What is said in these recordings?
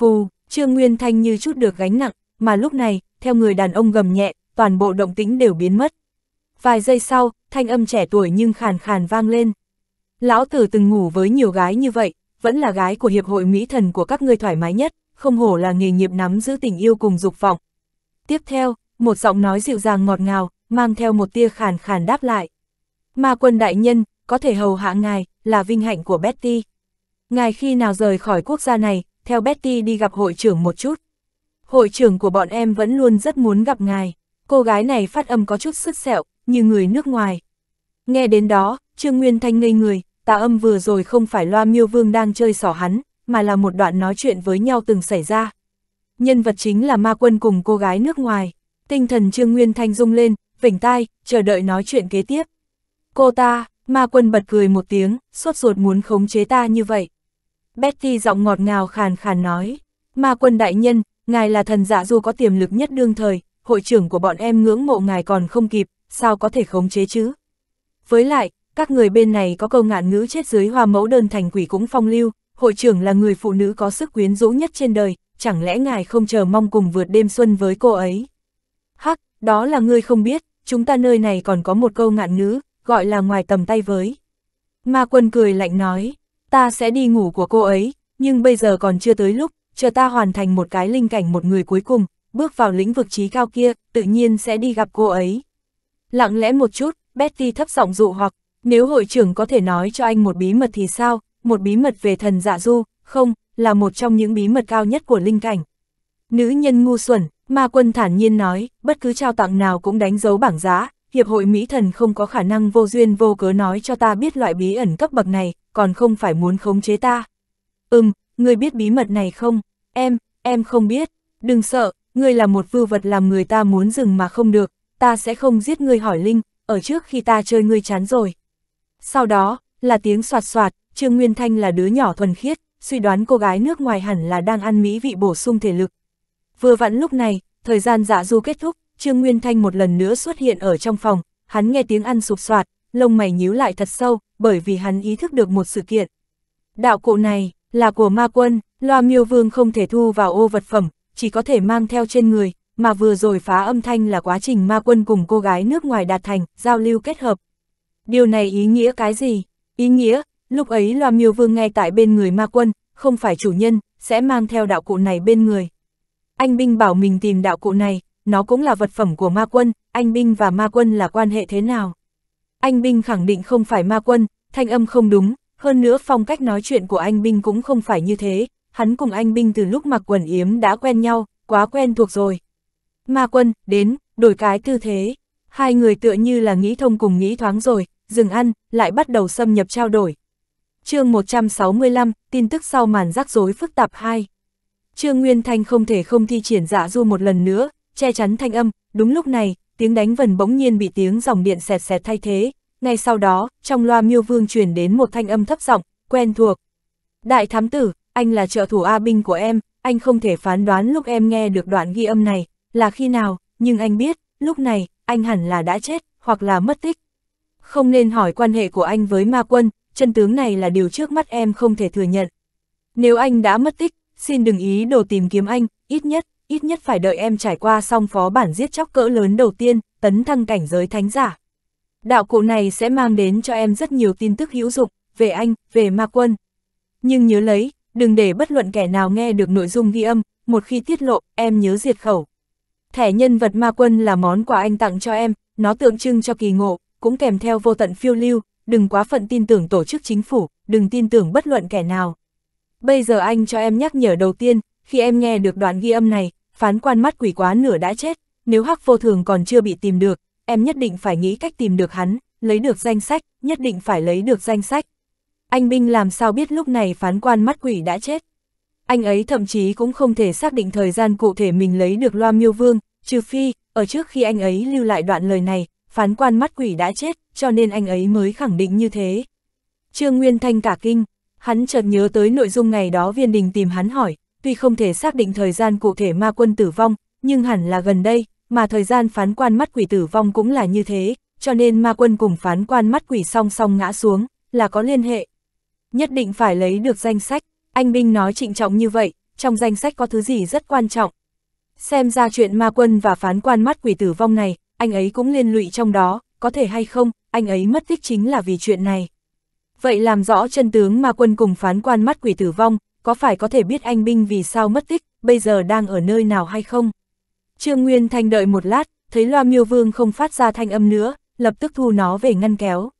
Phù, Trương Nguyên Thanh như chút được gánh nặng, mà lúc này, theo người đàn ông gầm nhẹ, toàn bộ động tĩnh đều biến mất. Vài giây sau, thanh âm trẻ tuổi nhưng khàn khàn vang lên. Lão tử từng ngủ với nhiều gái như vậy, vẫn là gái của hiệp hội mỹ thần của các ngươi thoải mái nhất, không hổ là nghề nghiệp nắm giữ tình yêu cùng dục vọng. Tiếp theo, một giọng nói dịu dàng ngọt ngào, mang theo một tia khàn khàn đáp lại. Ma quân đại nhân, có thể hầu hạ ngài, là vinh hạnh của Betty. Ngài khi nào rời khỏi quốc gia này, theo Betty đi gặp hội trưởng một chút. Hội trưởng của bọn em vẫn luôn rất muốn gặp ngài. Cô gái này phát âm có chút sứt sẹo, như người nước ngoài. Nghe đến đó, Trương Nguyên Thanh ngây người, tà âm vừa rồi không phải loa miêu vương đang chơi xỏ hắn, mà là một đoạn nói chuyện với nhau từng xảy ra. Nhân vật chính là ma quân cùng cô gái nước ngoài. Tinh thần Trương Nguyên Thanh rung lên, vỉnh tai, chờ đợi nói chuyện kế tiếp. Cô ta, ma quân bật cười một tiếng, sốt ruột muốn khống chế ta như vậy. Betty giọng ngọt ngào khàn khàn nói, ma quân đại nhân, ngài là thần giả dạ dù có tiềm lực nhất đương thời, hội trưởng của bọn em ngưỡng mộ ngài còn không kịp, sao có thể khống chế chứ? Với lại, các người bên này có câu ngạn ngữ chết dưới hoa mẫu đơn thành quỷ cũng phong lưu, hội trưởng là người phụ nữ có sức quyến rũ nhất trên đời, chẳng lẽ ngài không chờ mong cùng vượt đêm xuân với cô ấy? Hắc, đó là ngươi không biết, chúng ta nơi này còn có một câu ngạn ngữ, gọi là ngoài tầm tay với. Ma quân cười lạnh nói, ta sẽ đi ngủ của cô ấy, nhưng bây giờ còn chưa tới lúc, chờ ta hoàn thành một cái linh cảnh một người cuối cùng, bước vào lĩnh vực trí cao kia, tự nhiên sẽ đi gặp cô ấy. Lặng lẽ một chút, Betty thấp giọng dụ hoặc, nếu hội trưởng có thể nói cho anh một bí mật thì sao, một bí mật về thần dạ du, không, là một trong những bí mật cao nhất của linh cảnh. Nữ nhân ngu xuẩn, ma quân thản nhiên nói, bất cứ trao tặng nào cũng đánh dấu bảng giá, Hiệp hội Mỹ thần không có khả năng vô duyên vô cớ nói cho ta biết loại bí ẩn cấp bậc này, còn không phải muốn khống chế ta. Ừm, ngươi biết bí mật này không? Em, em không biết. Đừng sợ, ngươi là một vưu vật làm người ta muốn dừng mà không được, ta sẽ không giết ngươi hỏi Linh, ở trước khi ta chơi ngươi chán rồi. Sau đó, là tiếng soạt soạt, Trương Nguyên Thanh là đứa nhỏ thuần khiết, suy đoán cô gái nước ngoài hẳn là đang ăn mỹ vị bổ sung thể lực. Vừa vặn lúc này, thời gian dạ du kết thúc, Trương Nguyên Thanh một lần nữa xuất hiện ở trong phòng, hắn nghe tiếng ăn sụp soạt, lông mày nhíu lại thật sâu, bởi vì hắn ý thức được một sự kiện. Đạo cụ này, là của ma quân, loa miêu vương không thể thu vào ô vật phẩm, chỉ có thể mang theo trên người, mà vừa rồi phá âm thanh là quá trình ma quân cùng cô gái nước ngoài đạt thành, giao lưu kết hợp. Điều này ý nghĩa cái gì? Ý nghĩa, lúc ấy loa miêu vương ngay tại bên người ma quân, không phải chủ nhân, sẽ mang theo đạo cụ này bên người. Anh Binh bảo mình tìm đạo cụ này, nó cũng là vật phẩm của ma quân, anh binh và ma quân là quan hệ thế nào? Anh binh khẳng định không phải ma quân, thanh âm không đúng, hơn nữa phong cách nói chuyện của anh binh cũng không phải như thế, hắn cùng anh binh từ lúc mặc quần yếm đã quen nhau, quá quen thuộc rồi. Ma quân, đến, đổi cái tư thế. Hai người tựa như là nghĩ thông cùng nghĩ thoáng rồi, dừng ăn, lại bắt đầu xâm nhập trao đổi. chương 165, tin tức sau màn rắc rối phức tạp 2. Trương Nguyên Thanh không thể không thi triển dạ du một lần nữa, che chắn thanh âm, đúng lúc này, tiếng đánh vần bỗng nhiên bị tiếng dòng điện xẹt xẹt thay thế, ngay sau đó, trong loa miêu vương truyền đến một thanh âm thấp giọng, quen thuộc. Đại thám tử, anh là trợ thủ A binh của em, anh không thể phán đoán lúc em nghe được đoạn ghi âm này, là khi nào, nhưng anh biết, lúc này, anh hẳn là đã chết, hoặc là mất tích. Không nên hỏi quan hệ của anh với ma quân, chân tướng này là điều trước mắt em không thể thừa nhận. Nếu anh đã mất tích, xin đừng ý đồ tìm kiếm anh, ít nhất, ít nhất phải đợi em trải qua xong phó bản giết chóc cỡ lớn đầu tiên, tấn thăng cảnh giới thánh giả. Đạo cụ này sẽ mang đến cho em rất nhiều tin tức hữu dụng, về anh, về ma quân. Nhưng nhớ lấy, đừng để bất luận kẻ nào nghe được nội dung ghi âm, một khi tiết lộ, em nhớ diệt khẩu. Thẻ nhân vật ma quân là món quà anh tặng cho em, nó tượng trưng cho kỳ ngộ, cũng kèm theo vô tận phiêu lưu, đừng quá phận tin tưởng tổ chức chính phủ, đừng tin tưởng bất luận kẻ nào. Bây giờ anh cho em nhắc nhở đầu tiên, khi em nghe được đoạn ghi âm này, phán quan mắt quỷ quá nửa đã chết, nếu hắc vô thường còn chưa bị tìm được, em nhất định phải nghĩ cách tìm được hắn, lấy được danh sách, nhất định phải lấy được danh sách. Anh Binh làm sao biết lúc này phán quan mắt quỷ đã chết. Anh ấy thậm chí cũng không thể xác định thời gian cụ thể mình lấy được loa miêu vương, trừ phi, ở trước khi anh ấy lưu lại đoạn lời này, phán quan mắt quỷ đã chết, cho nên anh ấy mới khẳng định như thế. Trương Nguyên Thanh cả kinh, hắn chợt nhớ tới nội dung ngày đó viên đình tìm hắn hỏi, tuy không thể xác định thời gian cụ thể ma quân tử vong, nhưng hẳn là gần đây, mà thời gian phán quan mắt quỷ tử vong cũng là như thế, cho nên ma quân cùng phán quan mắt quỷ song song ngã xuống, là có liên hệ. Nhất định phải lấy được danh sách, anh Binh nói trịnh trọng như vậy, trong danh sách có thứ gì rất quan trọng. Xem ra chuyện ma quân và phán quan mắt quỷ tử vong này, anh ấy cũng liên lụy trong đó, có thể hay không, anh ấy mất tích chính là vì chuyện này. Vậy làm rõ chân tướng ma quân cùng phán quan mắt quỷ tử vong, có phải có thể biết anh binh vì sao mất tích, bây giờ đang ở nơi nào hay không? Trương Nguyên Thanh đợi một lát, thấy loa miêu vương không phát ra thanh âm nữa, lập tức thu nó về ngăn kéo.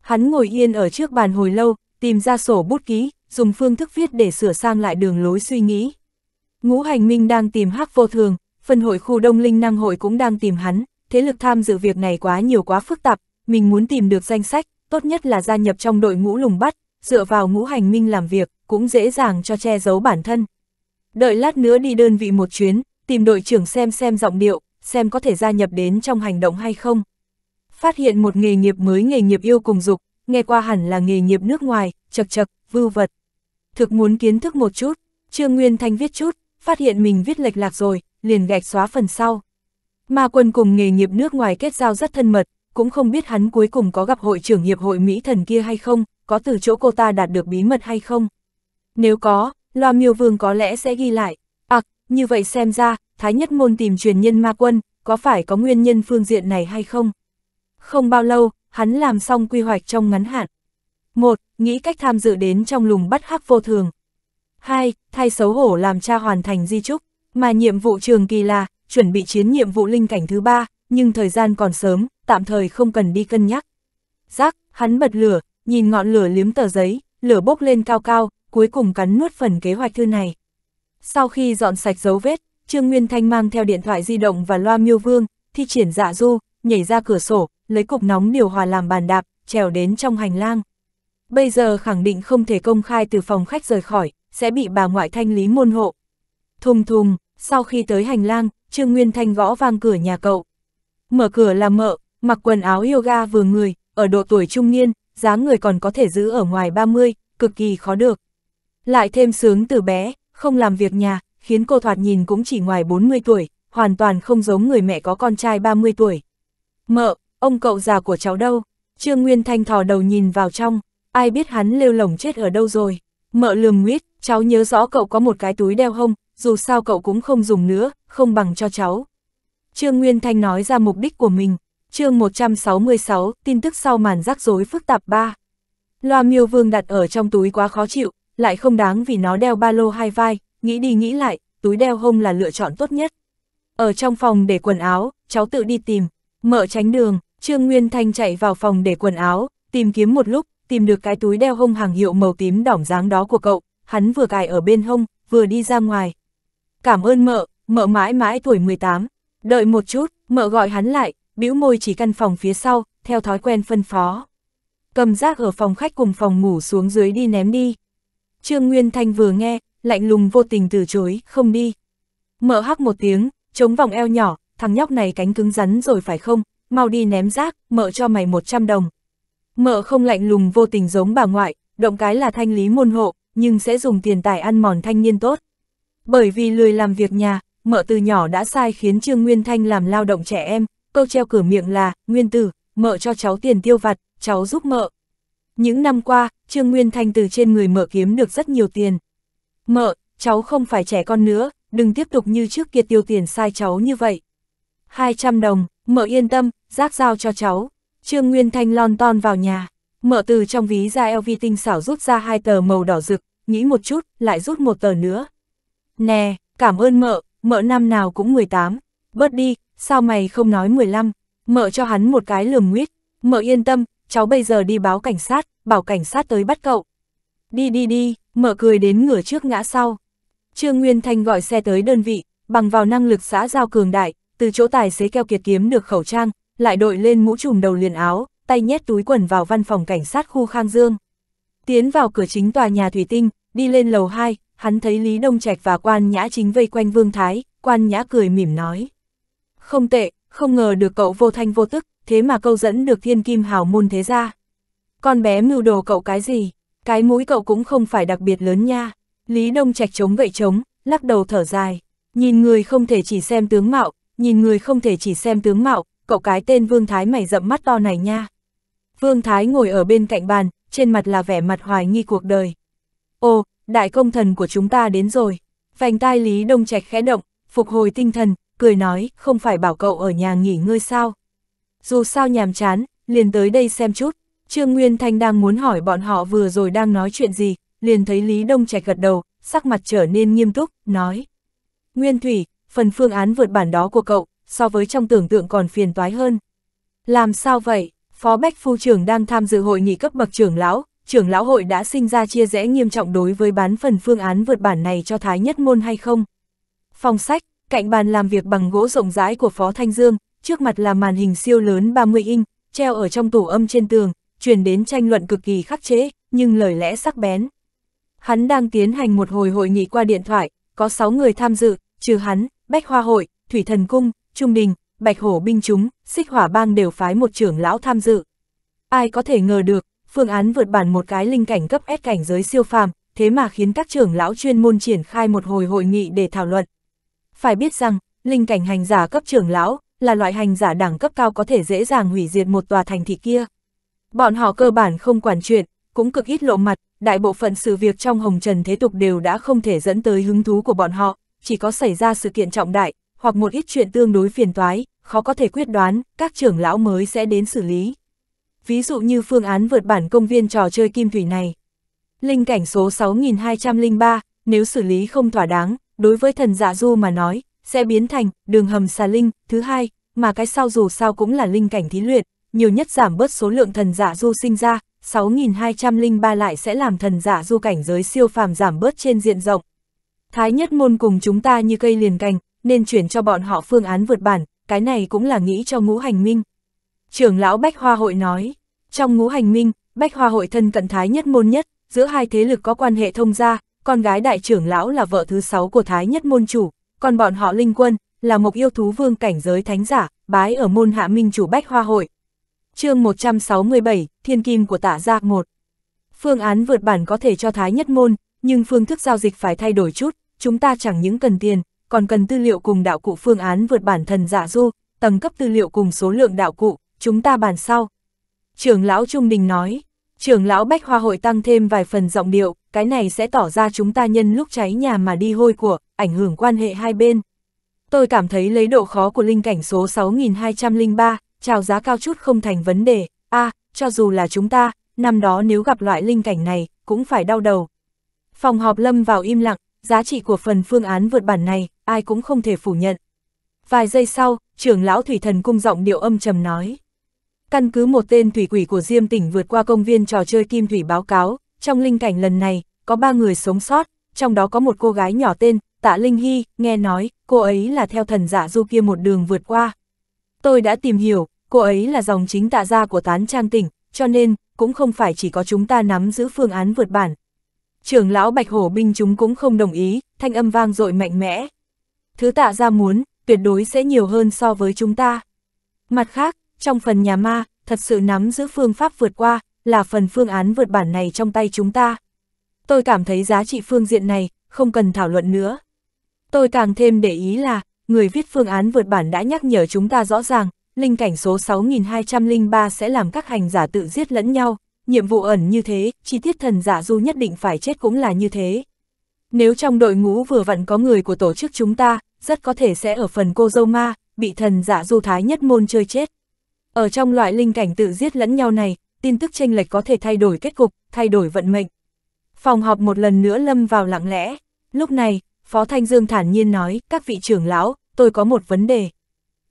Hắn ngồi yên ở trước bàn hồi lâu, tìm ra sổ bút ký, dùng phương thức viết để sửa sang lại đường lối suy nghĩ. Ngũ hành minh đang tìm hắc vô thường, phân hội khu đông linh năng hội cũng đang tìm hắn, thế lực tham dự việc này quá nhiều quá phức tạp, mình muốn tìm được danh sách, tốt nhất là gia nhập trong đội ngũ lùng bắt, dựa vào ngũ hành minh làm việc, cũng dễ dàng cho che giấu bản thân. Đợi lát nữa đi đơn vị một chuyến, tìm đội trưởng xem xem giọng điệu, xem có thể gia nhập đến trong hành động hay không. Phát hiện một nghề nghiệp mới nghề nghiệp yêu cùng dục, nghe qua hẳn là nghề nghiệp nước ngoài, chật chật, vưu vật. Thực muốn kiến thức một chút, Trương Nguyên Thanh viết chút, phát hiện mình viết lệch lạc rồi, liền gạch xóa phần sau. mà quân cùng nghề nghiệp nước ngoài kết giao rất thân mật, cũng không biết hắn cuối cùng có gặp hội trưởng hiệp hội Mỹ thần kia hay không, có từ chỗ cô ta đạt được bí mật hay không. Nếu có, loa miêu vương có lẽ sẽ ghi lại. À, như vậy xem ra, Thái Nhất Môn tìm truyền nhân ma quân, có phải có nguyên nhân phương diện này hay không? Không bao lâu, hắn làm xong quy hoạch trong ngắn hạn. một Nghĩ cách tham dự đến trong lùng bắt hắc vô thường. 2. Thay xấu hổ làm cha hoàn thành di trúc, mà nhiệm vụ trường kỳ là chuẩn bị chiến nhiệm vụ linh cảnh thứ ba nhưng thời gian còn sớm, tạm thời không cần đi cân nhắc. Giác, hắn bật lửa, nhìn ngọn lửa liếm tờ giấy, lửa bốc lên cao cao, cuối cùng cắn nuốt phần kế hoạch thư này. Sau khi dọn sạch dấu vết, Trương Nguyên Thanh mang theo điện thoại di động và loa miêu vương, thi triển dạ du, nhảy ra cửa sổ, lấy cục nóng điều hòa làm bàn đạp, trèo đến trong hành lang. Bây giờ khẳng định không thể công khai từ phòng khách rời khỏi, sẽ bị bà ngoại thanh lý môn hộ. Thùng thùng, sau khi tới hành lang, Trương Nguyên Thanh gõ vang cửa nhà cậu. Mở cửa là mợ, mặc quần áo yoga vừa người, ở độ tuổi trung niên, dáng người còn có thể giữ ở ngoài 30, cực kỳ khó được. Lại thêm sướng từ bé, không làm việc nhà, khiến cô thoạt nhìn cũng chỉ ngoài 40 tuổi, hoàn toàn không giống người mẹ có con trai 30 tuổi. Mợ, ông cậu già của cháu đâu? Trương Nguyên Thanh thò đầu nhìn vào trong, ai biết hắn lêu lỏng chết ở đâu rồi. Mợ lườm nguyết, cháu nhớ rõ cậu có một cái túi đeo hông, dù sao cậu cũng không dùng nữa, không bằng cho cháu. Trương Nguyên Thanh nói ra mục đích của mình, chương 166, tin tức sau màn rắc rối phức tạp 3. Loa miêu vương đặt ở trong túi quá khó chịu, lại không đáng vì nó đeo ba lô hai vai, nghĩ đi nghĩ lại, túi đeo hông là lựa chọn tốt nhất. Ở trong phòng để quần áo, cháu tự đi tìm, mở tránh đường, Trương Nguyên Thanh chạy vào phòng để quần áo, tìm kiếm một lúc, tìm được cái túi đeo hông hàng hiệu màu tím đỏng dáng đó của cậu, hắn vừa cài ở bên hông, vừa đi ra ngoài. Cảm ơn mợ, mợ mãi mãi tuổi 18. Đợi một chút, mợ gọi hắn lại, bĩu môi chỉ căn phòng phía sau, theo thói quen phân phó. Cầm rác ở phòng khách cùng phòng ngủ xuống dưới đi ném đi. Trương Nguyên Thanh vừa nghe, lạnh lùng vô tình từ chối, không đi. Mở hắc một tiếng, chống vòng eo nhỏ, thằng nhóc này cánh cứng rắn rồi phải không, mau đi ném rác, mợ cho mày 100 đồng. Mợ không lạnh lùng vô tình giống bà ngoại, động cái là thanh lý môn hộ, nhưng sẽ dùng tiền tài ăn mòn thanh niên tốt. Bởi vì lười làm việc nhà, mợ từ nhỏ đã sai khiến Trương Nguyên Thanh làm lao động trẻ em, câu treo cửa miệng là, nguyên tử, mợ cho cháu tiền tiêu vặt, cháu giúp mợ. Những năm qua, Trương Nguyên Thanh từ trên người mợ kiếm được rất nhiều tiền. Mợ, cháu không phải trẻ con nữa, đừng tiếp tục như trước kia tiêu tiền sai cháu như vậy. 200 đồng, mợ yên tâm, giác giao cho cháu. Trương Nguyên Thanh lon ton vào nhà, mợ từ trong ví ra LV tinh xảo rút ra hai tờ màu đỏ rực, nghĩ một chút, lại rút một tờ nữa. Nè, cảm ơn mợ, mợ năm nào cũng 18, bớt đi, sao mày không nói 15, mợ cho hắn một cái lườm nguyết, mợ yên tâm, cháu bây giờ đi báo cảnh sát, bảo cảnh sát tới bắt cậu. Đi đi đi, mợ cười đến ngửa trước ngã sau. Trương Nguyên Thanh gọi xe tới đơn vị, bằng vào năng lực xã giao cường đại, từ chỗ tài xế keo kiệt kiếm được khẩu trang, lại đội lên mũ trùm đầu liền áo, tay nhét túi quần vào văn phòng cảnh sát khu Khang Dương. Tiến vào cửa chính tòa nhà Thủy Tinh, đi lên lầu 2, hắn thấy Lý Đông Trạch và quan nhã chính vây quanh Vương Thái, quan nhã cười mỉm nói. Không tệ, không ngờ được cậu vô thanh vô tức, thế mà câu dẫn được thiên kim hào môn thế ra. Con bé mưu đồ cậu cái gì, cái mũi cậu cũng không phải đặc biệt lớn nha. Lý Đông Trạch chống gậy chống, lắc đầu thở dài. Nhìn người không thể chỉ xem tướng mạo, nhìn người không thể chỉ xem tướng mạo, cậu cái tên Vương Thái mày rậm mắt to này nha. Vương Thái ngồi ở bên cạnh bàn, trên mặt là vẻ mặt hoài nghi cuộc đời. Ô, đại công thần của chúng ta đến rồi. Vành tai Lý Đông Trạch khẽ động, phục hồi tinh thần, cười nói, không phải bảo cậu ở nhà nghỉ ngơi sao. Dù sao nhàm chán, liền tới đây xem chút, Trương Nguyên Thanh đang muốn hỏi bọn họ vừa rồi đang nói chuyện gì, liền thấy Lý Đông Trạch gật đầu, sắc mặt trở nên nghiêm túc, nói. Nguyên Thủy, phần phương án vượt bản đó của cậu, so với trong tưởng tượng còn phiền toái hơn. Làm sao vậy? Phó Bách Phu trưởng đang tham dự hội nghị cấp bậc trưởng lão, trưởng lão hội đã sinh ra chia rẽ nghiêm trọng đối với bán phần phương án vượt bản này cho Thái Nhất Môn hay không? Phòng sách, cạnh bàn làm việc bằng gỗ rộng rãi của Phó Thanh Dương, trước mặt là màn hình siêu lớn 30 inch, treo ở trong tủ âm trên tường, truyền đến tranh luận cực kỳ khắc chế, nhưng lời lẽ sắc bén. Hắn đang tiến hành một hồi hội nghị qua điện thoại, có 6 người tham dự, trừ hắn, Bách Hoa Hội, Thủy Thần Cung, Trung Đình, Bạch Hổ Binh Chúng, Xích Hỏa Bang đều phái một trưởng lão tham dự. Ai có thể ngờ được, phương án vượt bản một cái linh cảnh cấp S cảnh giới siêu phàm, thế mà khiến các trưởng lão chuyên môn triển khai một hồi hội nghị để thảo luận, phải biết rằng, linh cảnh hành giả cấp trưởng lão, là loại hành giả đẳng cấp cao có thể dễ dàng hủy diệt một tòa thành thị kia. Bọn họ cơ bản không quản chuyện, cũng cực ít lộ mặt, đại bộ phận sự việc trong hồng trần thế tục đều đã không thể dẫn tới hứng thú của bọn họ, chỉ có xảy ra sự kiện trọng đại, hoặc một ít chuyện tương đối phiền toái, khó có thể quyết đoán, các trưởng lão mới sẽ đến xử lý. Ví dụ như phương án vượt bản công viên trò chơi kim thủy này. Linh cảnh số 6203, nếu xử lý không thỏa đáng, đối với thần giả du mà nói, sẽ biến thành đường hầm xà linh, thứ hai, mà cái sau dù sao cũng là linh cảnh thí luyện, nhiều nhất giảm bớt số lượng thần giả du sinh ra, 6.203 lại sẽ làm thần giả du cảnh giới siêu phàm giảm bớt trên diện rộng. Thái nhất môn cùng chúng ta như cây liền cành, nên chuyển cho bọn họ phương án vượt bản, cái này cũng là nghĩ cho ngũ hành minh. Trưởng lão Bách Hoa Hội nói, trong ngũ hành minh, Bách Hoa Hội thân cận Thái nhất môn nhất, giữa hai thế lực có quan hệ thông gia, con gái đại trưởng lão là vợ thứ sáu của Thái Nhất Môn Chủ, còn bọn họ Linh Quân, là một yêu thú vương cảnh giới thánh giả, bái ở môn hạ minh chủ Bách Hoa Hội. chương 167, Thiên Kim của Tạ Giác 1 Phương án vượt bản có thể cho Thái Nhất Môn, nhưng phương thức giao dịch phải thay đổi chút, chúng ta chẳng những cần tiền, còn cần tư liệu cùng đạo cụ phương án vượt bản thần giả du, tầng cấp tư liệu cùng số lượng đạo cụ, chúng ta bàn sau. Trưởng lão Trung Đình nói, Trưởng lão Bách Hoa hội tăng thêm vài phần giọng điệu, cái này sẽ tỏ ra chúng ta nhân lúc cháy nhà mà đi hôi của, ảnh hưởng quan hệ hai bên. Tôi cảm thấy lấy độ khó của linh cảnh số 6203, chào giá cao chút không thành vấn đề, a à, cho dù là chúng ta, năm đó nếu gặp loại linh cảnh này, cũng phải đau đầu. Phòng họp lâm vào im lặng, giá trị của phần phương án vượt bản này, ai cũng không thể phủ nhận. Vài giây sau, trưởng lão Thủy Thần cung giọng điệu âm trầm nói. Căn cứ một tên thủy quỷ của Diêm tỉnh vượt qua công viên trò chơi Kim Thủy báo cáo, trong linh cảnh lần này, có ba người sống sót, trong đó có một cô gái nhỏ tên, Tạ Linh Hy, nghe nói, cô ấy là theo thần dạ du kia một đường vượt qua. Tôi đã tìm hiểu, cô ấy là dòng chính tạ gia của tán trang tỉnh, cho nên, cũng không phải chỉ có chúng ta nắm giữ phương án vượt bản. Trưởng lão Bạch Hổ binh chúng cũng không đồng ý, thanh âm vang dội mạnh mẽ. Thứ tạ gia muốn, tuyệt đối sẽ nhiều hơn so với chúng ta. Mặt khác, trong phần nhà ma, thật sự nắm giữ phương pháp vượt qua, là phần phương án vượt bản này trong tay chúng ta. Tôi cảm thấy giá trị phương diện này, không cần thảo luận nữa. Tôi càng thêm để ý là, người viết phương án vượt bản đã nhắc nhở chúng ta rõ ràng, linh cảnh số 6203 sẽ làm các hành giả tự giết lẫn nhau, nhiệm vụ ẩn như thế, chi tiết thần giả du nhất định phải chết cũng là như thế. Nếu trong đội ngũ vừa vặn có người của tổ chức chúng ta, rất có thể sẽ ở phần cô dâu ma, bị thần giả du thái nhất môn chơi chết. Ở trong loại linh cảnh tự giết lẫn nhau này, tin tức chênh lệch có thể thay đổi kết cục, thay đổi vận mệnh. Phòng họp một lần nữa lâm vào lặng lẽ. Lúc này, Phó Thanh Dương thản nhiên nói, các vị trưởng lão, tôi có một vấn đề.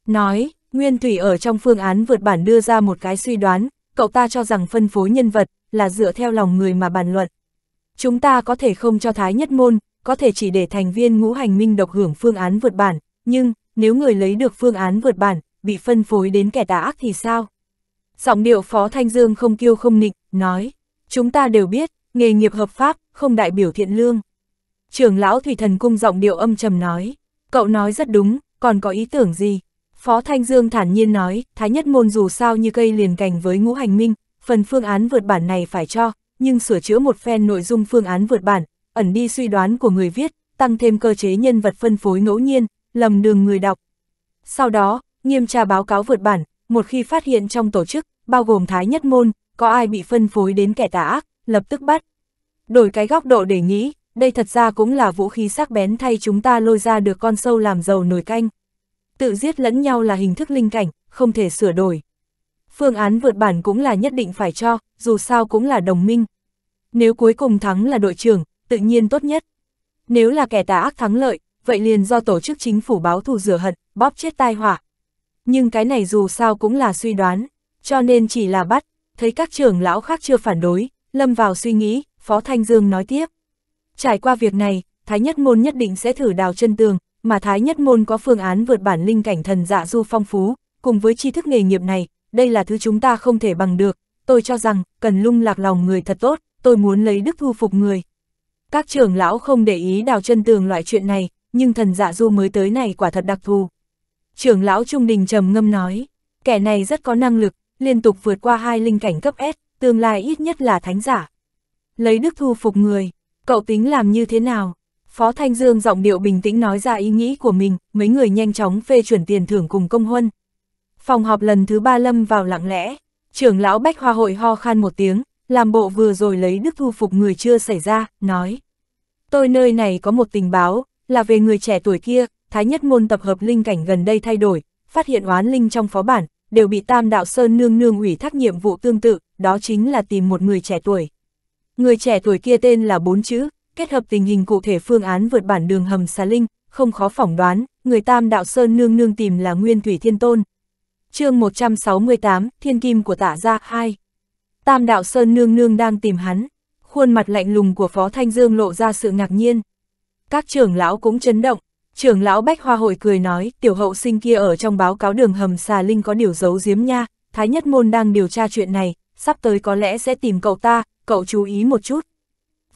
Nói, Nguyên Thủy ở trong phương án vượt bản đưa ra một cái suy đoán, cậu ta cho rằng phân phối nhân vật là dựa theo lòng người mà bàn luận. Chúng ta có thể không cho Thái Nhất Môn, có thể chỉ để thành viên ngũ hành minh độc hưởng phương án vượt bản, nhưng nếu người lấy được phương án vượt bản, bị phân phối đến kẻ tà ác thì sao? Giọng điệu Phó Thanh Dương không kiêu không nịch, nói, chúng ta đều biết, nghề nghiệp hợp pháp, không đại biểu thiện lương. Trưởng lão Thủy Thần Cung giọng điệu âm trầm nói, cậu nói rất đúng, còn có ý tưởng gì? Phó Thanh Dương thản nhiên nói, Thái Nhất Môn dù sao như cây liền cành với ngũ hành minh, phần phương án vượt bản này phải cho, nhưng sửa chữa một phen nội dung phương án vượt bản, ẩn đi suy đoán của người viết, tăng thêm cơ chế nhân vật phân phối ngẫu nhiên, lầm đường người đọc. Sau đó, nghiêm tra báo cáo vượt bản, một khi phát hiện trong tổ chức, bao gồm Thái Nhất Môn, có ai bị phân phối đến kẻ tà ác, lập tức bắt. Đổi cái góc độ để nghĩ, đây thật ra cũng là vũ khí sắc bén thay chúng ta lôi ra được con sâu làm giàu nồi canh. Tự giết lẫn nhau là hình thức linh cảnh, không thể sửa đổi. Phương án vượt bản cũng là nhất định phải cho, dù sao cũng là đồng minh. Nếu cuối cùng thắng là đội trưởng, tự nhiên tốt nhất. Nếu là kẻ tà ác thắng lợi, vậy liền do tổ chức chính phủ báo thù rửa hận, bóp chết tai họa, nhưng cái này dù sao cũng là suy đoán, cho nên chỉ là bắt, thấy các trưởng lão khác chưa phản đối, lâm vào suy nghĩ, Phó Thanh Dương nói tiếp. Trải qua việc này, Thái Nhất Môn nhất định sẽ thử đào chân tường, mà Thái Nhất Môn có phương án vượt bản linh cảnh thần dạ du phong phú, cùng với tri thức nghề nghiệp này, đây là thứ chúng ta không thể bằng được, tôi cho rằng, cần lung lạc lòng người thật tốt, tôi muốn lấy đức thu phục người. Các trưởng lão không để ý đào chân tường loại chuyện này, nhưng thần dạ du mới tới này quả thật đặc thù, Trưởng lão Trung Đình trầm ngâm nói, kẻ này rất có năng lực, liên tục vượt qua hai linh cảnh cấp S, tương lai ít nhất là thánh giả. Lấy đức thu phục người, cậu tính làm như thế nào? Phó Thanh Dương giọng điệu bình tĩnh nói ra ý nghĩ của mình, mấy người nhanh chóng phê chuẩn tiền thưởng cùng công huân. Phòng họp lần thứ ba lâm vào lặng lẽ, trưởng lão Bách Hoa Hội ho khan một tiếng, làm bộ vừa rồi lấy đức thu phục người chưa xảy ra, nói. Tôi nơi này có một tình báo, là về người trẻ tuổi kia, Thái Nhất Môn tập hợp linh cảnh gần đây thay đổi, phát hiện oán linh trong phó bản, đều bị Tam Đạo Sơn nương nương ủy thác nhiệm vụ tương tự, đó chính là tìm một người trẻ tuổi. Người trẻ tuổi kia tên là bốn chữ, kết hợp tình hình cụ thể phương án vượt bản đường hầm xà linh, không khó phỏng đoán, người Tam Đạo Sơn nương nương tìm là Nguyên Thủy Thiên Tôn. chương 168, Thiên Kim của Tả Gia 2 Tam Đạo Sơn nương nương đang tìm hắn, khuôn mặt lạnh lùng của Phó Thanh Dương lộ ra sự ngạc nhiên. Các trưởng lão cũng chấn động, Trưởng lão Bách Hoa Hội cười nói, tiểu hậu sinh kia ở trong báo cáo đường hầm xà linh có điều giấu giếm nha, Thái Nhất Môn đang điều tra chuyện này, sắp tới có lẽ sẽ tìm cậu ta, cậu chú ý một chút.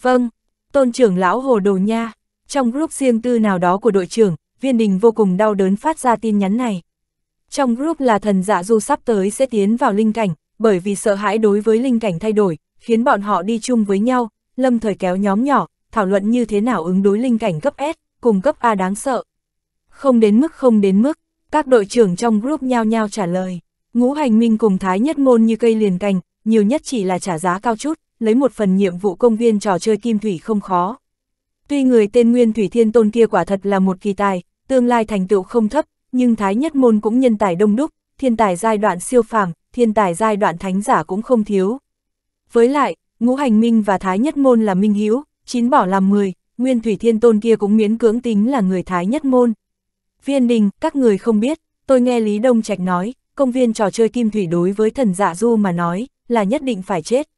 Vâng, tôn trưởng lão hồ đồ nha, trong group riêng tư nào đó của đội trưởng, viên đình vô cùng đau đớn phát ra tin nhắn này. Trong group là thần dạ du sắp tới sẽ tiến vào linh cảnh, bởi vì sợ hãi đối với linh cảnh thay đổi, khiến bọn họ đi chung với nhau, lâm thời kéo nhóm nhỏ, thảo luận như thế nào ứng đối linh cảnh cấp S cùng cấp A đáng sợ. Không đến mức không đến mức, các đội trưởng trong group nhao nhao trả lời. Ngũ hành minh cùng thái nhất môn như cây liền cành, nhiều nhất chỉ là trả giá cao chút, lấy một phần nhiệm vụ công viên trò chơi kim thủy không khó. Tuy người tên Nguyên Thủy Thiên Tôn kia quả thật là một kỳ tài, tương lai thành tựu không thấp, nhưng thái nhất môn cũng nhân tài đông đúc, thiên tài giai đoạn siêu phàm, thiên tài giai đoạn thánh giả cũng không thiếu. Với lại, ngũ hành minh và thái nhất môn là minh hiếu, chín bỏ làm 10, Nguyên Thủy Thiên Tôn kia cũng miễn cưỡng tính là người Thái nhất môn. Viên đình, các người không biết, tôi nghe Lý Đông Trạch nói, công viên trò chơi kim thủy đối với thần dạ du mà nói, là nhất định phải chết.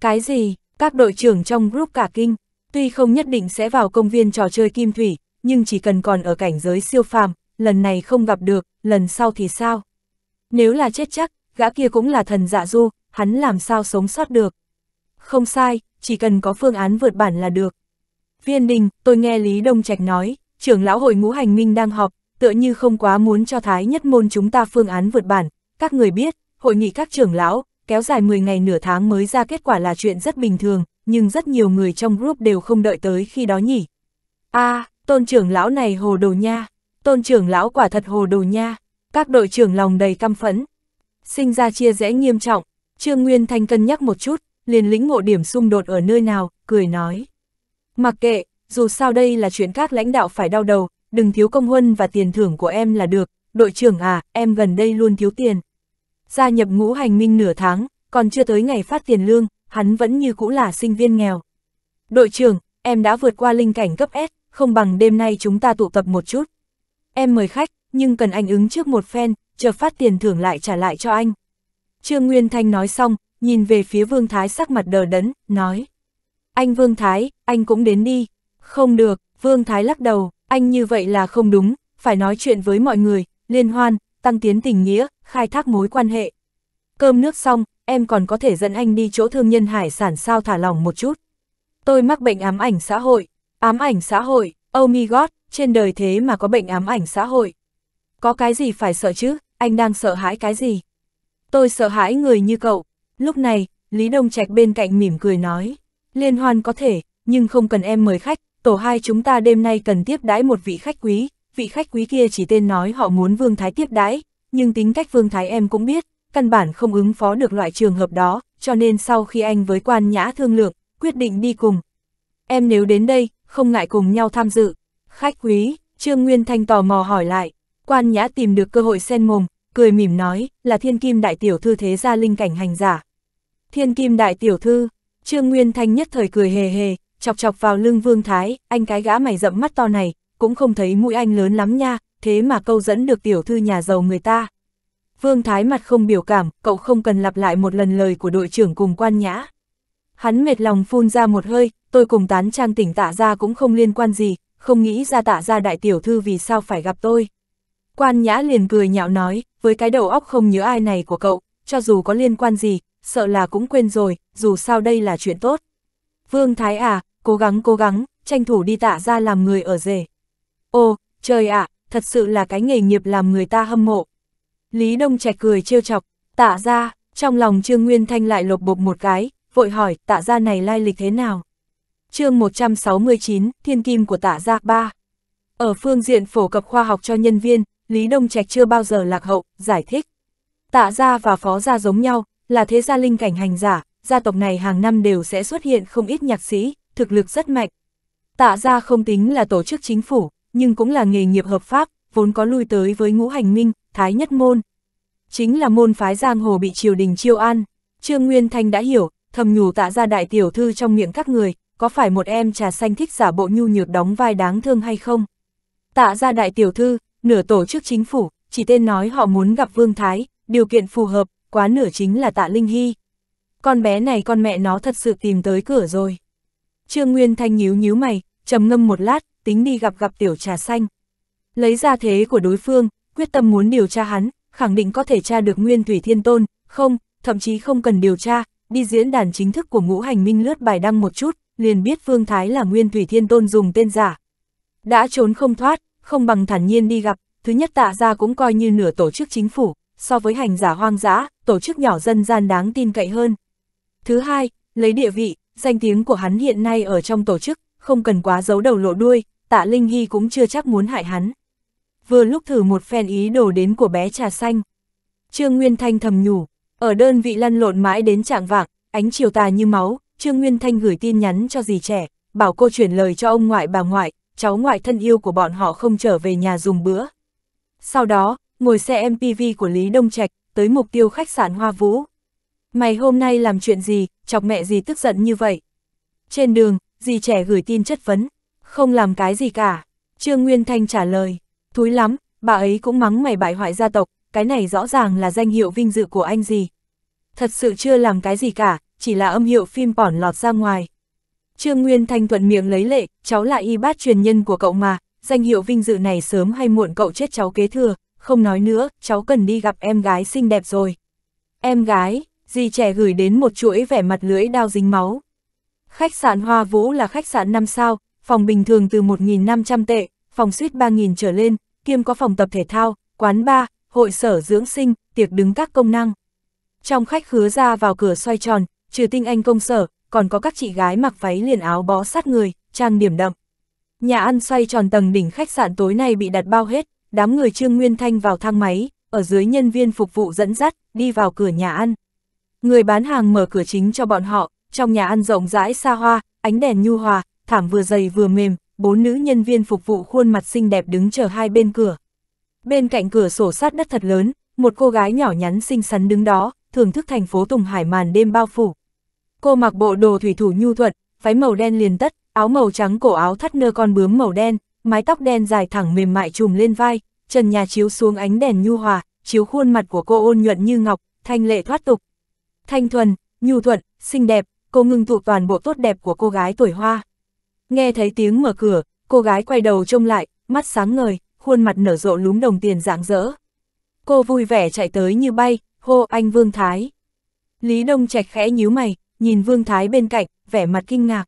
Cái gì, các đội trưởng trong group cả kinh, tuy không nhất định sẽ vào công viên trò chơi kim thủy, nhưng chỉ cần còn ở cảnh giới siêu phàm, lần này không gặp được, lần sau thì sao? Nếu là chết chắc, gã kia cũng là thần dạ du, hắn làm sao sống sót được? Không sai, chỉ cần có phương án vượt bản là được. Viên đình, tôi nghe Lý Đông Trạch nói, trưởng lão hội ngũ hành minh đang họp, tựa như không quá muốn cho Thái Nhất Môn chúng ta phương án vượt bản. Các người biết, hội nghị các trưởng lão, kéo dài 10 ngày nửa tháng mới ra kết quả là chuyện rất bình thường, nhưng rất nhiều người trong group đều không đợi tới khi đó nhỉ. a à, tôn trưởng lão này hồ đồ nha, tôn trưởng lão quả thật hồ đồ nha, các đội trưởng lòng đầy căm phẫn. Sinh ra chia rẽ nghiêm trọng, Trương Nguyên Thanh cân nhắc một chút, liền lĩnh ngộ điểm xung đột ở nơi nào, cười nói. Mặc kệ, dù sao đây là chuyện các lãnh đạo phải đau đầu, đừng thiếu công huân và tiền thưởng của em là được, đội trưởng à, em gần đây luôn thiếu tiền. Gia nhập ngũ hành minh nửa tháng, còn chưa tới ngày phát tiền lương, hắn vẫn như cũ là sinh viên nghèo. Đội trưởng, em đã vượt qua linh cảnh cấp S, không bằng đêm nay chúng ta tụ tập một chút. Em mời khách, nhưng cần anh ứng trước một phen, chờ phát tiền thưởng lại trả lại cho anh. Trương Nguyên Thanh nói xong, nhìn về phía Vương Thái sắc mặt đờ đẫn, nói anh Vương Thái, anh cũng đến đi. Không được, Vương Thái lắc đầu, anh như vậy là không đúng, phải nói chuyện với mọi người, liên hoan, tăng tiến tình nghĩa, khai thác mối quan hệ. Cơm nước xong, em còn có thể dẫn anh đi chỗ thương nhân hải sản sao thả lỏng một chút. Tôi mắc bệnh ám ảnh xã hội, ám ảnh xã hội, oh my god, trên đời thế mà có bệnh ám ảnh xã hội. Có cái gì phải sợ chứ, anh đang sợ hãi cái gì? Tôi sợ hãi người như cậu. Lúc này, Lý Đông Trạch bên cạnh mỉm cười nói. Liên hoan có thể, nhưng không cần em mời khách, tổ hai chúng ta đêm nay cần tiếp đái một vị khách quý, vị khách quý kia chỉ tên nói họ muốn Vương Thái tiếp đái, nhưng tính cách Vương Thái em cũng biết, căn bản không ứng phó được loại trường hợp đó, cho nên sau khi anh với quan nhã thương lượng, quyết định đi cùng. Em nếu đến đây, không ngại cùng nhau tham dự. Khách quý, Trương Nguyên Thanh tò mò hỏi lại, quan nhã tìm được cơ hội sen mồm, cười mỉm nói, là thiên kim đại tiểu thư thế gia linh cảnh hành giả. Thiên kim đại tiểu thư, Trương Nguyên Thanh nhất thời cười hề hề, chọc chọc vào lưng Vương Thái, anh cái gã mày rậm mắt to này, cũng không thấy mũi anh lớn lắm nha, thế mà câu dẫn được tiểu thư nhà giàu người ta. Vương Thái mặt không biểu cảm, cậu không cần lặp lại một lần lời của đội trưởng cùng quan nhã. Hắn mệt lòng phun ra một hơi, tôi cùng tán trang tỉnh tạ ra cũng không liên quan gì, không nghĩ ra tạ ra đại tiểu thư vì sao phải gặp tôi. Quan nhã liền cười nhạo nói, với cái đầu óc không nhớ ai này của cậu, cho dù có liên quan gì, sợ là cũng quên rồi, dù sao đây là chuyện tốt. Vương Thái à, cố gắng cố gắng, tranh thủ đi tạ ra làm người ở rể. Ô, trời ạ, à, thật sự là cái nghề nghiệp làm người ta hâm mộ. Lý Đông Trạch cười trêu chọc, tạ ra, trong lòng Trương Nguyên Thanh lại lột bột một cái, vội hỏi tạ ra này lai lịch thế nào. chương 169, Thiên Kim của tạ ra 3. Ở phương diện phổ cập khoa học cho nhân viên, Lý Đông Trạch chưa bao giờ lạc hậu, giải thích. Tạ gia và phó gia giống nhau, là thế gia linh cảnh hành giả, gia tộc này hàng năm đều sẽ xuất hiện không ít nhạc sĩ, thực lực rất mạnh. Tạ gia không tính là tổ chức chính phủ, nhưng cũng là nghề nghiệp hợp pháp, vốn có lui tới với ngũ hành minh, thái nhất môn. Chính là môn phái giang hồ bị triều đình chiêu an. Trương Nguyên Thanh đã hiểu, thầm nhủ tạ gia đại tiểu thư trong miệng các người, có phải một em trà xanh thích giả bộ nhu nhược đóng vai đáng thương hay không? Tạ gia đại tiểu thư, nửa tổ chức chính phủ, chỉ tên nói họ muốn gặp Vương Thái, điều kiện phù hợp, quá nửa chính là tạ Linh Hy. Con bé này con mẹ nó thật sự tìm tới cửa rồi. Trương Nguyên Thanh nhíu nhíu mày, trầm ngâm một lát, tính đi gặp gặp tiểu trà xanh. Lấy ra thế của đối phương, quyết tâm muốn điều tra hắn, khẳng định có thể tra được Nguyên Thủy Thiên Tôn, không, thậm chí không cần điều tra, đi diễn đàn chính thức của ngũ hành minh lướt bài đăng một chút, liền biết Phương Thái là Nguyên Thủy Thiên Tôn dùng tên giả. Đã trốn không thoát, không bằng thản nhiên đi gặp, thứ nhất tạ ra cũng coi như nửa tổ chức chính phủ, so với hành giả hoang dã, tổ chức nhỏ dân gian đáng tin cậy hơn. Thứ hai, lấy địa vị, danh tiếng của hắn hiện nay ở trong tổ chức, không cần quá giấu đầu lộ đuôi, tạ Linh Hy cũng chưa chắc muốn hại hắn. Vừa lúc thử một phen ý đồ đến của bé trà xanh. Trương Nguyên Thanh thầm nhủ, ở đơn vị lăn lộn mãi đến trạng vạng, ánh chiều tà như máu, Trương Nguyên Thanh gửi tin nhắn cho dì trẻ, bảo cô chuyển lời cho ông ngoại bà ngoại, cháu ngoại thân yêu của bọn họ không trở về nhà dùng bữa. Sau đó, ngồi xe MPV của Lý Đông Trạch, tới mục tiêu khách sạn Hoa Vũ. Mày hôm nay làm chuyện gì, chọc mẹ gì tức giận như vậy? Trên đường, dì trẻ gửi tin chất vấn, không làm cái gì cả. Trương Nguyên Thanh trả lời, thúi lắm, bà ấy cũng mắng mày bại hoại gia tộc, cái này rõ ràng là danh hiệu vinh dự của anh gì. Thật sự chưa làm cái gì cả, chỉ là âm hiệu phim pỏn lọt ra ngoài. Trương Nguyên Thanh thuận miệng lấy lệ, cháu là y bát truyền nhân của cậu mà, danh hiệu vinh dự này sớm hay muộn cậu chết cháu kế thừa, không nói nữa, cháu cần đi gặp em gái xinh đẹp rồi. Em gái, dì trẻ gửi đến một chuỗi vẻ mặt lưỡi đao dính máu. Khách sạn Hoa Vũ là khách sạn 5 sao, phòng bình thường từ 1.500 tệ, phòng suite 3.000 trở lên, kiêm có phòng tập thể thao, quán bar, hội sở dưỡng sinh, tiệc đứng các công năng. Trong khách khứa ra vào cửa xoay tròn, trừ tinh anh công sở, còn có các chị gái mặc váy liền áo bó sát người, trang điểm đậm. Nhà ăn xoay tròn tầng đỉnh khách sạn tối nay bị đặt bao hết, đám người Trương Nguyên Thanh vào thang máy, ở dưới nhân viên phục vụ dẫn dắt, đi vào cửa nhà ăn. Người bán hàng mở cửa chính cho bọn họ, trong nhà ăn rộng rãi xa hoa, ánh đèn nhu hòa, thảm vừa dày vừa mềm, bốn nữ nhân viên phục vụ khuôn mặt xinh đẹp đứng chờ hai bên cửa. Bên cạnh cửa sổ sát đất thật lớn, một cô gái nhỏ nhắn xinh xắn đứng đó, thưởng thức thành phố Tùng Hải màn đêm bao phủ. Cô mặc bộ đồ thủy thủ nhu thuận, váy màu đen liền tất, áo màu trắng cổ áo thắt nơ con bướm màu đen, mái tóc đen dài thẳng mềm mại trùm lên vai, trần nhà chiếu xuống ánh đèn nhu hòa, chiếu khuôn mặt của cô ôn nhuận như ngọc, thanh lệ thoát tục. Thanh thuần, nhu thuận, xinh đẹp, cô ngưng tụ toàn bộ tốt đẹp của cô gái tuổi hoa. Nghe thấy tiếng mở cửa, cô gái quay đầu trông lại, mắt sáng ngời, khuôn mặt nở rộ lúm đồng tiền rạng rỡ. Cô vui vẻ chạy tới như bay, hô anh Vương Thái. Lý Đông Trạch khẽ nhíu mày, nhìn Vương Thái bên cạnh, vẻ mặt kinh ngạc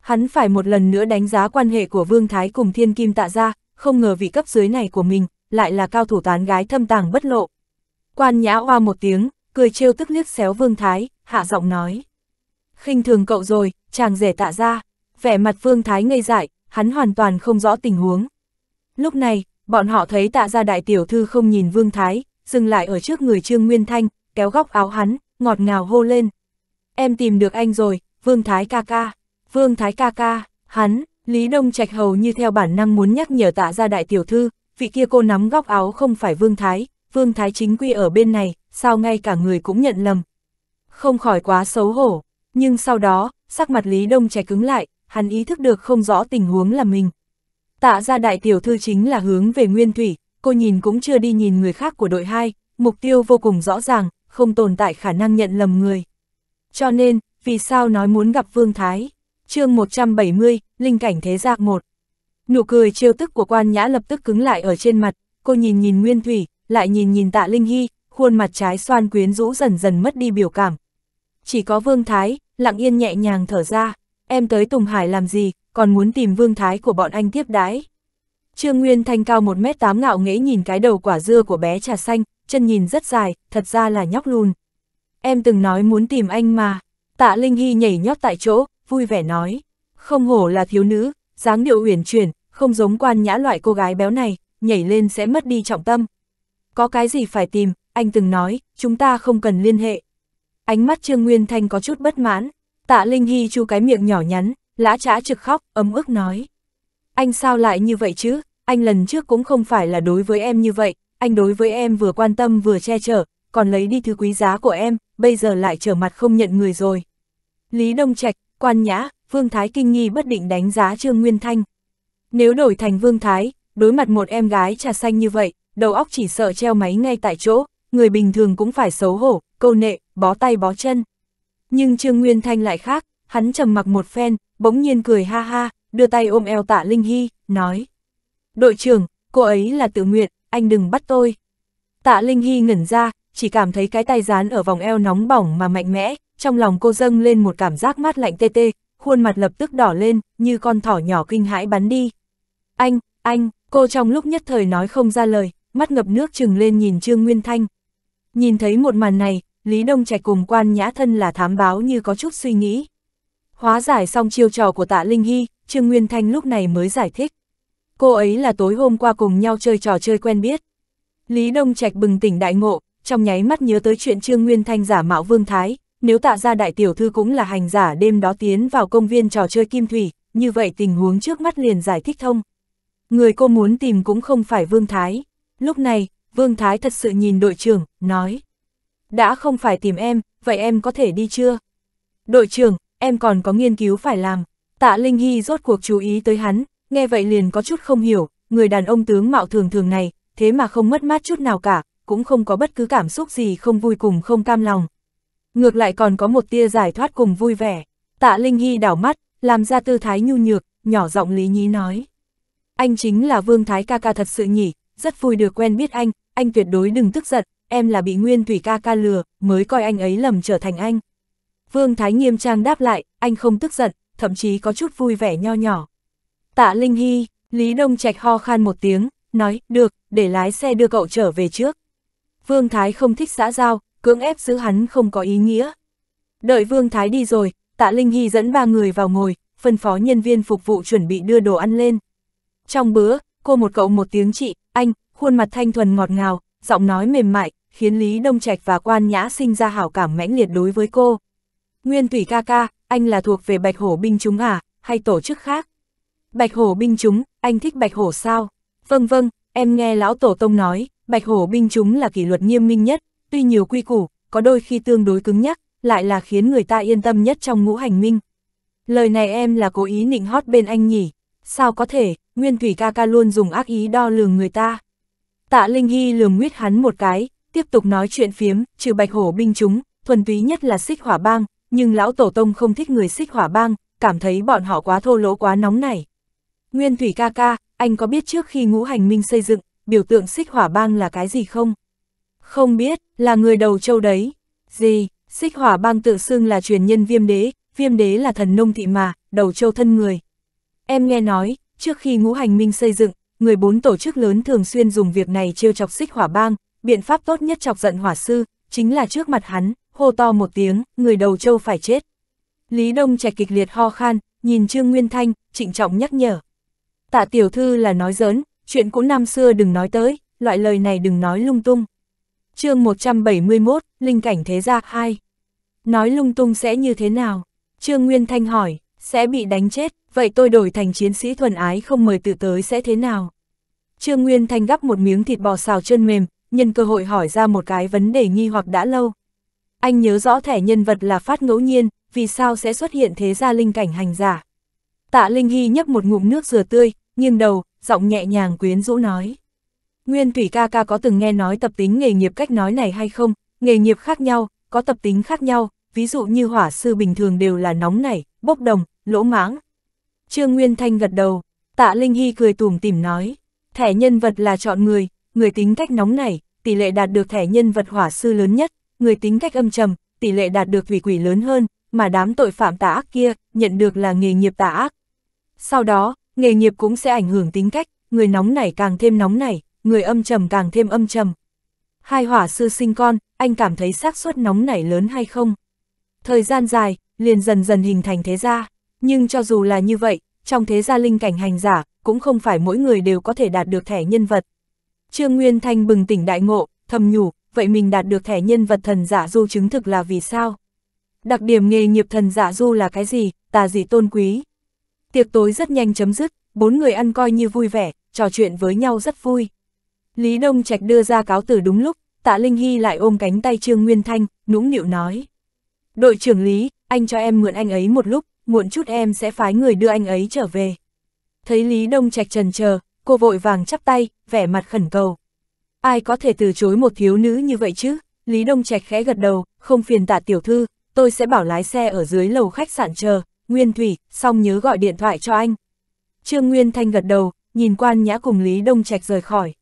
hắn phải một lần nữa đánh giá quan hệ của Vương Thái cùng Thiên Kim Tạ gia, không ngờ vị cấp dưới này của mình, lại là cao thủ tán gái thâm tàng bất lộ. Quan nhã hoa một tiếng, cười trêu tức liếc xéo Vương Thái, hạ giọng nói. khinh thường cậu rồi, chàng rể tạ gia. vẻ mặt Vương Thái ngây dại, hắn hoàn toàn không rõ tình huống. Lúc này, bọn họ thấy tạ gia đại tiểu thư không nhìn Vương Thái, dừng lại ở trước người Trương Nguyên Thanh, kéo góc áo hắn, ngọt ngào hô lên. Em tìm được anh rồi, Vương Thái ca ca. Vương Thái ca ca, hắn, Lý Đông Trạch hầu như theo bản năng muốn nhắc nhở tạ ra đại tiểu thư, vị kia cô nắm góc áo không phải Vương Thái, Vương Thái chính quy ở bên này, sao ngay cả người cũng nhận lầm. Không khỏi quá xấu hổ, nhưng sau đó, sắc mặt Lý Đông Trạch cứng lại, hắn ý thức được không rõ tình huống là mình. Tạ ra đại tiểu thư chính là hướng về Nguyên Thủy, cô nhìn cũng chưa đi nhìn người khác của đội 2, mục tiêu vô cùng rõ ràng, không tồn tại khả năng nhận lầm người. Cho nên, vì sao nói muốn gặp Vương Thái? chương 170, Linh cảnh thế giác một Nụ cười trêu tức của quan nhã lập tức cứng lại ở trên mặt, cô nhìn nhìn Nguyên Thủy, lại nhìn nhìn tạ Linh Hy, khuôn mặt trái xoan quyến rũ dần dần mất đi biểu cảm. Chỉ có Vương Thái, lặng yên nhẹ nhàng thở ra, em tới Tùng Hải làm gì, còn muốn tìm Vương Thái của bọn anh tiếp đái. Trương Nguyên Thanh cao 1m8 ngạo nghễ nhìn cái đầu quả dưa của bé trà xanh, chân nhìn rất dài, thật ra là nhóc lùn. Em từng nói muốn tìm anh mà, tạ Linh Hy nhảy nhót tại chỗ, vui vẻ nói, không hổ là thiếu nữ, dáng điệu uyển chuyển, không giống quan nhã loại cô gái béo này, nhảy lên sẽ mất đi trọng tâm. Có cái gì phải tìm, anh từng nói, chúng ta không cần liên hệ. Ánh mắt Trương Nguyên Thanh có chút bất mãn, tạ Linh Hy chu cái miệng nhỏ nhắn, lã trã trực khóc, ấm ức nói. Anh sao lại như vậy chứ, anh lần trước cũng không phải là đối với em như vậy, anh đối với em vừa quan tâm vừa che chở, còn lấy đi thứ quý giá của em, bây giờ lại trở mặt không nhận người rồi. Lý Đông Trạch, Quan Nhã, Vương Thái kinh nghi bất định đánh giá Trương Nguyên Thanh. Nếu đổi thành Vương Thái, đối mặt một em gái trà xanh như vậy, đầu óc chỉ sợ treo máy ngay tại chỗ, người bình thường cũng phải xấu hổ, câu nệ, bó tay bó chân. Nhưng Trương Nguyên Thanh lại khác, hắn trầm mặc một phen, bỗng nhiên cười ha ha, đưa tay ôm eo tạ Linh Hy, nói. Đội trưởng, cô ấy là tự nguyện, anh đừng bắt tôi. Tạ Linh Hy ngẩn ra, chỉ cảm thấy cái tay dán ở vòng eo nóng bỏng mà mạnh mẽ, trong lòng cô dâng lên một cảm giác mát lạnh tê tê, khuôn mặt lập tức đỏ lên, như con thỏ nhỏ kinh hãi bắn đi. Anh, anh, cô trong lúc nhất thời nói không ra lời, mắt ngập nước trừng lên nhìn Trương Nguyên Thanh. Nhìn thấy một màn này, Lý Đông Trạch cùng quan nhã thân là thám báo như có chút suy nghĩ. Hóa giải xong chiêu trò của tạ Linh Hy, Trương Nguyên Thanh lúc này mới giải thích. Cô ấy là tối hôm qua cùng nhau chơi trò chơi quen biết. Lý Đông Trạch bừng tỉnh đại ngộ, trong nháy mắt nhớ tới chuyện Trương Nguyên Thanh giả mạo Vương Thái, nếu tạ ra đại tiểu thư cũng là hành giả đêm đó tiến vào công viên trò chơi kim thủy, như vậy tình huống trước mắt liền giải thích thông. Người cô muốn tìm cũng không phải Vương Thái. Lúc này, Vương Thái thật sự nhìn đội trưởng, nói. Đã không phải tìm em, vậy em có thể đi chưa? Đội trưởng, em còn có nghiên cứu phải làm. Tạ Linh Hy rốt cuộc chú ý tới hắn, nghe vậy liền có chút không hiểu, người đàn ông tướng mạo thường thường này, thế mà không mất mát chút nào cả, cũng không có bất cứ cảm xúc gì không vui cùng không cam lòng. Ngược lại còn có một tia giải thoát cùng vui vẻ. Tạ Linh Hy đảo mắt, làm ra tư thái nhu nhược, nhỏ giọng lý nhí nói. Anh chính là Vương Thái ca ca thật sự nhỉ, rất vui được quen biết anh, anh tuyệt đối đừng tức giận, em là bị Nguyên Thủy ca ca lừa, mới coi anh ấy lầm trở thành anh. Vương Thái nghiêm trang đáp lại, anh không tức giận, thậm chí có chút vui vẻ nho nhỏ. Tạ Linh Hy, Lý Đông Trạch ho khan một tiếng, nói, được, để lái xe đưa cậu trở về trước. Vương Thái không thích xã giao, cưỡng ép giữ hắn không có ý nghĩa. Đợi Vương Thái đi rồi, Tạ Linh Hy dẫn ba người vào ngồi, phân phó nhân viên phục vụ chuẩn bị đưa đồ ăn lên. Trong bữa, cô một cậu một tiếng chị, anh, khuôn mặt thanh thuần ngọt ngào, giọng nói mềm mại, khiến Lý Đông Trạch và Quan Nhã sinh ra hảo cảm mãnh liệt đối với cô. Nguyên Tủy ca ca, anh là thuộc về Bạch Hổ binh chúng à, hay tổ chức khác? Bạch Hổ binh chúng, anh thích Bạch Hổ sao? Vâng vâng, em nghe lão tổ tông nói, Bạch hổ binh chúng là kỷ luật nghiêm minh nhất, tuy nhiều quy củ, có đôi khi tương đối cứng nhắc, lại là khiến người ta yên tâm nhất trong ngũ hành minh. Lời này em là cố ý nịnh hót bên anh nhỉ? Sao có thể, Nguyên Thủy ca ca luôn dùng ác ý đo lường người ta. Tạ Linh Hy lường nguyết hắn một cái, tiếp tục nói chuyện phiếm, trừ bạch hổ binh chúng, thuần túy nhất là xích hỏa bang, nhưng lão tổ tông không thích người xích hỏa bang, cảm thấy bọn họ quá thô lỗ quá nóng này. Nguyên Thủy ca ca, anh có biết trước khi ngũ hành minh xây dựng, biểu tượng xích hỏa bang là cái gì không? Không biết, là người đầu châu đấy. Gì, xích hỏa bang tự xưng là truyền nhân viêm đế, viêm đế là thần nông thị mà, đầu châu thân người. Em nghe nói, trước khi ngũ hành minh xây dựng, người bốn tổ chức lớn thường xuyên dùng việc này trêu chọc xích hỏa bang, biện pháp tốt nhất chọc giận hỏa sư, chính là trước mặt hắn, hô to một tiếng, người đầu châu phải chết. Lý Đông trẻ kịch liệt ho khan, nhìn Trương Nguyên Thanh, trịnh trọng nhắc nhở. Tạ tiểu thư là nói giỡn, chuyện cũ năm xưa đừng nói tới, loại lời này đừng nói lung tung. chương 171, Linh cảnh thế gia 2. Nói lung tung sẽ như thế nào? Trương Nguyên Thanh hỏi, sẽ bị đánh chết, vậy tôi đổi thành chiến sĩ thuần ái không mời tự tới sẽ thế nào? Trương Nguyên Thanh gắp một miếng thịt bò xào chân mềm, nhân cơ hội hỏi ra một cái vấn đề nghi hoặc đã lâu. Anh nhớ rõ thẻ nhân vật là phát ngẫu nhiên, vì sao sẽ xuất hiện thế gia linh cảnh hành giả? Tạ Linh Hy nhấp một ngụm nước dừa tươi, nghiêng đầu, giọng nhẹ nhàng quyến rũ nói. Nguyên Thủy ca ca có từng nghe nói tập tính nghề nghiệp cách nói này hay không, nghề nghiệp khác nhau, có tập tính khác nhau, ví dụ như hỏa sư bình thường đều là nóng nảy, bốc đồng, lỗ mãng. Trương Nguyên Thanh gật đầu, tạ Linh Hy cười tủm tìm nói, thẻ nhân vật là chọn người, người tính cách nóng nảy, tỷ lệ đạt được thẻ nhân vật hỏa sư lớn nhất, người tính cách âm trầm, tỷ lệ đạt được thủy quỷ lớn hơn, mà đám tội phạm tà ác kia, nhận được là nghề nghiệp tà ác. Sau đó, nghề nghiệp cũng sẽ ảnh hưởng tính cách, người nóng nảy càng thêm nóng nảy, người âm trầm càng thêm âm trầm. Hai hỏa sư sinh con, anh cảm thấy xác suất nóng nảy lớn hay không? Thời gian dài, liền dần dần hình thành thế gia, nhưng cho dù là như vậy, trong thế gia linh cảnh hành giả, cũng không phải mỗi người đều có thể đạt được thẻ nhân vật. Trương Nguyên Thanh bừng tỉnh đại ngộ, thầm nhủ, vậy mình đạt được thẻ nhân vật thần giả du chứng thực là vì sao? Đặc điểm nghề nghiệp thần giả du là cái gì, tà dị tôn quý? Tiệc tối rất nhanh chấm dứt, bốn người ăn coi như vui vẻ, trò chuyện với nhau rất vui. Lý Đông Trạch đưa ra cáo từ đúng lúc, tạ Linh Hy lại ôm cánh tay Trương Nguyên Thanh, nũng nịu nói. Đội trưởng Lý, anh cho em mượn anh ấy một lúc, muộn chút em sẽ phái người đưa anh ấy trở về. Thấy Lý Đông Trạch trần chờ, cô vội vàng chắp tay, vẻ mặt khẩn cầu. Ai có thể từ chối một thiếu nữ như vậy chứ? Lý Đông Trạch khẽ gật đầu, không phiền tạ tiểu thư, tôi sẽ bảo lái xe ở dưới lầu khách sạn chờ, Nguyên Thủy, xong nhớ gọi điện thoại cho anh. Trương Nguyên Thanh gật đầu, nhìn quan nhã cùng Lý Đông Trạch rời khỏi.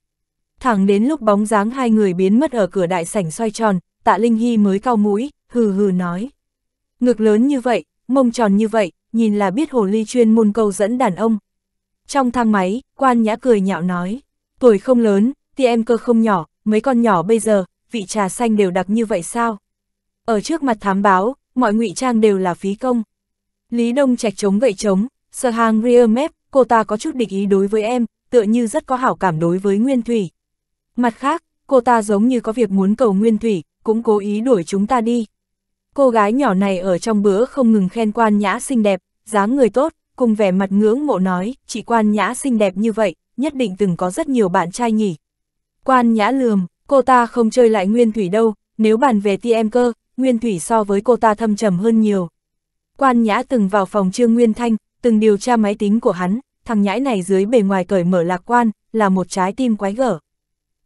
Thẳng đến lúc bóng dáng hai người biến mất ở cửa đại sảnh xoay tròn, tạ Linh Hy mới cau mũi, hừ hừ nói. Ngực lớn như vậy, mông tròn như vậy, nhìn là biết hồ ly chuyên môn câu dẫn đàn ông. Trong thang máy, quan nhã cười nhạo nói, tuổi không lớn, thì em cơ không nhỏ, mấy con nhỏ bây giờ, vị trà xanh đều đặc như vậy sao? Ở trước mặt thám báo, mọi ngụy trang đều là phí công. Lý Đông Trạch chống gậy chống, sờ hàng rear map, cô ta có chút địch ý đối với em, tựa như rất có hảo cảm đối với Nguyên Thủy. Mặt khác, cô ta giống như có việc muốn cầu Nguyên Thủy, cũng cố ý đuổi chúng ta đi. Cô gái nhỏ này ở trong bữa không ngừng khen quan nhã xinh đẹp, dáng người tốt, cùng vẻ mặt ngưỡng mộ nói, chị quan nhã xinh đẹp như vậy, nhất định từng có rất nhiều bạn trai nhỉ. Quan nhã lườm, cô ta không chơi lại Nguyên Thủy đâu, nếu bàn về ti em cơ, Nguyên Thủy so với cô ta thâm trầm hơn nhiều. Quan Nhã từng vào phòng Trương Nguyên Thanh, từng điều tra máy tính của hắn, thằng nhãi này dưới bề ngoài cởi mở lạc quan, là một trái tim quái gở.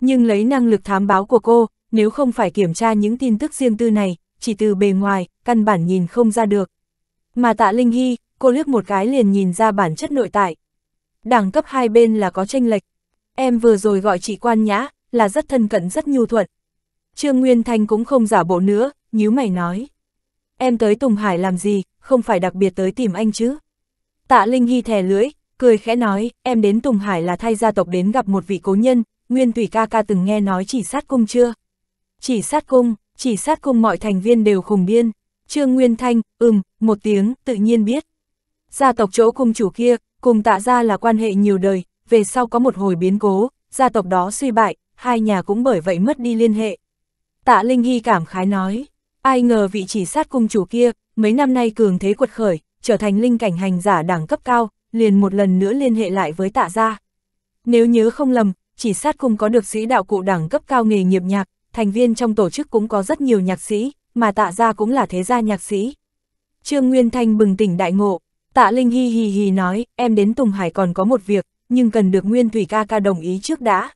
Nhưng lấy năng lực thám báo của cô, nếu không phải kiểm tra những tin tức riêng tư này, chỉ từ bề ngoài, căn bản nhìn không ra được. Mà tạ Linh Hy, cô liếc một cái liền nhìn ra bản chất nội tại. Đẳng cấp hai bên là có tranh lệch. Em vừa rồi gọi chị Quan Nhã, là rất thân cận rất nhu thuận. Trương Nguyên Thanh cũng không giả bộ nữa, nhíu mày nói em tới Tùng Hải làm gì, không phải đặc biệt tới tìm anh chứ. Tạ Linh Hy thè lưỡi, cười khẽ nói, em đến Tùng Hải là thay gia tộc đến gặp một vị cố nhân, Nguyên Tùy ca ca từng nghe nói chỉ sát cung chưa? Chỉ sát cung, chỉ sát cung mọi thành viên đều khùng biên. Trương Nguyên Thanh, ừm, một tiếng, tự nhiên biết. Gia tộc chỗ cung chủ kia, cùng tạ ra là quan hệ nhiều đời, về sau có một hồi biến cố, gia tộc đó suy bại, hai nhà cũng bởi vậy mất đi liên hệ. Tạ Linh Hy cảm khái nói. Ai ngờ vị chỉ sát cung chủ kia, mấy năm nay cường thế quật khởi, trở thành linh cảnh hành giả đẳng cấp cao, liền một lần nữa liên hệ lại với tạ gia. Nếu nhớ không lầm, chỉ sát cung có được sĩ đạo cụ đẳng cấp cao nghề nghiệp nhạc, thành viên trong tổ chức cũng có rất nhiều nhạc sĩ, mà tạ gia cũng là thế gia nhạc sĩ. Trương Nguyên Thanh bừng tỉnh đại ngộ, tạ Linh hi hi hi nói, em đến Tùng Hải còn có một việc, nhưng cần được Nguyên Thủy ca ca đồng ý trước đã.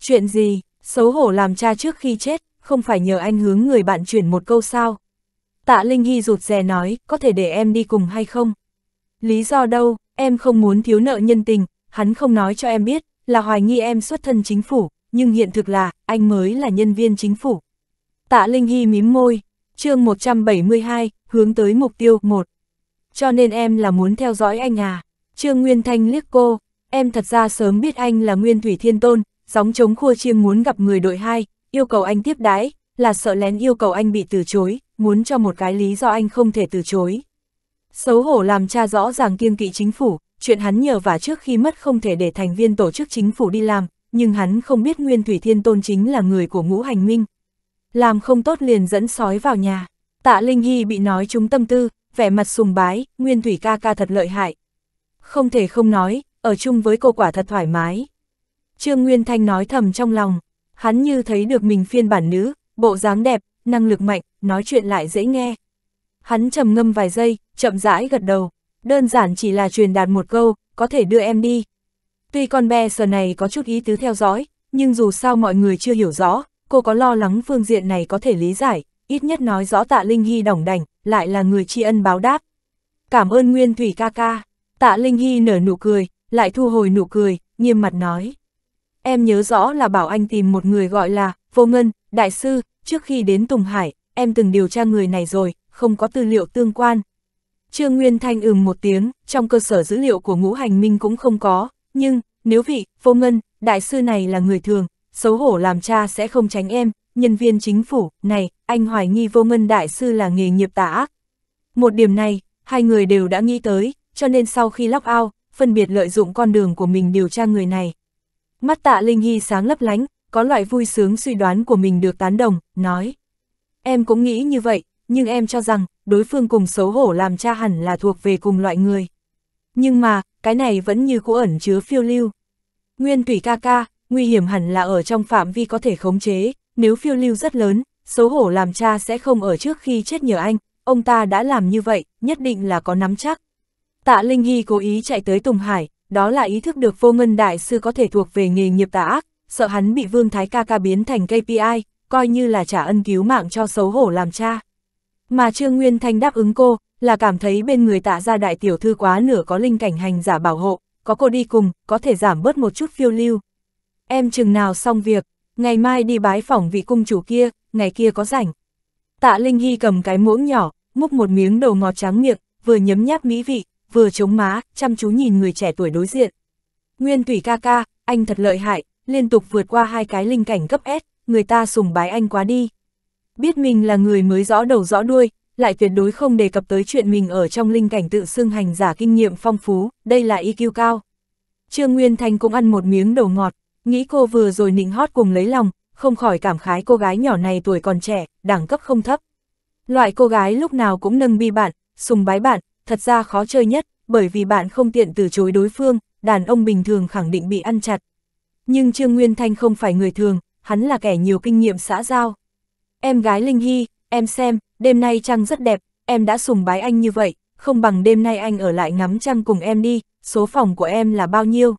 Chuyện gì, xấu hổ làm cha trước khi chết, không phải nhờ anh hướng người bạn chuyển một câu sao. Tạ Linh Hy rụt rè nói, có thể để em đi cùng hay không? Lý do đâu, em không muốn thiếu nợ nhân tình, hắn không nói cho em biết, là hoài nghi em xuất thân chính phủ, nhưng hiện thực là, anh mới là nhân viên chính phủ. Tạ Linh Hy mím môi, chương 172, hướng tới mục tiêu 1. Cho nên em là muốn theo dõi anh à? Trương Nguyên Thanh liếc cô, em thật ra sớm biết anh là Nguyên Thủy Thiên Tôn, gióng chống khua chiêm muốn gặp người đội hai, yêu cầu anh tiếp đãi, là sợ lén yêu cầu anh bị từ chối, muốn cho một cái lý do anh không thể từ chối. Xấu hổ làm cha rõ ràng kiêng kỵ chính phủ, chuyện hắn nhờ và trước khi mất không thể để thành viên tổ chức chính phủ đi làm, nhưng hắn không biết Nguyên Thủy Thiên Tôn chính là người của ngũ hành minh. Làm không tốt liền dẫn sói vào nhà, tạ Linh Hy bị nói trúng tâm tư, vẻ mặt sùng bái, Nguyên Thủy ca ca thật lợi hại. Không thể không nói, ở chung với cô quả thật thoải mái. Trương Nguyên Thanh nói thầm trong lòng, hắn như thấy được mình phiên bản nữ, bộ dáng đẹp, năng lực mạnh, nói chuyện lại dễ nghe. Hắn trầm ngâm vài giây, chậm rãi gật đầu, đơn giản chỉ là truyền đạt một câu, có thể đưa em đi. Tuy con bé sờ này có chút ý tứ theo dõi, nhưng dù sao mọi người chưa hiểu rõ, cô có lo lắng phương diện này có thể lý giải, ít nhất nói rõ tạ Linh Hy đỏng đảnh lại là người tri ân báo đáp. Cảm ơn Nguyên Thủy ca ca, tạ Linh Hy nở nụ cười, lại thu hồi nụ cười, nghiêm mặt nói em nhớ rõ là bảo anh tìm một người gọi là Vô Ngân, đại sư, trước khi đến Tùng Hải, em từng điều tra người này rồi, không có tư liệu tương quan. Trương Nguyên Thanh ừm một tiếng, trong cơ sở dữ liệu của ngũ hành minh cũng không có, nhưng, nếu vị, Vô Ngân, đại sư này là người thường, xấu hổ làm cha sẽ không tránh em, nhân viên chính phủ, này, anh hoài nghi Vô Ngân đại sư là nghề nghiệp tà ác. Một điểm này, hai người đều đã nghĩ tới, cho nên sau khi lóc ao, phân biệt lợi dụng con đường của mình điều tra người này. Mắt tạ Linh Hy sáng lấp lánh, có loại vui sướng suy đoán của mình được tán đồng, nói. Em cũng nghĩ như vậy, nhưng em cho rằng, đối phương cùng xấu hổ làm cha hẳn là thuộc về cùng loại người. Nhưng mà, cái này vẫn như cũ ẩn chứa phiêu lưu. Nguyên Thủy ca ca, nguy hiểm hẳn là ở trong phạm vi có thể khống chế, nếu phiêu lưu rất lớn, xấu hổ làm cha sẽ không ở trước khi chết nhờ anh, ông ta đã làm như vậy, nhất định là có nắm chắc. Tạ Linh Hy cố ý chạy tới Tùng Hải, đó là ý thức được vô ngân đại sư có thể thuộc về nghề nghiệp tà ác, sợ hắn bị Vương Thái ca ca biến thành KPI, coi như là trả ân cứu mạng cho xấu hổ làm cha. Mà Trương Nguyên Thanh đáp ứng cô, là cảm thấy bên người tạ ra đại tiểu thư quá nửa có linh cảnh hành giả bảo hộ, có cô đi cùng, có thể giảm bớt một chút phiêu lưu. Em chừng nào xong việc, ngày mai đi bái phỏng vị cung chủ kia, ngày kia có rảnh. Tạ Linh Hy cầm cái muỗng nhỏ, múc một miếng đầu ngọt trắng miệng, vừa nhấm nháp mỹ vị, vừa chống má, chăm chú nhìn người trẻ tuổi đối diện. Nguyên Thủy ca ca, anh thật lợi hại, liên tục vượt qua hai cái linh cảnh cấp S, người ta sùng bái anh quá đi. Biết mình là người mới rõ đầu rõ đuôi, lại tuyệt đối không đề cập tới chuyện mình ở trong linh cảnh tự xưng hành giả kinh nghiệm phong phú, đây là IQ e cao. Trương Nguyên Thanh cũng ăn một miếng đầu ngọt, nghĩ cô vừa rồi nịnh hót cùng lấy lòng, không khỏi cảm khái cô gái nhỏ này tuổi còn trẻ, đẳng cấp không thấp. Loại cô gái lúc nào cũng nâng bi bạn, sùng bái bạn, thật ra khó chơi nhất, bởi vì bạn không tiện từ chối đối phương, đàn ông bình thường khẳng định bị ăn chặt. Nhưng Trương Nguyên Thanh không phải người thường, hắn là kẻ nhiều kinh nghiệm xã giao. Em gái Linh Hy, em xem, đêm nay trăng rất đẹp, em đã sùng bái anh như vậy, không bằng đêm nay anh ở lại ngắm trăng cùng em đi, số phòng của em là bao nhiêu?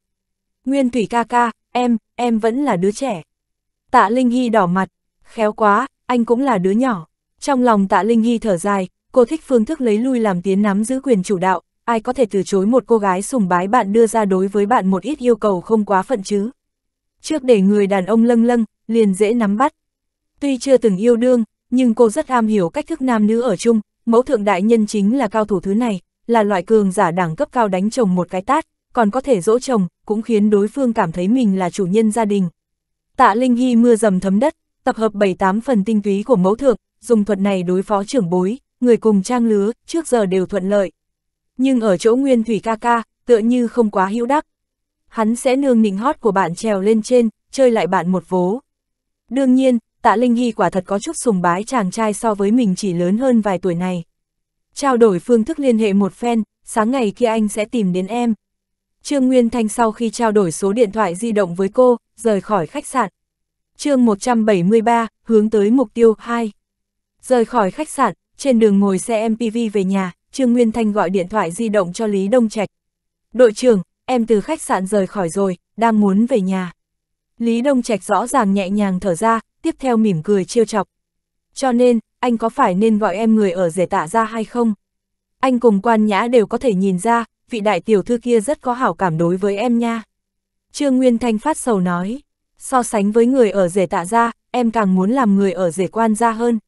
Nguyên Thủy ca ca, em, em vẫn là đứa trẻ. Tạ Linh Hy đỏ mặt, khéo quá, anh cũng là đứa nhỏ. Trong lòng tạ Linh Hy thở dài, cô thích phương thức lấy lui làm tiến nắm giữ quyền chủ đạo, ai có thể từ chối một cô gái sùng bái bạn đưa ra đối với bạn một ít yêu cầu không quá phận chứ. Trước để người đàn ông lâng lâng, liền dễ nắm bắt. Tuy chưa từng yêu đương, nhưng cô rất am hiểu cách thức nam nữ ở chung, mẫu thượng đại nhân chính là cao thủ thứ này, là loại cường giả đẳng cấp cao đánh chồng một cái tát, còn có thể dỗ chồng, cũng khiến đối phương cảm thấy mình là chủ nhân gia đình. Tạ Linh Hy mưa dầm thấm đất, tập hợp 7-8 phần tinh túy của mẫu thượng, dùng thuật này đối phó trưởng bối, người cùng trang lứa, trước giờ đều thuận lợi. Nhưng ở chỗ nguyên thủy ca ca, tựa như không quá hữu đắc. Hắn sẽ nương nịnh hót của bạn trèo lên trên, chơi lại bạn một vố. Đương nhiên, tạ Linh Hy quả thật có chút sùng bái chàng trai so với mình chỉ lớn hơn vài tuổi này. Trao đổi phương thức liên hệ một phen, sáng ngày kia anh sẽ tìm đến em. Trương Nguyên Thanh sau khi trao đổi số điện thoại di động với cô, rời khỏi khách sạn. chương 173, hướng tới mục tiêu 2. Rời khỏi khách sạn, trên đường ngồi xe MPV về nhà, Trương Nguyên Thanh gọi điện thoại di động cho Lý Đông Trạch. Đội trưởng, em từ khách sạn rời khỏi rồi, đang muốn về nhà. Lý Đông Trạch rõ ràng nhẹ nhàng thở ra, tiếp theo mỉm cười chiêu chọc. Cho nên, anh có phải nên gọi em người ở rể tạ ra hay không? Anh cùng quan nhã đều có thể nhìn ra, vị đại tiểu thư kia rất có hảo cảm đối với em nha. Trương Nguyên Thanh phát sầu nói, so sánh với người ở rể tạ ra, em càng muốn làm người ở rể quan ra hơn.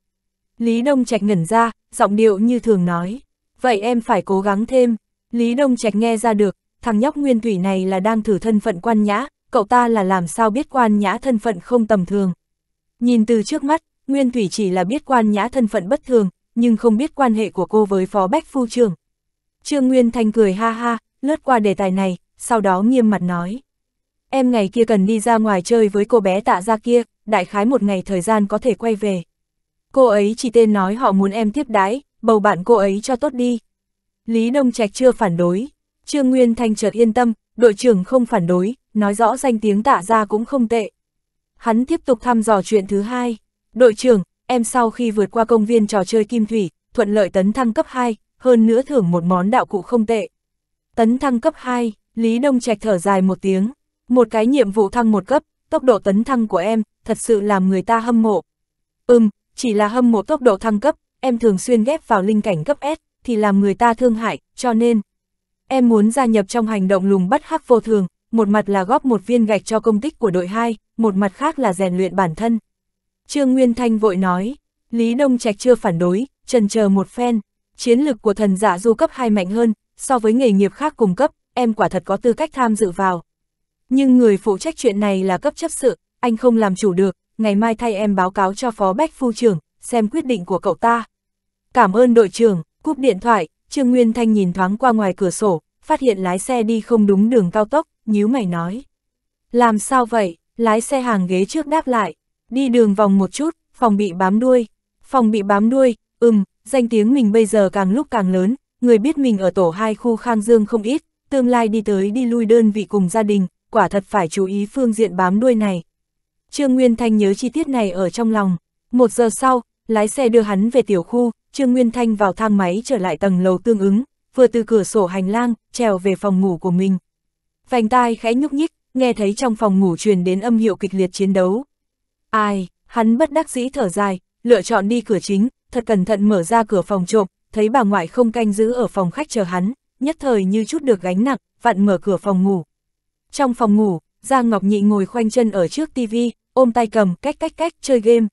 Lý Đông Trạch ngẩn ra, giọng điệu như thường nói. Vậy em phải cố gắng thêm. Lý Đông Trạch nghe ra được, thằng nhóc nguyên thủy này là đang thử thân phận quan nhã, cậu ta là làm sao biết quan nhã thân phận không tầm thường. Nhìn từ trước mắt, nguyên thủy chỉ là biết quan nhã thân phận bất thường, nhưng không biết quan hệ của cô với phó bách phu trưởng. Trương Nguyên Thanh cười ha ha, lướt qua đề tài này, sau đó nghiêm mặt nói. Em ngày kia cần đi ra ngoài chơi với cô bé tạ ra kia, đại khái một ngày thời gian có thể quay về. Cô ấy chỉ tên nói họ muốn em tiếp đái, bầu bạn cô ấy cho tốt đi. Lý Đông Trạch chưa phản đối, Trương Nguyên Thanh chợt yên tâm, đội trưởng không phản đối, nói rõ danh tiếng tạ ra cũng không tệ. Hắn tiếp tục thăm dò chuyện thứ hai. Đội trưởng, em sau khi vượt qua công viên trò chơi Kim Thủy, thuận lợi tấn thăng cấp 2, hơn nữa thưởng một món đạo cụ không tệ. Tấn thăng cấp 2, Lý Đông Trạch thở dài một tiếng. Một cái nhiệm vụ thăng một cấp, tốc độ tấn thăng của em, thật sự làm người ta hâm mộ. Ừm, chỉ là hâm mộ tốc độ thăng cấp, em thường xuyên ghép vào linh cảnh cấp S, thì làm người ta thương hại, cho nên... Em muốn gia nhập trong hành động lùng bắt hắc vô thường, một mặt là góp một viên gạch cho công tích của đội 2, một mặt khác là rèn luyện bản thân. Trương Nguyên Thanh vội nói, Lý Đông Trạch chưa phản đối, trần chờ một phen, chiến lực của thần giả dạ du cấp 2 mạnh hơn, so với nghề nghiệp khác cùng cấp, em quả thật có tư cách tham dự vào. Nhưng người phụ trách chuyện này là cấp chấp sự, anh không làm chủ được, ngày mai thay em báo cáo cho phó bách phu trưởng, xem quyết định của cậu ta. Cảm ơn đội trưởng, cúp điện thoại, Trương Nguyên Thanh nhìn thoáng qua ngoài cửa sổ, phát hiện lái xe đi không đúng đường cao tốc, nhíu mày nói. Làm sao vậy, lái xe hàng ghế trước đáp lại, đi đường vòng một chút, phòng bị bám đuôi. Phòng bị bám đuôi, ừm, danh tiếng mình bây giờ càng lúc càng lớn, người biết mình ở tổ hai khu Khang Dương không ít, tương lai đi tới đi lui đơn vị cùng gia đình, quả thật phải chú ý phương diện bám đuôi này, Trương Nguyên Thanh nhớ chi tiết này ở trong lòng. Một giờ sau, lái xe đưa hắn về tiểu khu, Trương Nguyên Thanh vào thang máy trở lại tầng lầu tương ứng, vừa từ cửa sổ hành lang, trèo về phòng ngủ của mình. Vành tai khẽ nhúc nhích, nghe thấy trong phòng ngủ truyền đến âm hiệu kịch liệt chiến đấu. Ai, hắn bất đắc dĩ thở dài, lựa chọn đi cửa chính, thật cẩn thận mở ra cửa phòng trộm, thấy bà ngoại không canh giữ ở phòng khách chờ hắn, nhất thời như chút được gánh nặng, vặn mở cửa phòng ngủ. Trong phòng ngủ, Giang Ngọc Nhị ngồi khoanh chân ở trước tivi, ôm tay cầm, cách cách cách, chơi game.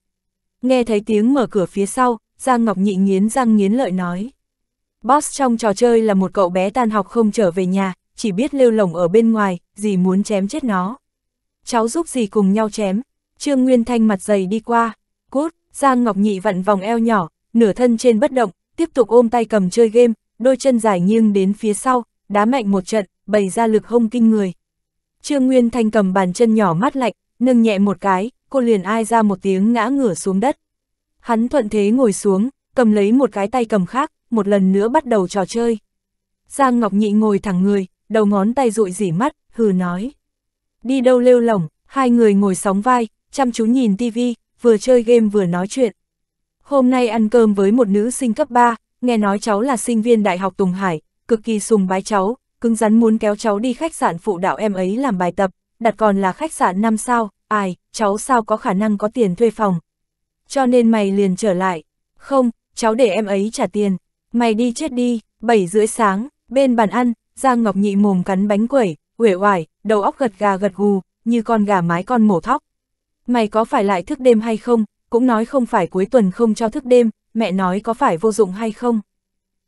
Nghe thấy tiếng mở cửa phía sau, Giang Ngọc Nhị nghiến răng nghiến lợi nói. Boss trong trò chơi là một cậu bé tan học không trở về nhà, chỉ biết lêu lỏng ở bên ngoài, dì muốn chém chết nó. Cháu giúp dì cùng nhau chém. Trương Nguyên Thanh mặt dày đi qua. Cút, Giang Ngọc Nhị vặn vòng eo nhỏ, nửa thân trên bất động, tiếp tục ôm tay cầm chơi game, đôi chân dài nghiêng đến phía sau, đá mạnh một trận, bày ra lực hông kinh người. Trương Nguyên Thanh cầm bàn chân nhỏ mát lạnh, nâng nhẹ một cái, cô liền ai ra một tiếng ngã ngửa xuống đất. Hắn thuận thế ngồi xuống, cầm lấy một cái tay cầm khác, một lần nữa bắt đầu trò chơi. Giang Ngọc Nhị ngồi thẳng người, đầu ngón tay rụi rỉ mắt, hừ nói. Đi đâu lêu lỏng, hai người ngồi sóng vai, chăm chú nhìn tivi, vừa chơi game vừa nói chuyện. Hôm nay ăn cơm với một nữ sinh cấp 3, nghe nói cháu là sinh viên Đại học Tùng Hải, cực kỳ sùng bái cháu, cứng rắn muốn kéo cháu đi khách sạn phụ đạo em ấy làm bài tập, đặt còn là khách sạn 5 sao, ai, cháu sao có khả năng có tiền thuê phòng. Cho nên mày liền trở lại. Không, cháu để em ấy trả tiền. Mày đi chết đi, 7 rưỡi sáng, bên bàn ăn, Giang Ngọc Nhị mồm cắn bánh quẩy, uể oải, đầu óc gật gà gật gù, như con gà mái con mổ thóc. Mày có phải lại thức đêm hay không, cũng nói không phải cuối tuần không cho thức đêm, mẹ nói có phải vô dụng hay không.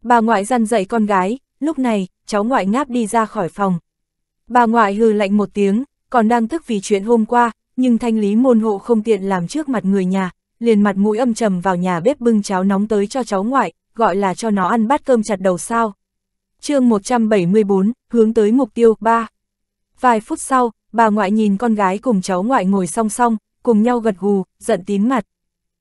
Bà ngoại dặn dạy con gái, lúc này, cháu ngoại ngáp đi ra khỏi phòng. Bà ngoại hừ lạnh một tiếng, còn đang thức vì chuyện hôm qua, nhưng thanh lý môn hộ không tiện làm trước mặt người nhà, liền mặt mũi âm trầm vào nhà bếp bưng cháo nóng tới cho cháu ngoại, gọi là cho nó ăn bát cơm chặt đầu sao. chương 174, hướng tới mục tiêu 3. Vài phút sau, bà ngoại nhìn con gái cùng cháu ngoại ngồi song song, cùng nhau gật gù, giận tím mặt.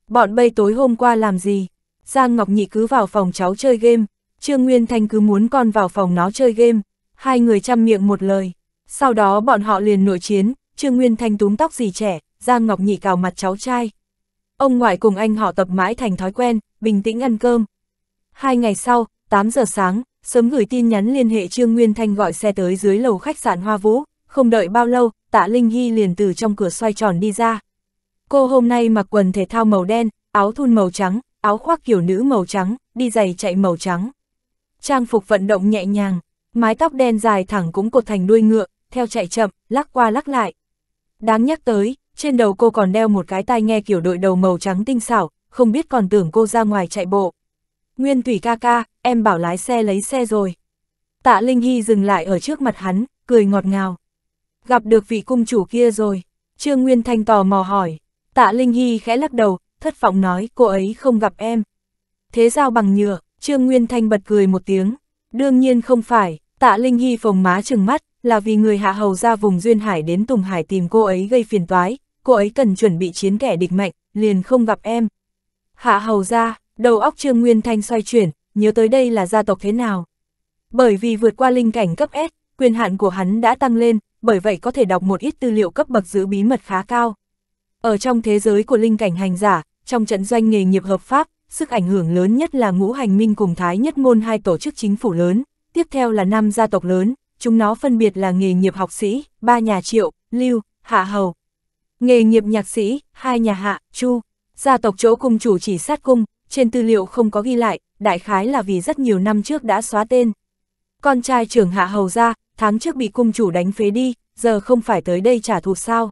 Bọn bây tối hôm qua làm gì? Giang Ngọc Nhị cứ vào phòng cháu chơi game, Trương Nguyên Thanh cứ muốn con vào phòng nó chơi game, hai người chăm miệng một lời. Sau đó bọn họ liền nội chiến, Trương Nguyên Thanh túm tóc gì trẻ, Giang Ngọc Nhị cào mặt cháu trai. Ông ngoại cùng anh họ tập mãi thành thói quen, bình tĩnh ăn cơm. Hai ngày sau, 8 giờ sáng, sớm gửi tin nhắn liên hệ Trương Nguyên Thanh gọi xe tới dưới lầu khách sạn Hoa Vũ, không đợi bao lâu, tạ Linh Hy liền từ trong cửa xoay tròn đi ra. Cô hôm nay mặc quần thể thao màu đen, áo thun màu trắng, áo khoác kiểu nữ màu trắng, đi giày chạy màu trắng. Trang phục vận động nhẹ nhàng, mái tóc đen dài thẳng cũng cột thành đuôi ngựa, theo chạy chậm, lắc qua lắc lại. Đáng nhắc tới, trên đầu cô còn đeo một cái tai nghe kiểu đội đầu màu trắng tinh xảo, không biết còn tưởng cô ra ngoài chạy bộ. Nguyên Thủy ca ca, em bảo lái xe lấy xe rồi. Tạ Linh Hy dừng lại ở trước mặt hắn, cười ngọt ngào. Gặp được vị cung chủ kia rồi. Trương Nguyên Thanh tò mò hỏi. Tạ Linh Hy khẽ lắc đầu, thất vọng nói cô ấy không gặp em. Thế giao bằng nhựa, Trương Nguyên Thanh bật cười một tiếng. Đương nhiên không phải, tạ Linh Hy phồng má trừng mắt, là vì người hạ hầu ra vùng Duyên Hải đến Tùng Hải tìm cô ấy gây phiền toái, cô ấy cần chuẩn bị chiến kẻ địch mạnh, liền không gặp em. Hạ hầu ra, đầu óc Trương Nguyên Thanh xoay chuyển, nhớ tới đây là gia tộc thế nào. Bởi vì vượt qua linh cảnh cấp S, quyền hạn của hắn đã tăng lên, bởi vậy có thể đọc một ít tư liệu cấp bậc giữ bí mật khá cao. Ở trong thế giới của linh cảnh hành giả, trong trận doanh nghề nghiệp hợp pháp, sức ảnh hưởng lớn nhất là ngũ hành minh cùng thái nhất môn hai tổ chức chính phủ lớn, tiếp theo là năm gia tộc lớn, chúng nó phân biệt là nghề nghiệp học sĩ, ba nhà triệu, lưu, hạ hầu. Nghề nghiệp nhạc sĩ, hai nhà hạ, chu. Gia tộc chỗ cung chủ chỉ sát cung, trên tư liệu không có ghi lại, đại khái là vì rất nhiều năm trước đã xóa tên. Con trai trưởng hạ hầu ra, tháng trước bị cung chủ đánh phế đi, giờ không phải tới đây trả thù sao.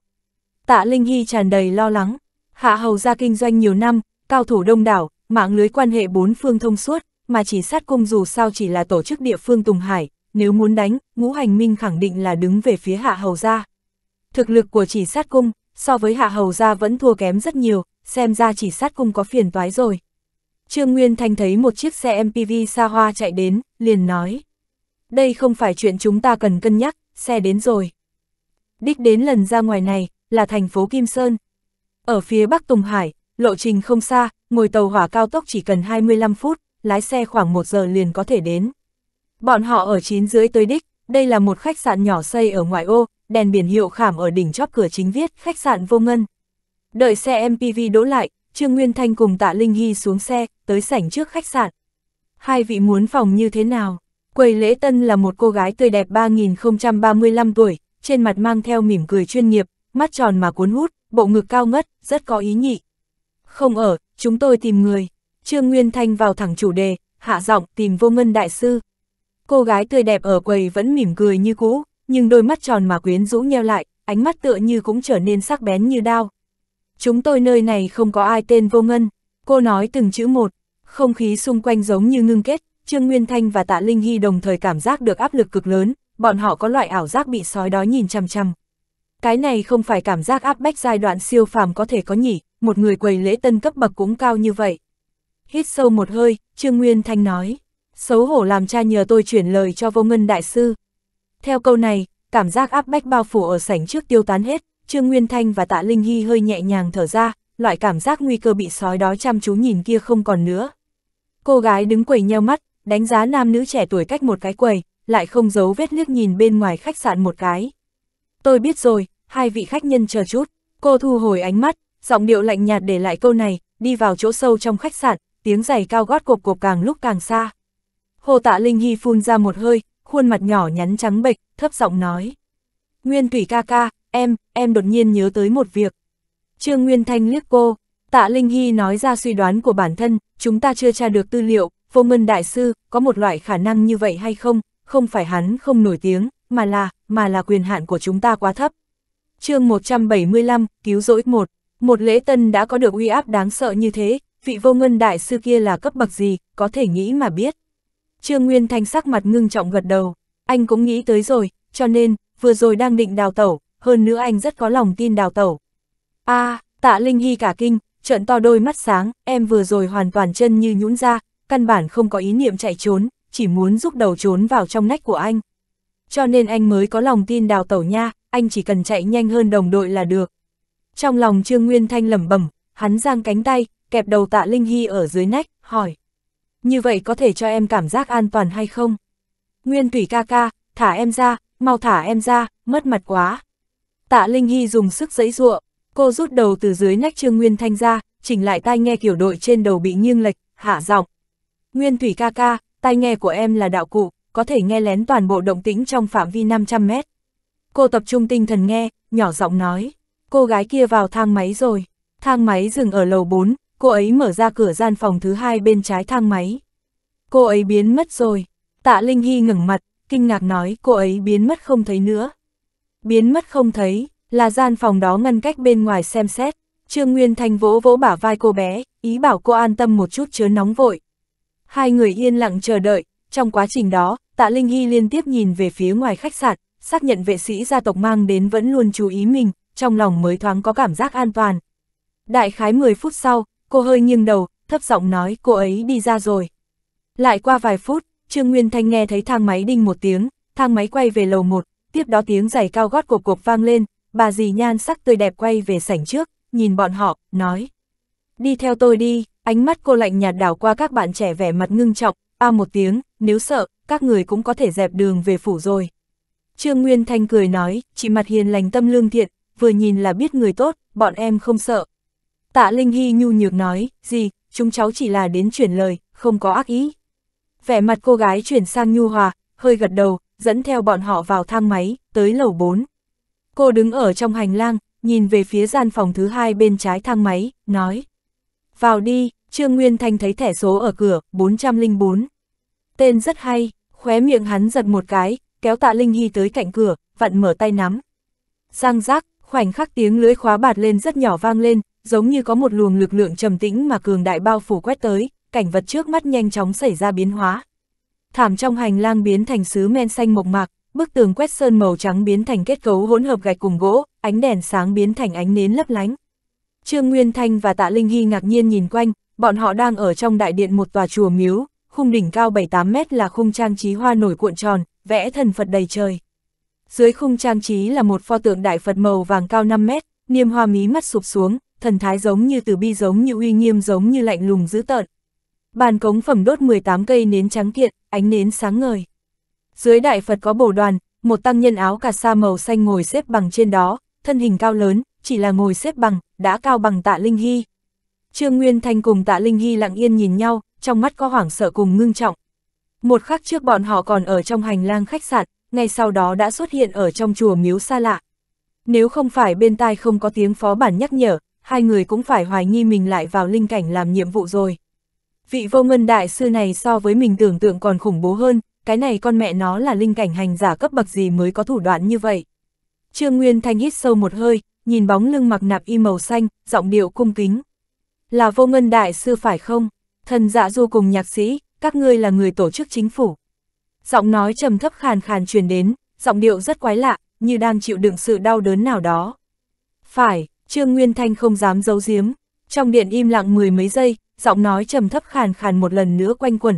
Tạ Linh Hy tràn đầy lo lắng, hạ hầu ra kinh doanh nhiều năm, cao thủ đông đảo, mạng lưới quan hệ bốn phương thông suốt, mà chỉ sát cung dù sao chỉ là tổ chức địa phương Tùng Hải, nếu muốn đánh, ngũ hành minh khẳng định là đứng về phía hạ hầu gia. Thực lực của chỉ sát cung, so với hạ hầu gia vẫn thua kém rất nhiều, xem ra chỉ sát cung có phiền toái rồi. Trương Nguyên Thanh thấy một chiếc xe MPV xa hoa chạy đến, liền nói. Đây không phải chuyện chúng ta cần cân nhắc, xe đến rồi. Đích đến lần ra ngoài này, là thành phố Kim Sơn. Ở phía Bắc Tùng Hải, lộ trình không xa, ngồi tàu hỏa cao tốc chỉ cần 25 phút, lái xe khoảng 1 giờ liền có thể đến. Bọn họ ở chín dưới tới đích, đây là một khách sạn nhỏ xây ở ngoại ô, đèn biển hiệu khảm ở đỉnh chóp cửa chính viết khách sạn vô ngân. Đợi xe MPV đỗ lại, Trương Nguyên Thanh cùng tạ Linh Hy xuống xe, tới sảnh trước khách sạn. Hai vị muốn phòng như thế nào? Quầy lễ tân là một cô gái tươi đẹp 3035 tuổi, trên mặt mang theo mỉm cười chuyên nghiệp, mắt tròn mà cuốn hút, bộ ngực cao ngất, rất có ý nhị. Không ở, chúng tôi tìm người. Trương Nguyên Thanh vào thẳng chủ đề, hạ giọng tìm vô ngân đại sư. Cô gái tươi đẹp ở quầy vẫn mỉm cười như cũ, nhưng đôi mắt tròn mà quyến rũ nheo lại, ánh mắt tựa như cũng trở nên sắc bén như đao. Chúng tôi nơi này không có ai tên vô ngân, cô nói từng chữ một, không khí xung quanh giống như ngưng kết, Trương Nguyên Thanh và Tạ Linh Hy đồng thời cảm giác được áp lực cực lớn, bọn họ có loại ảo giác bị sói đói nhìn chằm chằm. Cái này không phải cảm giác áp bách giai đoạn siêu phàm có thể có nhỉ, một người quầy lễ tân cấp bậc cũng cao như vậy. Hít sâu một hơi, Trương Nguyên Thanh nói xấu hổ làm cha nhờ tôi chuyển lời cho vô ngân đại sư. Theo câu này, cảm giác áp bách bao phủ ở sảnh trước tiêu tán hết, Trương Nguyên Thanh và Tạ Linh Hy hơi nhẹ nhàng thở ra, loại cảm giác nguy cơ bị sói đói chăm chú nhìn kia không còn nữa. Cô gái đứng quầy nheo mắt, đánh giá nam nữ trẻ tuổi cách một cái quầy, lại không giấu vết liếc nhìn bên ngoài khách sạn một cái. Tôi biết rồi, hai vị khách nhân chờ chút, cô thu hồi ánh mắt, giọng điệu lạnh nhạt để lại câu này, đi vào chỗ sâu trong khách sạn, tiếng giày cao gót cộp cộp càng lúc càng xa. Hồ Tạ Linh Hy phun ra một hơi, khuôn mặt nhỏ nhắn trắng bệch, thấp giọng nói. Nguyên Thủy ca ca, em, em đột nhiên nhớ tới một việc. Trương Nguyên Thanh liếc cô, Tạ Linh Hy nói ra suy đoán của bản thân, chúng ta chưa tra được tư liệu, vô ngân đại sư, có một loại khả năng như vậy hay không, không phải hắn không nổi tiếng, mà là, mà là quyền hạn của chúng ta quá thấp. chương 175, cứu rỗi một, một lễ tân đã có được uy áp đáng sợ như thế, vị vô ngân đại sư kia là cấp bậc gì, có thể nghĩ mà biết. Trương Nguyên Thanh sắc mặt ngưng trọng gật đầu, anh cũng nghĩ tới rồi, cho nên, vừa rồi đang định đào tẩu, hơn nữa anh rất có lòng tin đào tẩu. a à, tạ Linh Hy cả kinh, trợn to đôi mắt sáng, em vừa rồi hoàn toàn chân như nhũn ra, căn bản không có ý niệm chạy trốn, chỉ muốn giúp đầu trốn vào trong nách của anh. Cho nên anh mới có lòng tin đào tẩu nha, anh chỉ cần chạy nhanh hơn đồng đội là được. Trong lòng Trương Nguyên Thanh lẩm bẩm, hắn giang cánh tay, kẹp đầu tạ Linh Hy ở dưới nách, hỏi như vậy có thể cho em cảm giác an toàn hay không? Nguyên Thủy ca ca, thả em ra, mau thả em ra, mất mặt quá. Tạ Linh Hy dùng sức giãy ruộng, cô rút đầu từ dưới nách Trương Nguyên Thanh ra, chỉnh lại tai nghe kiểu đội trên đầu bị nghiêng lệch, hạ giọng. Nguyên Thủy ca ca, tai nghe của em là đạo cụ, có thể nghe lén toàn bộ động tĩnh trong phạm vi 500 mét. Cô tập trung tinh thần nghe, nhỏ giọng nói, cô gái kia vào thang máy rồi. Thang máy dừng ở lầu 4, cô ấy mở ra cửa gian phòng thứ hai bên trái thang máy. Cô ấy biến mất rồi, tạ Linh Hy ngẩng mặt, kinh ngạc nói cô ấy biến mất không thấy nữa. Biến mất không thấy, là gian phòng đó ngăn cách bên ngoài xem xét, Trương Nguyên Thanh vỗ vỗ bả vai cô bé, ý bảo cô an tâm một chút chớ nóng vội. Hai người yên lặng chờ đợi, trong quá trình đó, tạ Linh Hy liên tiếp nhìn về phía ngoài khách sạn, xác nhận vệ sĩ gia tộc mang đến vẫn luôn chú ý mình, trong lòng mới thoáng có cảm giác an toàn. Đại khái 10 phút sau, cô hơi nghiêng đầu, thấp giọng nói cô ấy đi ra rồi. Lại qua vài phút, Trương Nguyên Thanh nghe thấy thang máy đinh một tiếng, thang máy quay về lầu một, tiếp đó tiếng giày cao gót của cộp vang lên, bà dì nhan sắc tươi đẹp quay về sảnh trước, nhìn bọn họ, nói. Đi theo tôi đi, ánh mắt cô lạnh nhạt đảo qua các bạn trẻ vẻ mặt ngưng trọng, a à một tiếng, nếu sợ, các người cũng có thể dẹp đường về phủ rồi. Trương Nguyên Thanh cười nói, chị mặt hiền lành tâm lương thiện, vừa nhìn là biết người tốt, bọn em không sợ. Tạ Linh Hy nhu nhược nói, gì, chúng cháu chỉ là đến chuyển lời, không có ác ý. Vẻ mặt cô gái chuyển sang nhu hòa, hơi gật đầu, dẫn theo bọn họ vào thang máy, tới lầu 4. Cô đứng ở trong hành lang, nhìn về phía gian phòng thứ hai bên trái thang máy, nói. Vào đi, Trương Nguyên Thanh thấy thẻ số ở cửa, 404. Tên rất hay, khóe miệng hắn giật một cái, kéo tạ Linh Hy tới cạnh cửa, vặn mở tay nắm. Giang giác, khoảnh khắc tiếng lưỡi khóa bạt lên rất nhỏ vang lên, giống như có một luồng lực lượng trầm tĩnh mà cường đại bao phủ quét tới, cảnh vật trước mắt nhanh chóng xảy ra biến hóa. Thảm trong hành lang biến thành sứ men xanh mộc mạc, bức tường quét sơn màu trắng biến thành kết cấu hỗn hợp gạch cùng gỗ, ánh đèn sáng biến thành ánh nến lấp lánh. Trương Nguyên Thanh và Tạ Linh Hy ngạc nhiên nhìn quanh, bọn họ đang ở trong đại điện một tòa chùa miếu, khung đỉnh cao 7-8 mét là khung trang trí hoa nổi cuộn tròn, vẽ thần Phật đầy trời. Dưới khung trang trí là một pho tượng đại Phật màu vàng cao 5 mét, niêm hoa mí mắt sụp xuống, thần thái giống như từ bi giống như uy nghiêm giống như lạnh lùng dữ tợn. Bàn cống phẩm đốt 18 cây nến trắng kiện, ánh nến sáng ngời. Dưới đại Phật có bổ đoàn, một tăng nhân áo cà sa màu xanh ngồi xếp bằng trên đó, thân hình cao lớn, chỉ là ngồi xếp bằng, đã cao bằng tạ Linh Hy. Trương Nguyên Thanh cùng tạ Linh Hy lặng yên nhìn nhau, trong mắt có hoảng sợ cùng ngưng trọng. Một khắc trước bọn họ còn ở trong hành lang khách sạn, ngay sau đó đã xuất hiện ở trong chùa miếu xa lạ. Nếu không phải bên tai không có tiếng phó bản nhắc nhở, hai người cũng phải hoài nghi mình lại vào linh cảnh làm nhiệm vụ rồi. Vị vô ngân đại sư này so với mình tưởng tượng còn khủng bố hơn, cái này con mẹ nó là linh cảnh hành giả cấp bậc gì mới có thủ đoạn như vậy. Trương Nguyên Thanh hít sâu một hơi, nhìn bóng lưng mặc nạp y màu xanh, giọng điệu cung kính. Là vô ngân đại sư phải không? Thần dạ du cùng nhạc sĩ, các ngươi là người tổ chức chính phủ. Giọng nói trầm thấp khàn khàn truyền đến, giọng điệu rất quái lạ, như đang chịu đựng sự đau đớn nào đó. Phải, Trương Nguyên Thanh không dám giấu giếm, trong điện im lặng mười mấy giây, giọng nói trầm thấp khàn khàn một lần nữa quanh quẩn.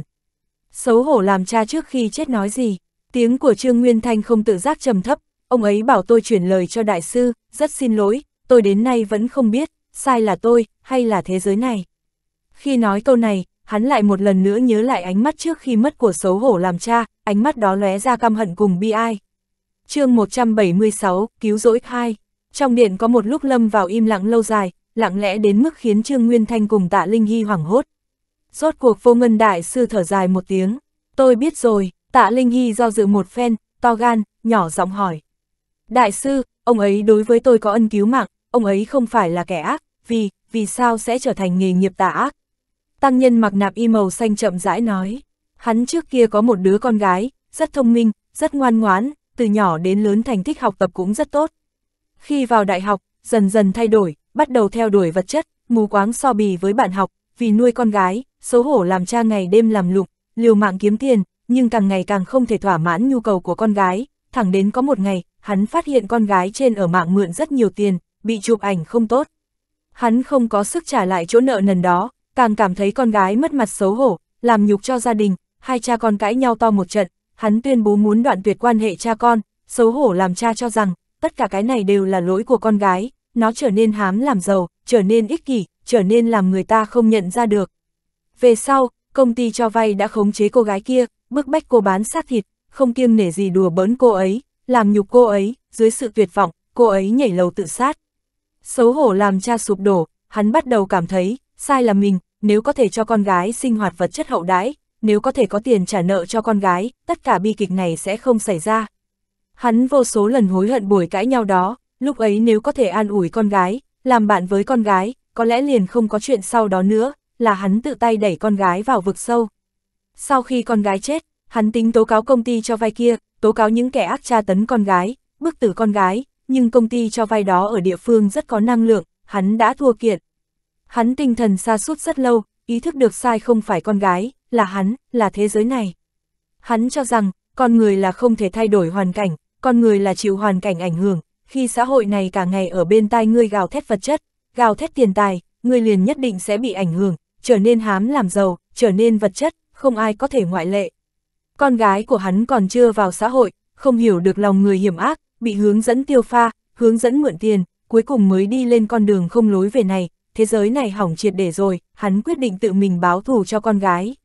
Xấu hổ làm cha trước khi chết nói gì, tiếng của Trương Nguyên Thanh không tự giác trầm thấp, ông ấy bảo tôi chuyển lời cho đại sư, rất xin lỗi, tôi đến nay vẫn không biết, sai là tôi, hay là thế giới này. Khi nói câu này, hắn lại một lần nữa nhớ lại ánh mắt trước khi mất của xấu hổ làm cha, ánh mắt đó lóe ra căm hận cùng bi ai. chương 176, Cứu rỗi 2 trong điện có một lúc lâm vào im lặng lâu dài, lặng lẽ đến mức khiến Trương Nguyên Thanh cùng tạ Linh Hy hoảng hốt. Rốt cuộc vô ngân đại sư thở dài một tiếng, tôi biết rồi, tạ Linh Hy do dự một phen, to gan, nhỏ giọng hỏi. Đại sư, ông ấy đối với tôi có ân cứu mạng, ông ấy không phải là kẻ ác, vì, vì sao sẽ trở thành nghề nghiệp tà ác? Tăng nhân mặc nạp y màu xanh chậm rãi nói, hắn trước kia có một đứa con gái, rất thông minh, rất ngoan ngoãn, từ nhỏ đến lớn thành tích học tập cũng rất tốt. Khi vào đại học, dần dần thay đổi, bắt đầu theo đuổi vật chất, mù quáng so bì với bạn học, vì nuôi con gái, xấu hổ làm cha ngày đêm làm lụng, liều mạng kiếm tiền, nhưng càng ngày càng không thể thỏa mãn nhu cầu của con gái, thẳng đến có một ngày, hắn phát hiện con gái trên ở mạng mượn rất nhiều tiền, bị chụp ảnh không tốt. Hắn không có sức trả lại chỗ nợ nần đó, càng cảm thấy con gái mất mặt xấu hổ, làm nhục cho gia đình, hai cha con cãi nhau to một trận, hắn tuyên bố muốn đoạn tuyệt quan hệ cha con, xấu hổ làm cha cho rằng, tất cả cái này đều là lỗi của con gái, nó trở nên hám làm giàu, trở nên ích kỷ, trở nên làm người ta không nhận ra được. Về sau, công ty cho vay đã khống chế cô gái kia, bức bách cô bán sát thịt, không kiêng nể gì đùa bỡn cô ấy, làm nhục cô ấy, dưới sự tuyệt vọng, cô ấy nhảy lầu tự sát. Xấu hổ làm cha sụp đổ, hắn bắt đầu cảm thấy, sai là mình, nếu có thể cho con gái sinh hoạt vật chất hậu đãi, nếu có thể có tiền trả nợ cho con gái, tất cả bi kịch này sẽ không xảy ra. Hắn vô số lần hối hận buổi cãi nhau đó, lúc ấy nếu có thể an ủi con gái, làm bạn với con gái, có lẽ liền không có chuyện sau đó nữa, là hắn tự tay đẩy con gái vào vực sâu. Sau khi con gái chết, hắn tính tố cáo công ty cho vay kia, tố cáo những kẻ ác tra tấn con gái, bức tử con gái, nhưng công ty cho vay đó ở địa phương rất có năng lượng, hắn đã thua kiện. Hắn tinh thần xa suốt rất lâu, ý thức được sai không phải con gái, là hắn, là thế giới này. Hắn cho rằng, con người là không thể thay đổi hoàn cảnh, con người là chịu hoàn cảnh ảnh hưởng, khi xã hội này cả ngày ở bên tai ngươi gào thét vật chất, gào thét tiền tài, ngươi liền nhất định sẽ bị ảnh hưởng, trở nên hám làm giàu, trở nên vật chất, không ai có thể ngoại lệ. Con gái của hắn còn chưa vào xã hội, không hiểu được lòng người hiểm ác, bị hướng dẫn tiêu pha, hướng dẫn mượn tiền, cuối cùng mới đi lên con đường không lối về này, thế giới này hỏng triệt để rồi, hắn quyết định tự mình báo thù cho con gái.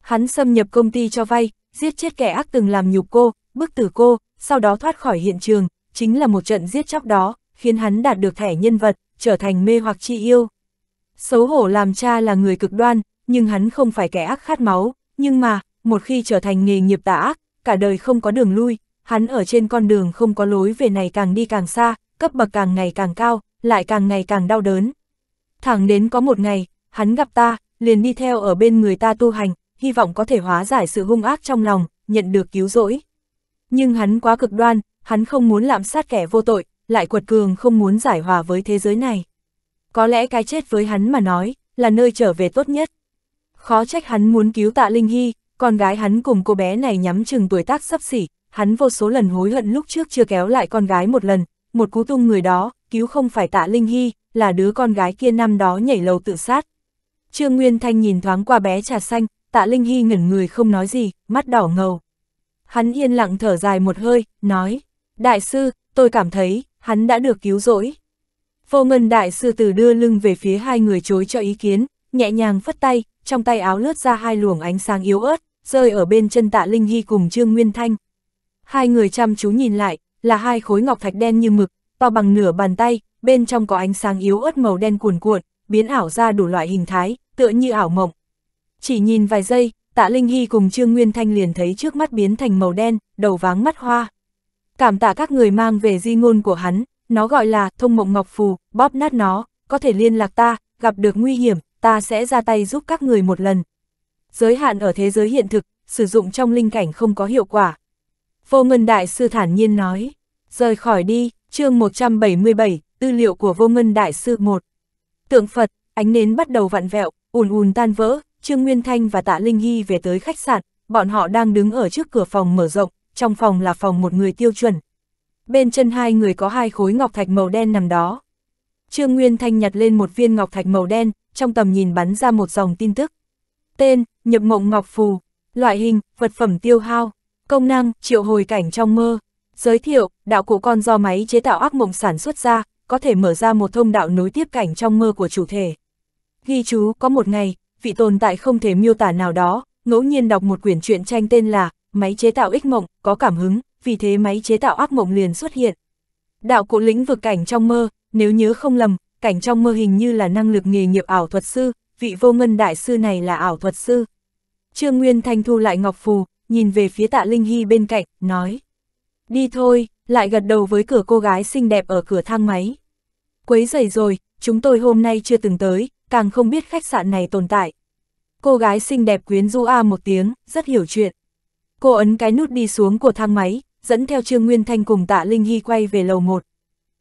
Hắn xâm nhập công ty cho vay, giết chết kẻ ác từng làm nhục cô, bức tử cô, sau đó thoát khỏi hiện trường, chính là một trận giết chóc đó, khiến hắn đạt được thẻ nhân vật, trở thành mê hoặc chi yêu. Xấu hổ làm cha là người cực đoan, nhưng hắn không phải kẻ ác khát máu, nhưng mà, một khi trở thành nghề nghiệp tà ác, cả đời không có đường lui, hắn ở trên con đường không có lối về này càng đi càng xa, cấp bậc càng ngày càng cao, lại càng ngày càng đau đớn. Thẳng đến có một ngày, hắn gặp ta, liền đi theo ở bên người ta tu hành, hy vọng có thể hóa giải sự hung ác trong lòng, nhận được cứu rỗi. Nhưng hắn quá cực đoan, hắn không muốn lạm sát kẻ vô tội, lại quật cường không muốn giải hòa với thế giới này. Có lẽ cái chết với hắn mà nói, là nơi trở về tốt nhất. Khó trách hắn muốn cứu tạ Linh Hy, con gái hắn cùng cô bé này nhắm chừng tuổi tác sắp xỉ, hắn vô số lần hối hận lúc trước chưa kéo lại con gái một lần, một cú tung người đó, cứu không phải tạ Linh Hy, là đứa con gái kia năm đó nhảy lầu tự sát. Trương Nguyên Thanh nhìn thoáng qua bé trà xanh, tạ Linh Hy ngẩn người không nói gì, mắt đỏ ngầu. Hắn yên lặng thở dài một hơi, nói, đại sư, tôi cảm thấy, hắn đã được cứu rỗi. Vô ngân đại sư từ đưa lưng về phía hai người chối cho ý kiến, nhẹ nhàng phất tay, trong tay áo lướt ra hai luồng ánh sáng yếu ớt, rơi ở bên chân tạ Linh Hy cùng Trương Nguyên Thanh. Hai người chăm chú nhìn lại, là hai khối ngọc thạch đen như mực, to bằng nửa bàn tay, bên trong có ánh sáng yếu ớt màu đen cuồn cuộn, biến ảo ra đủ loại hình thái, tựa như ảo mộng. Chỉ nhìn vài giây, tạ Linh Hy cùng Trương Nguyên Thanh liền thấy trước mắt biến thành màu đen, đầu váng mắt hoa. Cảm tạ các người mang về di ngôn của hắn, nó gọi là thông mộng ngọc phù, bóp nát nó, có thể liên lạc ta, gặp được nguy hiểm, ta sẽ ra tay giúp các người một lần. Giới hạn ở thế giới hiện thực, sử dụng trong linh cảnh không có hiệu quả. Vô Ngân Đại Sư thản nhiên nói, rời khỏi đi, chương 177, tư liệu của Vô Ngân Đại Sư 1. Tượng Phật, ánh nến bắt đầu vặn vẹo, ùn ùn tan vỡ, Trương Nguyên Thanh và Tạ Linh Hy về tới khách sạn, bọn họ đang đứng ở trước cửa phòng mở rộng, trong phòng là phòng một người tiêu chuẩn. Bên chân hai người có hai khối ngọc thạch màu đen nằm đó. Trương Nguyên Thanh nhặt lên một viên ngọc thạch màu đen, trong tầm nhìn bắn ra một dòng tin tức. Tên, nhập mộng ngọc phù, loại hình, vật phẩm tiêu hao, công năng, triệu hồi cảnh trong mơ. Giới thiệu, đạo cụ con do máy chế tạo ác mộng sản xuất ra, có thể mở ra một thông đạo nối tiếp cảnh trong mơ của chủ thể. Ghi chú, có một ngày, vị tồn tại không thể miêu tả nào đó, ngẫu nhiên đọc một quyển truyện tranh tên là Máy chế tạo ích mộng, có cảm hứng, vì thế máy chế tạo ác mộng liền xuất hiện. Đạo cụ lĩnh vực cảnh trong mơ, nếu nhớ không lầm, cảnh trong mơ hình như là năng lực nghề nghiệp ảo thuật sư, vị vô ngân đại sư này là ảo thuật sư. Trương Nguyên Thanh thu lại ngọc phù, nhìn về phía tạ Linh Hy bên cạnh, nói. Đi thôi, lại gật đầu với cửa cô gái xinh đẹp ở cửa thang máy. Quấy giày rồi, chúng tôi hôm nay chưa từng tới, càng không biết khách sạn này tồn tại. Cô gái xinh đẹp quyến du a một tiếng, rất hiểu chuyện. Cô ấn cái nút đi xuống của thang máy, dẫn theo Trương Nguyên Thanh cùng tạ Linh Hy quay về lầu 1.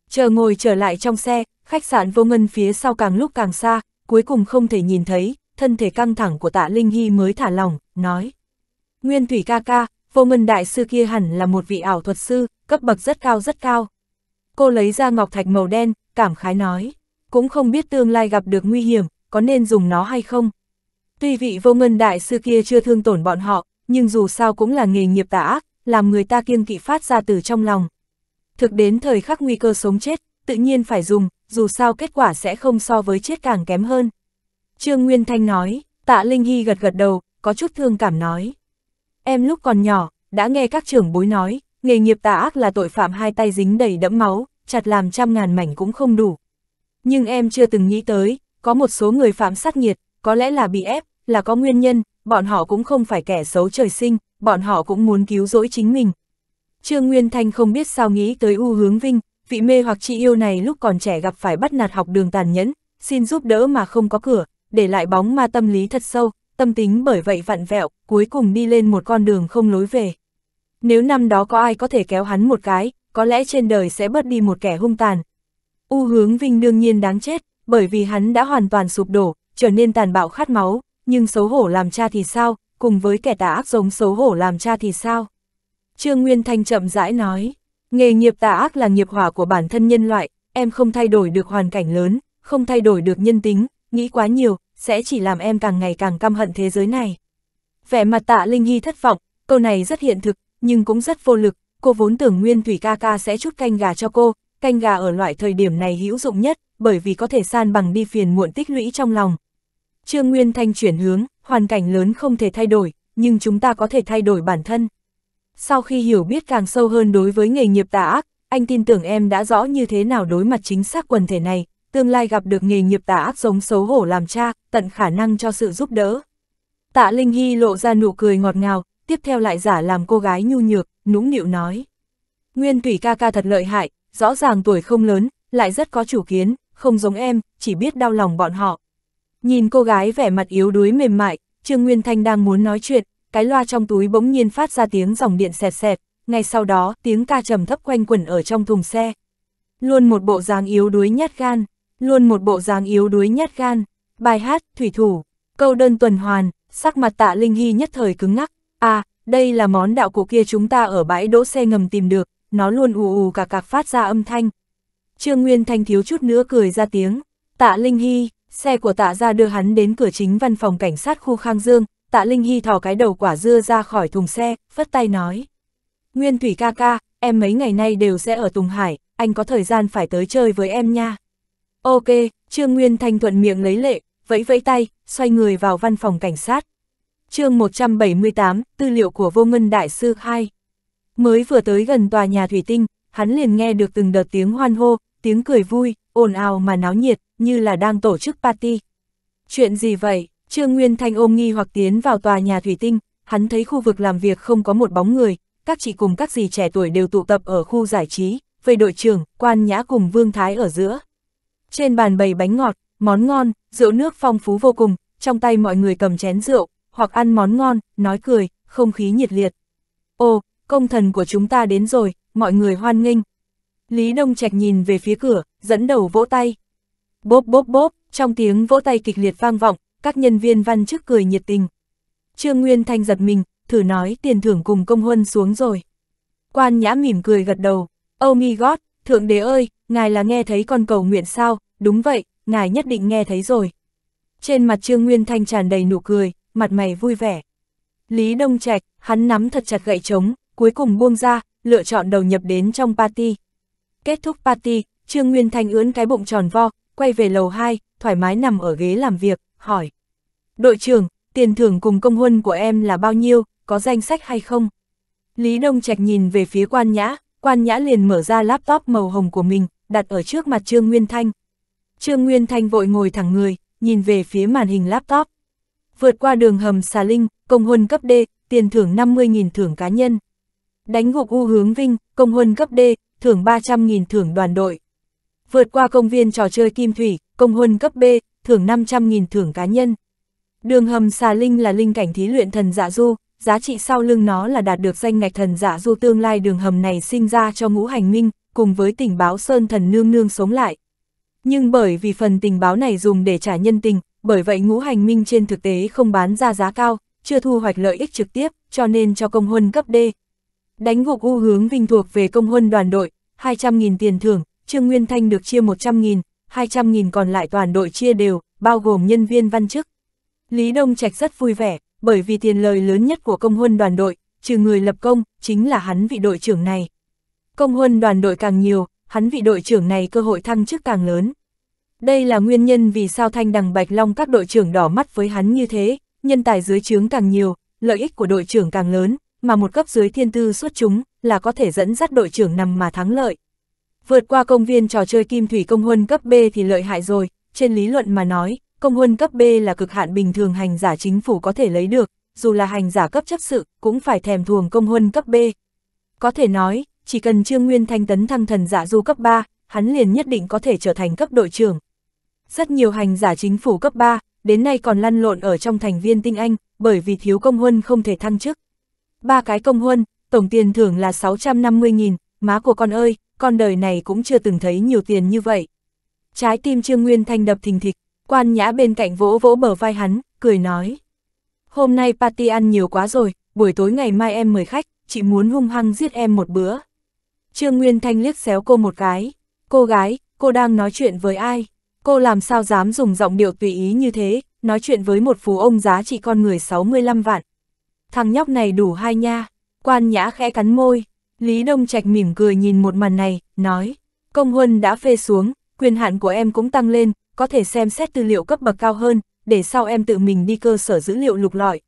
Chờ ngồi trở lại trong xe, khách sạn vô ngân phía sau càng lúc càng xa, cuối cùng không thể nhìn thấy, thân thể căng thẳng của tạ Linh Hy mới thả lỏng, nói. Nguyên Thủy ca ca, vô ngân đại sư kia hẳn là một vị ảo thuật sư, cấp bậc rất cao rất cao. Cô lấy ra ngọc thạch màu đen, cảm khái nói cũng không biết tương lai gặp được nguy hiểm, có nên dùng nó hay không. Tuy vị vô ngân đại sư kia chưa thương tổn bọn họ, nhưng dù sao cũng là nghề nghiệp tà ác, làm người ta kiêng kỵ phát ra từ trong lòng. Thực đến thời khắc nguy cơ sống chết, tự nhiên phải dùng, dù sao kết quả sẽ không so với chết càng kém hơn. Trương Nguyên Thanh nói, tạ Linh Hy gật gật đầu, có chút thương cảm nói. Em lúc còn nhỏ, đã nghe các trưởng bối nói, nghề nghiệp tà ác là tội phạm hai tay dính đầy đẫm máu, chặt làm trăm ngàn mảnh cũng không đủ. Nhưng em chưa từng nghĩ tới, có một số người phạm sát nghiệt, có lẽ là bị ép, là có nguyên nhân, bọn họ cũng không phải kẻ xấu trời sinh, bọn họ cũng muốn cứu rỗi chính mình. Trương Nguyên Thanh không biết sao nghĩ tới U Hướng Vinh, vị mê hoặc chị yêu này lúc còn trẻ gặp phải bắt nạt học đường tàn nhẫn, xin giúp đỡ mà không có cửa, để lại bóng ma tâm lý thật sâu, tâm tính bởi vậy vặn vẹo, cuối cùng đi lên một con đường không lối về. Nếu năm đó có ai có thể kéo hắn một cái, có lẽ trên đời sẽ bớt đi một kẻ hung tàn, U hướng vinh đương nhiên đáng chết, bởi vì hắn đã hoàn toàn sụp đổ, trở nên tàn bạo khát máu, nhưng xấu hổ làm cha thì sao, cùng với kẻ tà ác giống xấu hổ làm cha thì sao. Trương Nguyên Thanh chậm rãi nói, nghề nghiệp tà ác là nghiệp hỏa của bản thân nhân loại, em không thay đổi được hoàn cảnh lớn, không thay đổi được nhân tính, nghĩ quá nhiều, sẽ chỉ làm em càng ngày càng căm hận thế giới này. Vẻ mặt tạ Linh Hy thất vọng, câu này rất hiện thực, nhưng cũng rất vô lực, cô vốn tưởng Nguyên Thủy ca ca sẽ chút canh gà cho cô, canh gà ở loại thời điểm này hữu dụng nhất, bởi vì có thể san bằng đi phiền muộn tích lũy trong lòng. Trương Nguyên Thanh chuyển hướng, hoàn cảnh lớn không thể thay đổi, nhưng chúng ta có thể thay đổi bản thân. Sau khi hiểu biết càng sâu hơn đối với nghề nghiệp tà ác, anh tin tưởng em đã rõ như thế nào đối mặt chính xác quần thể này, tương lai gặp được nghề nghiệp tà ác giống xấu hổ làm cha, tận khả năng cho sự giúp đỡ. Tạ Linh Hy lộ ra nụ cười ngọt ngào, tiếp theo lại giả làm cô gái nhu nhược, nũng nịu nói. Nguyên Thủy ca ca thật lợi hại, rõ ràng tuổi không lớn, lại rất có chủ kiến, không giống em, chỉ biết đau lòng bọn họ. Nhìn cô gái vẻ mặt yếu đuối mềm mại, Trương Nguyên Thanh đang muốn nói chuyện, cái loa trong túi bỗng nhiên phát ra tiếng dòng điện xẹt xẹt, ngay sau đó tiếng ca trầm thấp quanh quẩn ở trong thùng xe. Luôn một bộ dáng yếu đuối nhát gan, luôn một bộ dáng yếu đuối nhát gan, bài hát, thủy thủ, câu đơn tuần hoàn, sắc mặt tạ Linh Hy nhất thời cứng ngắc, à, đây là món đạo cụ kia chúng ta ở bãi đỗ xe ngầm tìm được, nó luôn ù ù cả cạc phát ra âm thanh. Trương Nguyên Thanh thiếu chút nữa cười ra tiếng, tạ Linh Hy, xe của tạ ra đưa hắn đến cửa chính văn phòng cảnh sát khu Khang Dương, tạ Linh Hy thò cái đầu quả dưa ra khỏi thùng xe, phất tay nói. Nguyên Thủy ca ca, em mấy ngày nay đều sẽ ở Tùng Hải, anh có thời gian phải tới chơi với em nha. Ok, Trương Nguyên Thanh thuận miệng lấy lệ, vẫy vẫy tay, xoay người vào văn phòng cảnh sát. chương 178, tư liệu của vô ngân đại sư 2 Mới vừa tới gần tòa nhà thủy tinh, hắn liền nghe được từng đợt tiếng hoan hô, tiếng cười vui, ồn ào mà náo nhiệt, như là đang tổ chức party. Chuyện gì vậy? Trương Nguyên Thanh ôm nghi hoặc tiến vào tòa nhà thủy tinh, hắn thấy khu vực làm việc không có một bóng người, các chị cùng các dì trẻ tuổi đều tụ tập ở khu giải trí, về đội trưởng, quan nhã cùng Vương Thái ở giữa. Trên bàn bày bánh ngọt, món ngon, rượu nước phong phú vô cùng, trong tay mọi người cầm chén rượu, hoặc ăn món ngon, nói cười, không khí nhiệt liệt. ô công thần của chúng ta đến rồi, mọi người hoan nghênh. Lý Đông Trạch nhìn về phía cửa, dẫn đầu vỗ tay. Bốp bốp bốp, trong tiếng vỗ tay kịch liệt vang vọng, các nhân viên văn chức cười nhiệt tình. Trương Nguyên Thanh giật mình, thử nói tiền thưởng cùng công huân xuống rồi. Quan nhã mỉm cười gật đầu, oh my gót, thượng đế ơi, ngài là nghe thấy con cầu nguyện sao, đúng vậy, ngài nhất định nghe thấy rồi. Trên mặt Trương Nguyên Thanh tràn đầy nụ cười, mặt mày vui vẻ. Lý Đông Trạch, hắn nắm thật chặt gậy trống, cuối cùng buông ra, lựa chọn đầu nhập đến trong party. Kết thúc party, Trương Nguyên Thanh ưỡn cái bụng tròn vo, quay về lầu 2, thoải mái nằm ở ghế làm việc, hỏi. Đội trưởng, tiền thưởng cùng công huân của em là bao nhiêu, có danh sách hay không? Lý Đông Trạch nhìn về phía quan nhã, quan nhã liền mở ra laptop màu hồng của mình, đặt ở trước mặt Trương Nguyên Thanh. Trương Nguyên Thanh vội ngồi thẳng người, nhìn về phía màn hình laptop. Vượt qua đường hầm xà linh, công huân cấp D, tiền thưởng 50.000 thưởng cá nhân đánh gục U hướng Vinh, công huân cấp D, thưởng 300.000 thưởng đoàn đội. Vượt qua công viên trò chơi Kim Thủy, công huân cấp B, thưởng 500.000 thưởng cá nhân. Đường hầm xà linh là linh cảnh thí luyện thần dạ du, giá trị sau lưng nó là đạt được danh ngạch thần dạ du tương lai đường hầm này sinh ra cho ngũ hành minh, cùng với tình báo sơn thần nương nương sống lại. Nhưng bởi vì phần tình báo này dùng để trả nhân tình, bởi vậy ngũ hành minh trên thực tế không bán ra giá cao, chưa thu hoạch lợi ích trực tiếp, cho nên cho công huân cấp D, Đánh gục u hướng vinh thuộc về công huân đoàn đội, 200.000 tiền thưởng, Trương Nguyên Thanh được chia 100.000, 200.000 còn lại toàn đội chia đều, bao gồm nhân viên văn chức. Lý Đông Trạch rất vui vẻ, bởi vì tiền lời lớn nhất của công huân đoàn đội, trừ người lập công, chính là hắn vị đội trưởng này. Công huân đoàn đội càng nhiều, hắn vị đội trưởng này cơ hội thăng chức càng lớn. Đây là nguyên nhân vì sao Thanh Đằng Bạch Long các đội trưởng đỏ mắt với hắn như thế, nhân tài dưới trướng càng nhiều, lợi ích của đội trưởng càng lớn, mà một cấp dưới thiên tư xuất chúng, là có thể dẫn dắt đội trưởng nằm mà thắng lợi. Vượt qua công viên trò chơi kim thủy công huân cấp B thì lợi hại rồi, trên lý luận mà nói, công huân cấp B là cực hạn bình thường hành giả chính phủ có thể lấy được, dù là hành giả cấp chấp sự, cũng phải thèm thuồng công huân cấp B. Có thể nói, chỉ cần Trương Nguyên Thanh tấn thăng thần giả du cấp 3, hắn liền nhất định có thể trở thành cấp đội trưởng. Rất nhiều hành giả chính phủ cấp 3, đến nay còn lăn lộn ở trong thành viên tinh anh, bởi vì thiếu công huân không thể thăng chức ba cái công huân, tổng tiền thưởng là 650.000, má của con ơi, con đời này cũng chưa từng thấy nhiều tiền như vậy. Trái tim Trương Nguyên Thanh đập thình thịch, quan nhã bên cạnh vỗ vỗ bờ vai hắn, cười nói. Hôm nay party ăn nhiều quá rồi, buổi tối ngày mai em mời khách, chị muốn hung hăng giết em một bữa. Trương Nguyên Thanh liếc xéo cô một cái. Cô gái, cô đang nói chuyện với ai? Cô làm sao dám dùng giọng điệu tùy ý như thế, nói chuyện với một phú ông giá trị con người 65 vạn, thằng nhóc này đủ hai nha, quan nhã khẽ cắn môi, Lý Đông Trạch mỉm cười nhìn một màn này, nói, công huân đã phê xuống, quyền hạn của em cũng tăng lên, có thể xem xét tư liệu cấp bậc cao hơn, để sau em tự mình đi cơ sở dữ liệu lục lọi.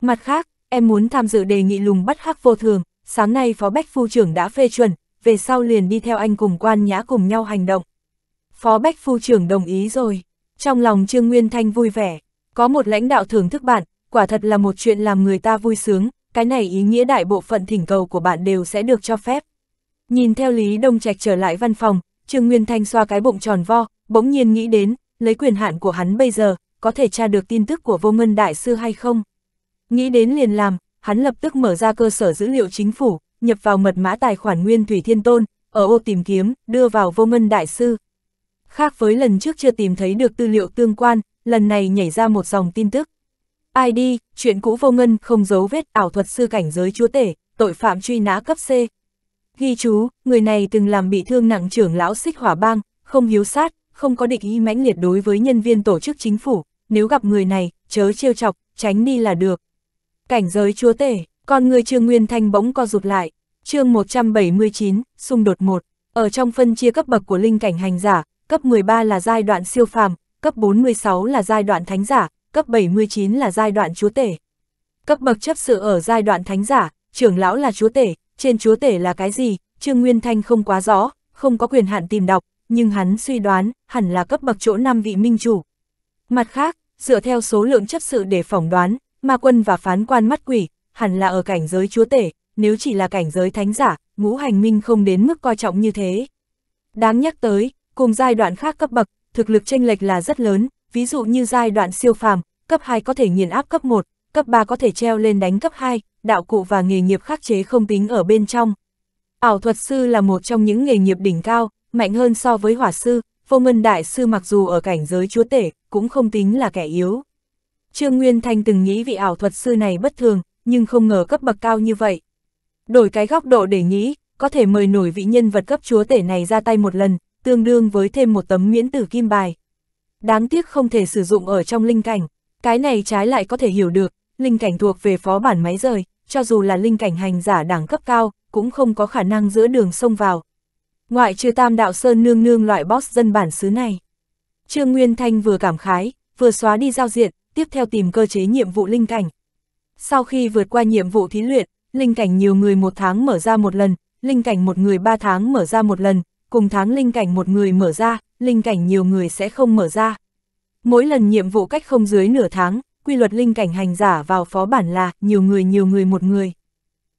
Mặt khác, em muốn tham dự đề nghị lùng bắt khắc vô thường, sáng nay Phó Bách Phu trưởng đã phê chuẩn, về sau liền đi theo anh cùng quan nhã cùng nhau hành động. Phó Bách Phu trưởng đồng ý rồi, trong lòng Trương Nguyên Thanh vui vẻ, có một lãnh đạo thưởng thức bạn, quả thật là một chuyện làm người ta vui sướng, cái này ý nghĩa đại bộ phận thỉnh cầu của bạn đều sẽ được cho phép. Nhìn theo Lý Đông Trạch trở lại văn phòng, Trương Nguyên Thanh xoa cái bụng tròn vo, bỗng nhiên nghĩ đến, lấy quyền hạn của hắn bây giờ, có thể tra được tin tức của vô ngân đại sư hay không. Nghĩ đến liền làm, hắn lập tức mở ra cơ sở dữ liệu chính phủ, nhập vào mật mã tài khoản Nguyên Thủy Thiên Tôn, ở ô tìm kiếm, đưa vào vô ngân đại sư. Khác với lần trước chưa tìm thấy được tư liệu tương quan, lần này nhảy ra một dòng tin tức. ID: chuyện cũ vô ngân, không giấu vết, ảo thuật sư cảnh giới chúa tể, tội phạm truy nã cấp C. Ghi chú, người này từng làm bị thương nặng trưởng lão xích hỏa bang, không hiếu sát, không có địch ý mãnh liệt đối với nhân viên tổ chức chính phủ, nếu gặp người này, chớ trêu chọc, tránh đi là được. Cảnh giới chúa tể, con người Trương Nguyên Thanh bỗng co rụt lại. Chương 179, xung đột 1. Ở trong phân chia cấp bậc của linh cảnh hành giả, cấp 13 là giai đoạn siêu phàm, cấp 46 là giai đoạn thánh giả, cấp 79 là giai đoạn chúa tể. Cấp bậc chấp sự ở giai đoạn thánh giả, trưởng lão là chúa tể, trên chúa tể là cái gì, Trương Nguyên Thanh không quá rõ, không có quyền hạn tìm đọc, nhưng hắn suy đoán, hẳn là cấp bậc chỗ năm vị minh chủ. Mặt khác, dựa theo số lượng chấp sự để phỏng đoán, ma quân và phán quan mắt quỷ, hẳn là ở cảnh giới chúa tể, nếu chỉ là cảnh giới thánh giả, ngũ hành minh không đến mức coi trọng như thế. Đáng nhắc tới, cùng giai đoạn khác cấp bậc, thực lực chênh lệch là rất lớn, ví dụ như giai đoạn siêu phàm, cấp 2 có thể nghiền áp cấp 1, cấp 3 có thể treo lên đánh cấp 2, đạo cụ và nghề nghiệp khắc chế không tính ở bên trong. Ảo thuật sư là một trong những nghề nghiệp đỉnh cao, mạnh hơn so với hỏa sư, vô ngân đại sư mặc dù ở cảnh giới chúa tể, cũng không tính là kẻ yếu. Trương Nguyên Thanh từng nghĩ vị ảo thuật sư này bất thường, nhưng không ngờ cấp bậc cao như vậy. Đổi cái góc độ để nghĩ, có thể mời nổi vị nhân vật cấp chúa tể này ra tay một lần, tương đương với thêm một tấm miễn tử kim bài đáng tiếc không thể sử dụng ở trong linh cảnh. Cái này trái lại có thể hiểu được, linh cảnh thuộc về phó bản máy rời, cho dù là linh cảnh hành giả đẳng cấp cao, cũng không có khả năng giữa đường sông vào. Ngoại trừ tam đạo sơn nương nương loại boss dân bản xứ này. Trương Nguyên Thanh vừa cảm khái, vừa xóa đi giao diện, tiếp theo tìm cơ chế nhiệm vụ linh cảnh. Sau khi vượt qua nhiệm vụ thí luyện, linh cảnh nhiều người một tháng mở ra một lần, linh cảnh một người ba tháng mở ra một lần, cùng tháng linh cảnh một người mở ra, linh cảnh nhiều người sẽ không mở ra. Mỗi lần nhiệm vụ cách không dưới nửa tháng, quy luật linh cảnh hành giả vào phó bản là nhiều người nhiều người một người.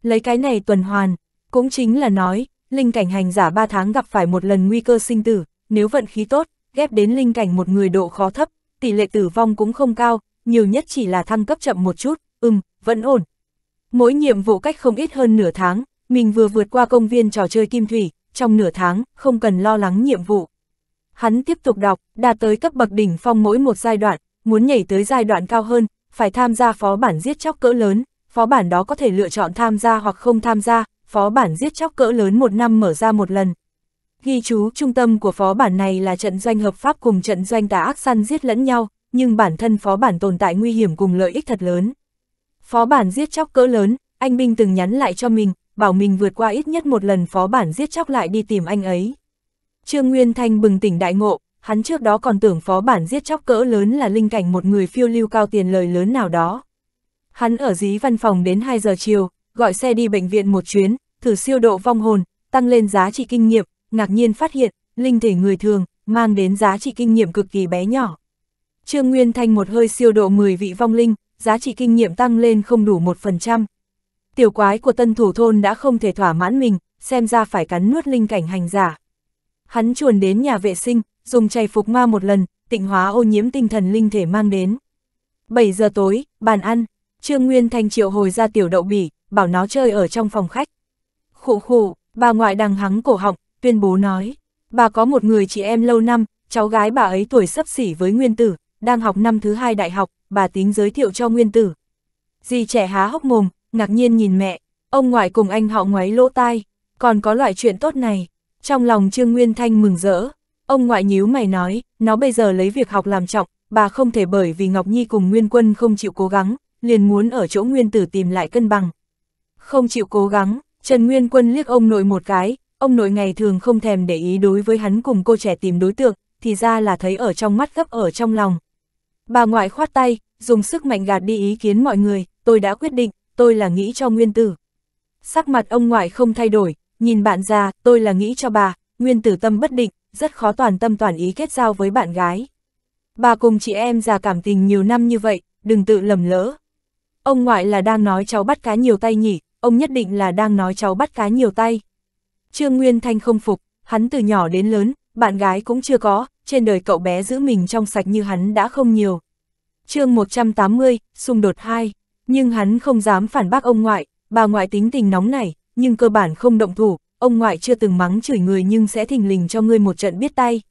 Lấy cái này tuần hoàn, cũng chính là nói, linh cảnh hành giả 3 tháng gặp phải một lần nguy cơ sinh tử, nếu vận khí tốt, ghép đến linh cảnh một người độ khó thấp, tỷ lệ tử vong cũng không cao, nhiều nhất chỉ là thăng cấp chậm một chút, ừm, vẫn ổn. Mỗi nhiệm vụ cách không ít hơn nửa tháng, mình vừa vượt qua công viên trò chơi kim thủy, trong nửa tháng, không cần lo lắng nhiệm vụ, Hắn tiếp tục đọc, đạt tới cấp bậc đỉnh phong mỗi một giai đoạn, muốn nhảy tới giai đoạn cao hơn, phải tham gia phó bản giết chóc cỡ lớn, phó bản đó có thể lựa chọn tham gia hoặc không tham gia, phó bản giết chóc cỡ lớn một năm mở ra một lần. Ghi chú trung tâm của phó bản này là trận doanh hợp pháp cùng trận doanh tà ác săn giết lẫn nhau, nhưng bản thân phó bản tồn tại nguy hiểm cùng lợi ích thật lớn. Phó bản giết chóc cỡ lớn, anh minh từng nhắn lại cho mình, bảo mình vượt qua ít nhất một lần phó bản giết chóc lại đi tìm anh ấy. Trương Nguyên Thanh bừng tỉnh đại ngộ, hắn trước đó còn tưởng phó bản giết chóc cỡ lớn là linh cảnh một người phiêu lưu cao tiền lời lớn nào đó. Hắn ở dí văn phòng đến 2 giờ chiều, gọi xe đi bệnh viện một chuyến, thử siêu độ vong hồn, tăng lên giá trị kinh nghiệm, ngạc nhiên phát hiện, linh thể người thường, mang đến giá trị kinh nghiệm cực kỳ bé nhỏ. Trương Nguyên Thanh một hơi siêu độ 10 vị vong linh, giá trị kinh nghiệm tăng lên không đủ 1%. Tiểu quái của tân thủ thôn đã không thể thỏa mãn mình, xem ra phải cắn nuốt linh cảnh hành giả hắn chuồn đến nhà vệ sinh, dùng chày phục ma một lần, tịnh hóa ô nhiễm tinh thần linh thể mang đến. 7 giờ tối, bàn ăn, Trương Nguyên Thanh triệu hồi ra tiểu đậu bỉ, bảo nó chơi ở trong phòng khách. Khụ khụ, bà ngoại đằng hắng cổ họng, tuyên bố nói, bà có một người chị em lâu năm, cháu gái bà ấy tuổi sấp xỉ với Nguyên Tử, đang học năm thứ hai đại học, bà tính giới thiệu cho Nguyên Tử. Dì trẻ há hốc mồm, ngạc nhiên nhìn mẹ, ông ngoại cùng anh họ ngoáy lỗ tai, còn có loại chuyện tốt này, trong lòng Trương Nguyên Thanh mừng rỡ, ông ngoại nhíu mày nói, nó bây giờ lấy việc học làm trọng, bà không thể bởi vì Ngọc Nhi cùng Nguyên Quân không chịu cố gắng, liền muốn ở chỗ Nguyên Tử tìm lại cân bằng. Không chịu cố gắng, Trần Nguyên Quân liếc ông nội một cái, ông nội ngày thường không thèm để ý đối với hắn cùng cô trẻ tìm đối tượng, thì ra là thấy ở trong mắt gấp ở trong lòng. Bà ngoại khoát tay, dùng sức mạnh gạt đi ý kiến mọi người, tôi đã quyết định, tôi là nghĩ cho Nguyên Tử. Sắc mặt ông ngoại không thay đổi, Nhìn bạn già, tôi là nghĩ cho bà, nguyên tử tâm bất định, rất khó toàn tâm toàn ý kết giao với bạn gái. Bà cùng chị em già cảm tình nhiều năm như vậy, đừng tự lầm lỡ. Ông ngoại là đang nói cháu bắt cá nhiều tay nhỉ, ông nhất định là đang nói cháu bắt cá nhiều tay. Trương Nguyên Thanh không phục, hắn từ nhỏ đến lớn, bạn gái cũng chưa có, trên đời cậu bé giữ mình trong sạch như hắn đã không nhiều. chương 180, xung đột 2, nhưng hắn không dám phản bác ông ngoại, bà ngoại tính tình nóng này, nhưng cơ bản không động thủ, ông ngoại chưa từng mắng chửi người nhưng sẽ thình lình cho ngươi một trận biết tay.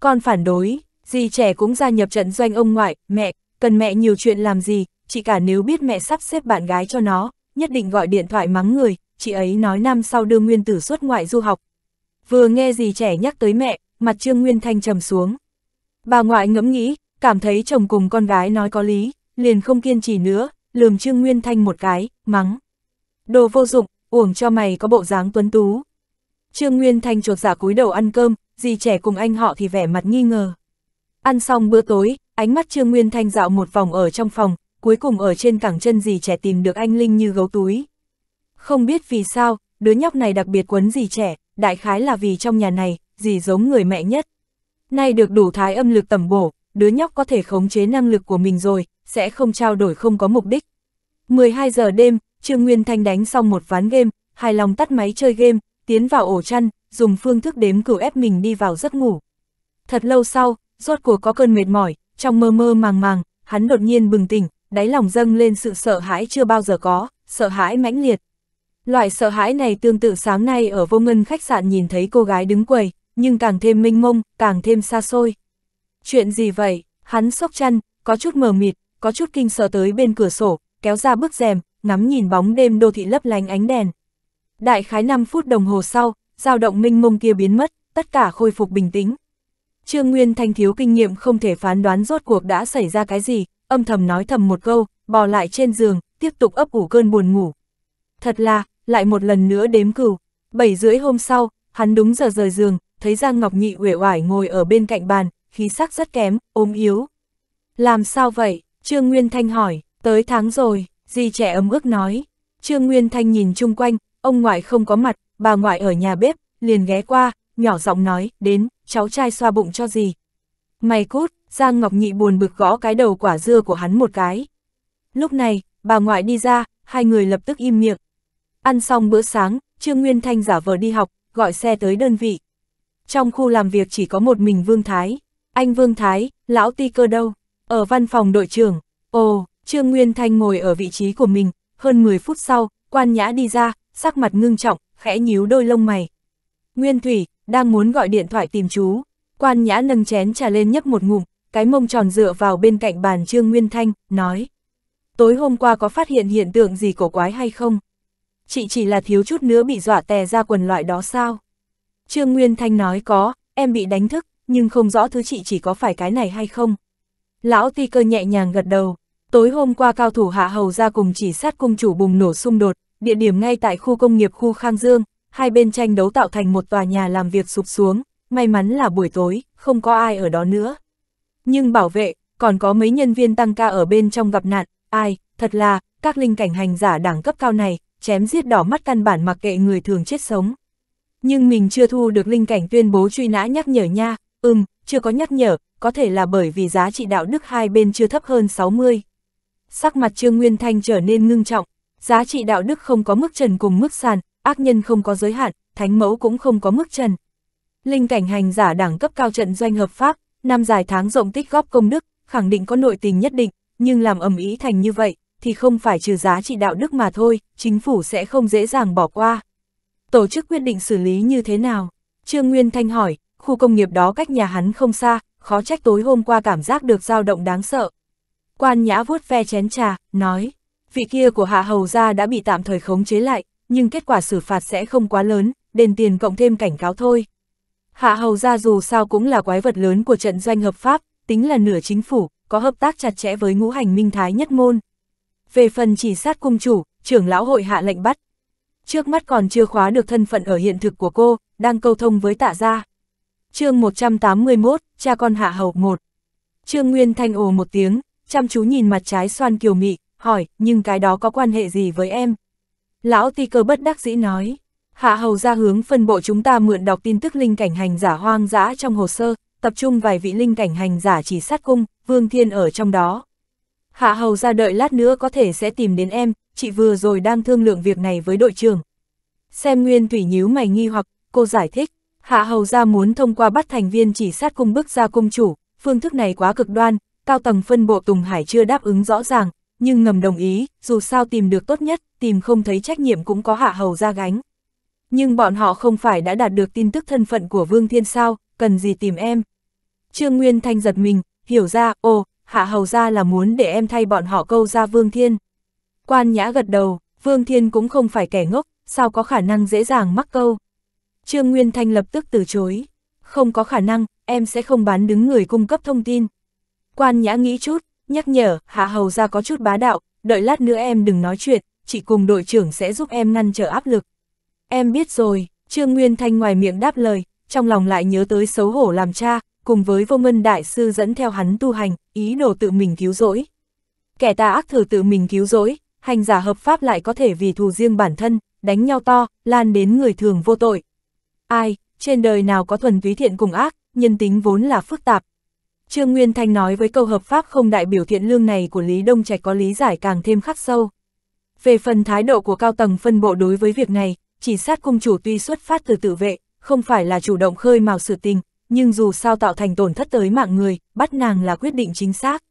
Con phản đối, dì trẻ cũng gia nhập trận doanh ông ngoại, mẹ, cần mẹ nhiều chuyện làm gì, chị cả nếu biết mẹ sắp xếp bạn gái cho nó, nhất định gọi điện thoại mắng người, chị ấy nói năm sau đưa Nguyên Tử xuất ngoại du học. Vừa nghe dì trẻ nhắc tới mẹ, mặt Trương Nguyên Thanh trầm xuống. Bà ngoại ngẫm nghĩ, cảm thấy chồng cùng con gái nói có lý, liền không kiên trì nữa, lườm Trương Nguyên Thanh một cái, mắng. Đồ vô dụng, uổng cho mày có bộ dáng tuấn tú. Trương Nguyên Thanh chuột giả dạ cúi đầu ăn cơm, dì trẻ cùng anh họ thì vẻ mặt nghi ngờ. Ăn xong bữa tối, ánh mắt Trương Nguyên Thanh dạo một vòng ở trong phòng, cuối cùng ở trên cẳng chân dì trẻ tìm được anh Linh như gấu túi. Không biết vì sao, đứa nhóc này đặc biệt quấn dì trẻ, đại khái là vì trong nhà này, dì giống người mẹ nhất. Nay được đủ thái âm lực tẩm bổ, đứa nhóc có thể khống chế năng lực của mình rồi, sẽ không trao đổi không có mục đích. 12 giờ đêm, Trương Nguyên Thanh đánh xong một ván game, hài lòng tắt máy chơi game, tiến vào ổ chăn, dùng phương thức đếm cửu ép mình đi vào giấc ngủ. Thật lâu sau, rốt cuộc có cơn mệt mỏi, trong mơ mơ màng màng, hắn đột nhiên bừng tỉnh, đáy lòng dâng lên sự sợ hãi chưa bao giờ có, sợ hãi mãnh liệt. Loại sợ hãi này tương tự sáng nay ở vô ngân khách sạn nhìn thấy cô gái đứng quầy, nhưng càng thêm mênh mông, càng thêm xa xôi. Chuyện gì vậy? Hắn sốc chăn, có chút mờ mịt, có chút kinh sợ tới bên cửa sổ, kéo ra bức rèm, ngắm nhìn bóng đêm đô thị lấp lánh ánh đèn. Đại khái 5 phút đồng hồ sau, dao động minh mông kia biến mất, tất cả khôi phục bình tĩnh. Trương Nguyên Thanh thiếu kinh nghiệm không thể phán đoán rốt cuộc đã xảy ra cái gì, âm thầm nói thầm một câu, bò lại trên giường, tiếp tục ấp ủ cơn buồn ngủ. Thật là, lại một lần nữa đếm cửu, bảy rưỡi hôm sau, hắn đúng giờ rời giường, thấy Giang Ngọc Nhị uể oải ngồi ở bên cạnh bàn, khí sắc rất kém, ốm yếu. Làm sao vậy? Trương Nguyên Thanh hỏi, tới tháng rồi, di trẻ ấm ước nói. Trương Nguyên Thanh nhìn chung quanh, ông ngoại không có mặt, bà ngoại ở nhà bếp, liền ghé qua, nhỏ giọng nói, đến, cháu trai xoa bụng cho gì. Mày cút, Giang Ngọc Nhị buồn bực gõ cái đầu quả dưa của hắn một cái. Lúc này, bà ngoại đi ra, hai người lập tức im miệng. Ăn xong bữa sáng, Trương Nguyên Thanh giả vờ đi học, gọi xe tới đơn vị. Trong khu làm việc chỉ có một mình Vương Thái. Anh Vương Thái, lão ti cơ đâu? Ở văn phòng đội trưởng. Ồ, Trương Nguyên Thanh ngồi ở vị trí của mình, hơn 10 phút sau, quan nhã đi ra, sắc mặt ngưng trọng, khẽ nhíu đôi lông mày. Nguyên Thủy, đang muốn gọi điện thoại tìm chú, quan nhã nâng chén trà lên nhấp một ngụm, cái mông tròn dựa vào bên cạnh bàn Trương Nguyên Thanh, nói. Tối hôm qua có phát hiện hiện tượng gì cổ quái hay không? Chị chỉ là thiếu chút nữa bị dọa tè ra quần loại đó sao? Trương Nguyên Thanh nói có, em bị đánh thức, nhưng không rõ thứ chị chỉ có phải cái này hay không. Lão ti cơ nhẹ nhàng gật đầu, Tối hôm qua cao thủ hạ hầu ra cùng chỉ sát cung chủ bùng nổ xung đột, địa điểm ngay tại khu công nghiệp khu Khang Dương, hai bên tranh đấu tạo thành một tòa nhà làm việc sụp xuống, may mắn là buổi tối, không có ai ở đó nữa. Nhưng bảo vệ, còn có mấy nhân viên tăng ca ở bên trong gặp nạn, ai, thật là, các linh cảnh hành giả đẳng cấp cao này, chém giết đỏ mắt căn bản mặc kệ người thường chết sống. Nhưng mình chưa thu được linh cảnh tuyên bố truy nã nhắc nhở nha, ừm, chưa có nhắc nhở, có thể là bởi vì giá trị đạo đức hai bên chưa thấp hơn 60, sắc mặt Trương Nguyên Thanh trở nên ngưng trọng, giá trị đạo đức không có mức trần cùng mức sàn, ác nhân không có giới hạn, thánh mẫu cũng không có mức trần. Linh cảnh hành giả đẳng cấp cao trận doanh hợp pháp, năm dài tháng rộng tích góp công đức, khẳng định có nội tình nhất định, nhưng làm ầm ý thành như vậy, thì không phải trừ giá trị đạo đức mà thôi, chính phủ sẽ không dễ dàng bỏ qua. Tổ chức quyết định xử lý như thế nào? Trương Nguyên Thanh hỏi, khu công nghiệp đó cách nhà hắn không xa, khó trách tối hôm qua cảm giác được dao động đáng sợ. Quan nhã vuốt ve chén trà, nói, vị kia của hạ hầu gia đã bị tạm thời khống chế lại, nhưng kết quả xử phạt sẽ không quá lớn, đền tiền cộng thêm cảnh cáo thôi. Hạ hầu gia dù sao cũng là quái vật lớn của trận doanh hợp pháp, tính là nửa chính phủ, có hợp tác chặt chẽ với ngũ hành minh thái nhất môn. Về phần chỉ sát cung chủ, trưởng lão hội hạ lệnh bắt. Trước mắt còn chưa khóa được thân phận ở hiện thực của cô, đang câu thông với tạ gia. chương 181, cha con hạ hầu một. Trương Nguyên Thanh ồ một tiếng, chăm chú nhìn mặt trái xoan kiều mị, hỏi, nhưng cái đó có quan hệ gì với em? Lão ti cơ bất đắc dĩ nói, hạ hầu ra hướng phân bộ chúng ta mượn đọc tin tức linh cảnh hành giả hoang dã trong hồ sơ, tập trung vài vị linh cảnh hành giả chỉ sát cung, vương thiên ở trong đó. Hạ hầu ra đợi lát nữa có thể sẽ tìm đến em, chị vừa rồi đang thương lượng việc này với đội trưởng. Xem Nguyên Thủy nhíu mày nghi hoặc, cô giải thích, Hạ hầu ra muốn thông qua bắt thành viên chỉ sát cung bước ra cung chủ, phương thức này quá cực đoan, cao tầng phân bộ Tùng Hải chưa đáp ứng rõ ràng, nhưng ngầm đồng ý, dù sao tìm được tốt nhất, tìm không thấy trách nhiệm cũng có hạ hầu ra gánh. Nhưng bọn họ không phải đã đạt được tin tức thân phận của Vương Thiên sao, cần gì tìm em. Trương Nguyên Thanh giật mình, hiểu ra, ồ, hạ hầu ra là muốn để em thay bọn họ câu ra Vương Thiên. Quan nhã gật đầu, Vương Thiên cũng không phải kẻ ngốc, sao có khả năng dễ dàng mắc câu. Trương Nguyên Thanh lập tức từ chối, không có khả năng, em sẽ không bán đứng người cung cấp thông tin. Quan nhã nghĩ chút, nhắc nhở, hạ hầu ra có chút bá đạo, đợi lát nữa em đừng nói chuyện, chỉ cùng đội trưởng sẽ giúp em ngăn trở áp lực. Em biết rồi, Trương Nguyên Thanh ngoài miệng đáp lời, trong lòng lại nhớ tới xấu hổ làm cha, cùng với vô ngân đại sư dẫn theo hắn tu hành, ý đồ tự mình cứu rỗi. Kẻ ta ác thử tự mình cứu rỗi, hành giả hợp pháp lại có thể vì thù riêng bản thân, đánh nhau to, lan đến người thường vô tội. Ai, trên đời nào có thuần túy thiện cùng ác, nhân tính vốn là phức tạp, Trương Nguyên Thanh nói với câu hợp pháp không đại biểu thiện lương này của Lý Đông Trạch có lý giải càng thêm khắc sâu. Về phần thái độ của cao tầng phân bộ đối với việc này, chỉ sát cung chủ tuy xuất phát từ tự vệ, không phải là chủ động khơi mào sự tình, nhưng dù sao tạo thành tổn thất tới mạng người, bắt nàng là quyết định chính xác.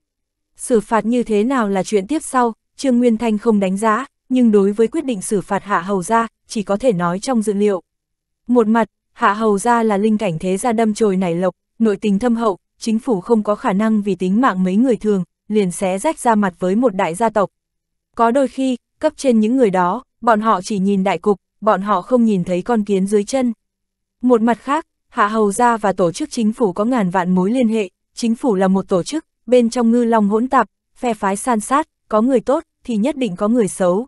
Xử phạt như thế nào là chuyện tiếp sau, Trương Nguyên Thanh không đánh giá, nhưng đối với quyết định xử phạt Hạ Hầu Gia, chỉ có thể nói trong dự liệu. Một mặt, Hạ Hầu Gia là linh cảnh thế gia đâm chồi nảy lộc, nội tình thâm hậu, chính phủ không có khả năng vì tính mạng mấy người thường, liền xé rách ra mặt với một đại gia tộc. Có đôi khi, cấp trên những người đó, bọn họ chỉ nhìn đại cục, bọn họ không nhìn thấy con kiến dưới chân. Một mặt khác, Hạ Hầu Gia và tổ chức chính phủ có ngàn vạn mối liên hệ, chính phủ là một tổ chức, bên trong ngư long hỗn tạp, phe phái san sát, có người tốt thì nhất định có người xấu.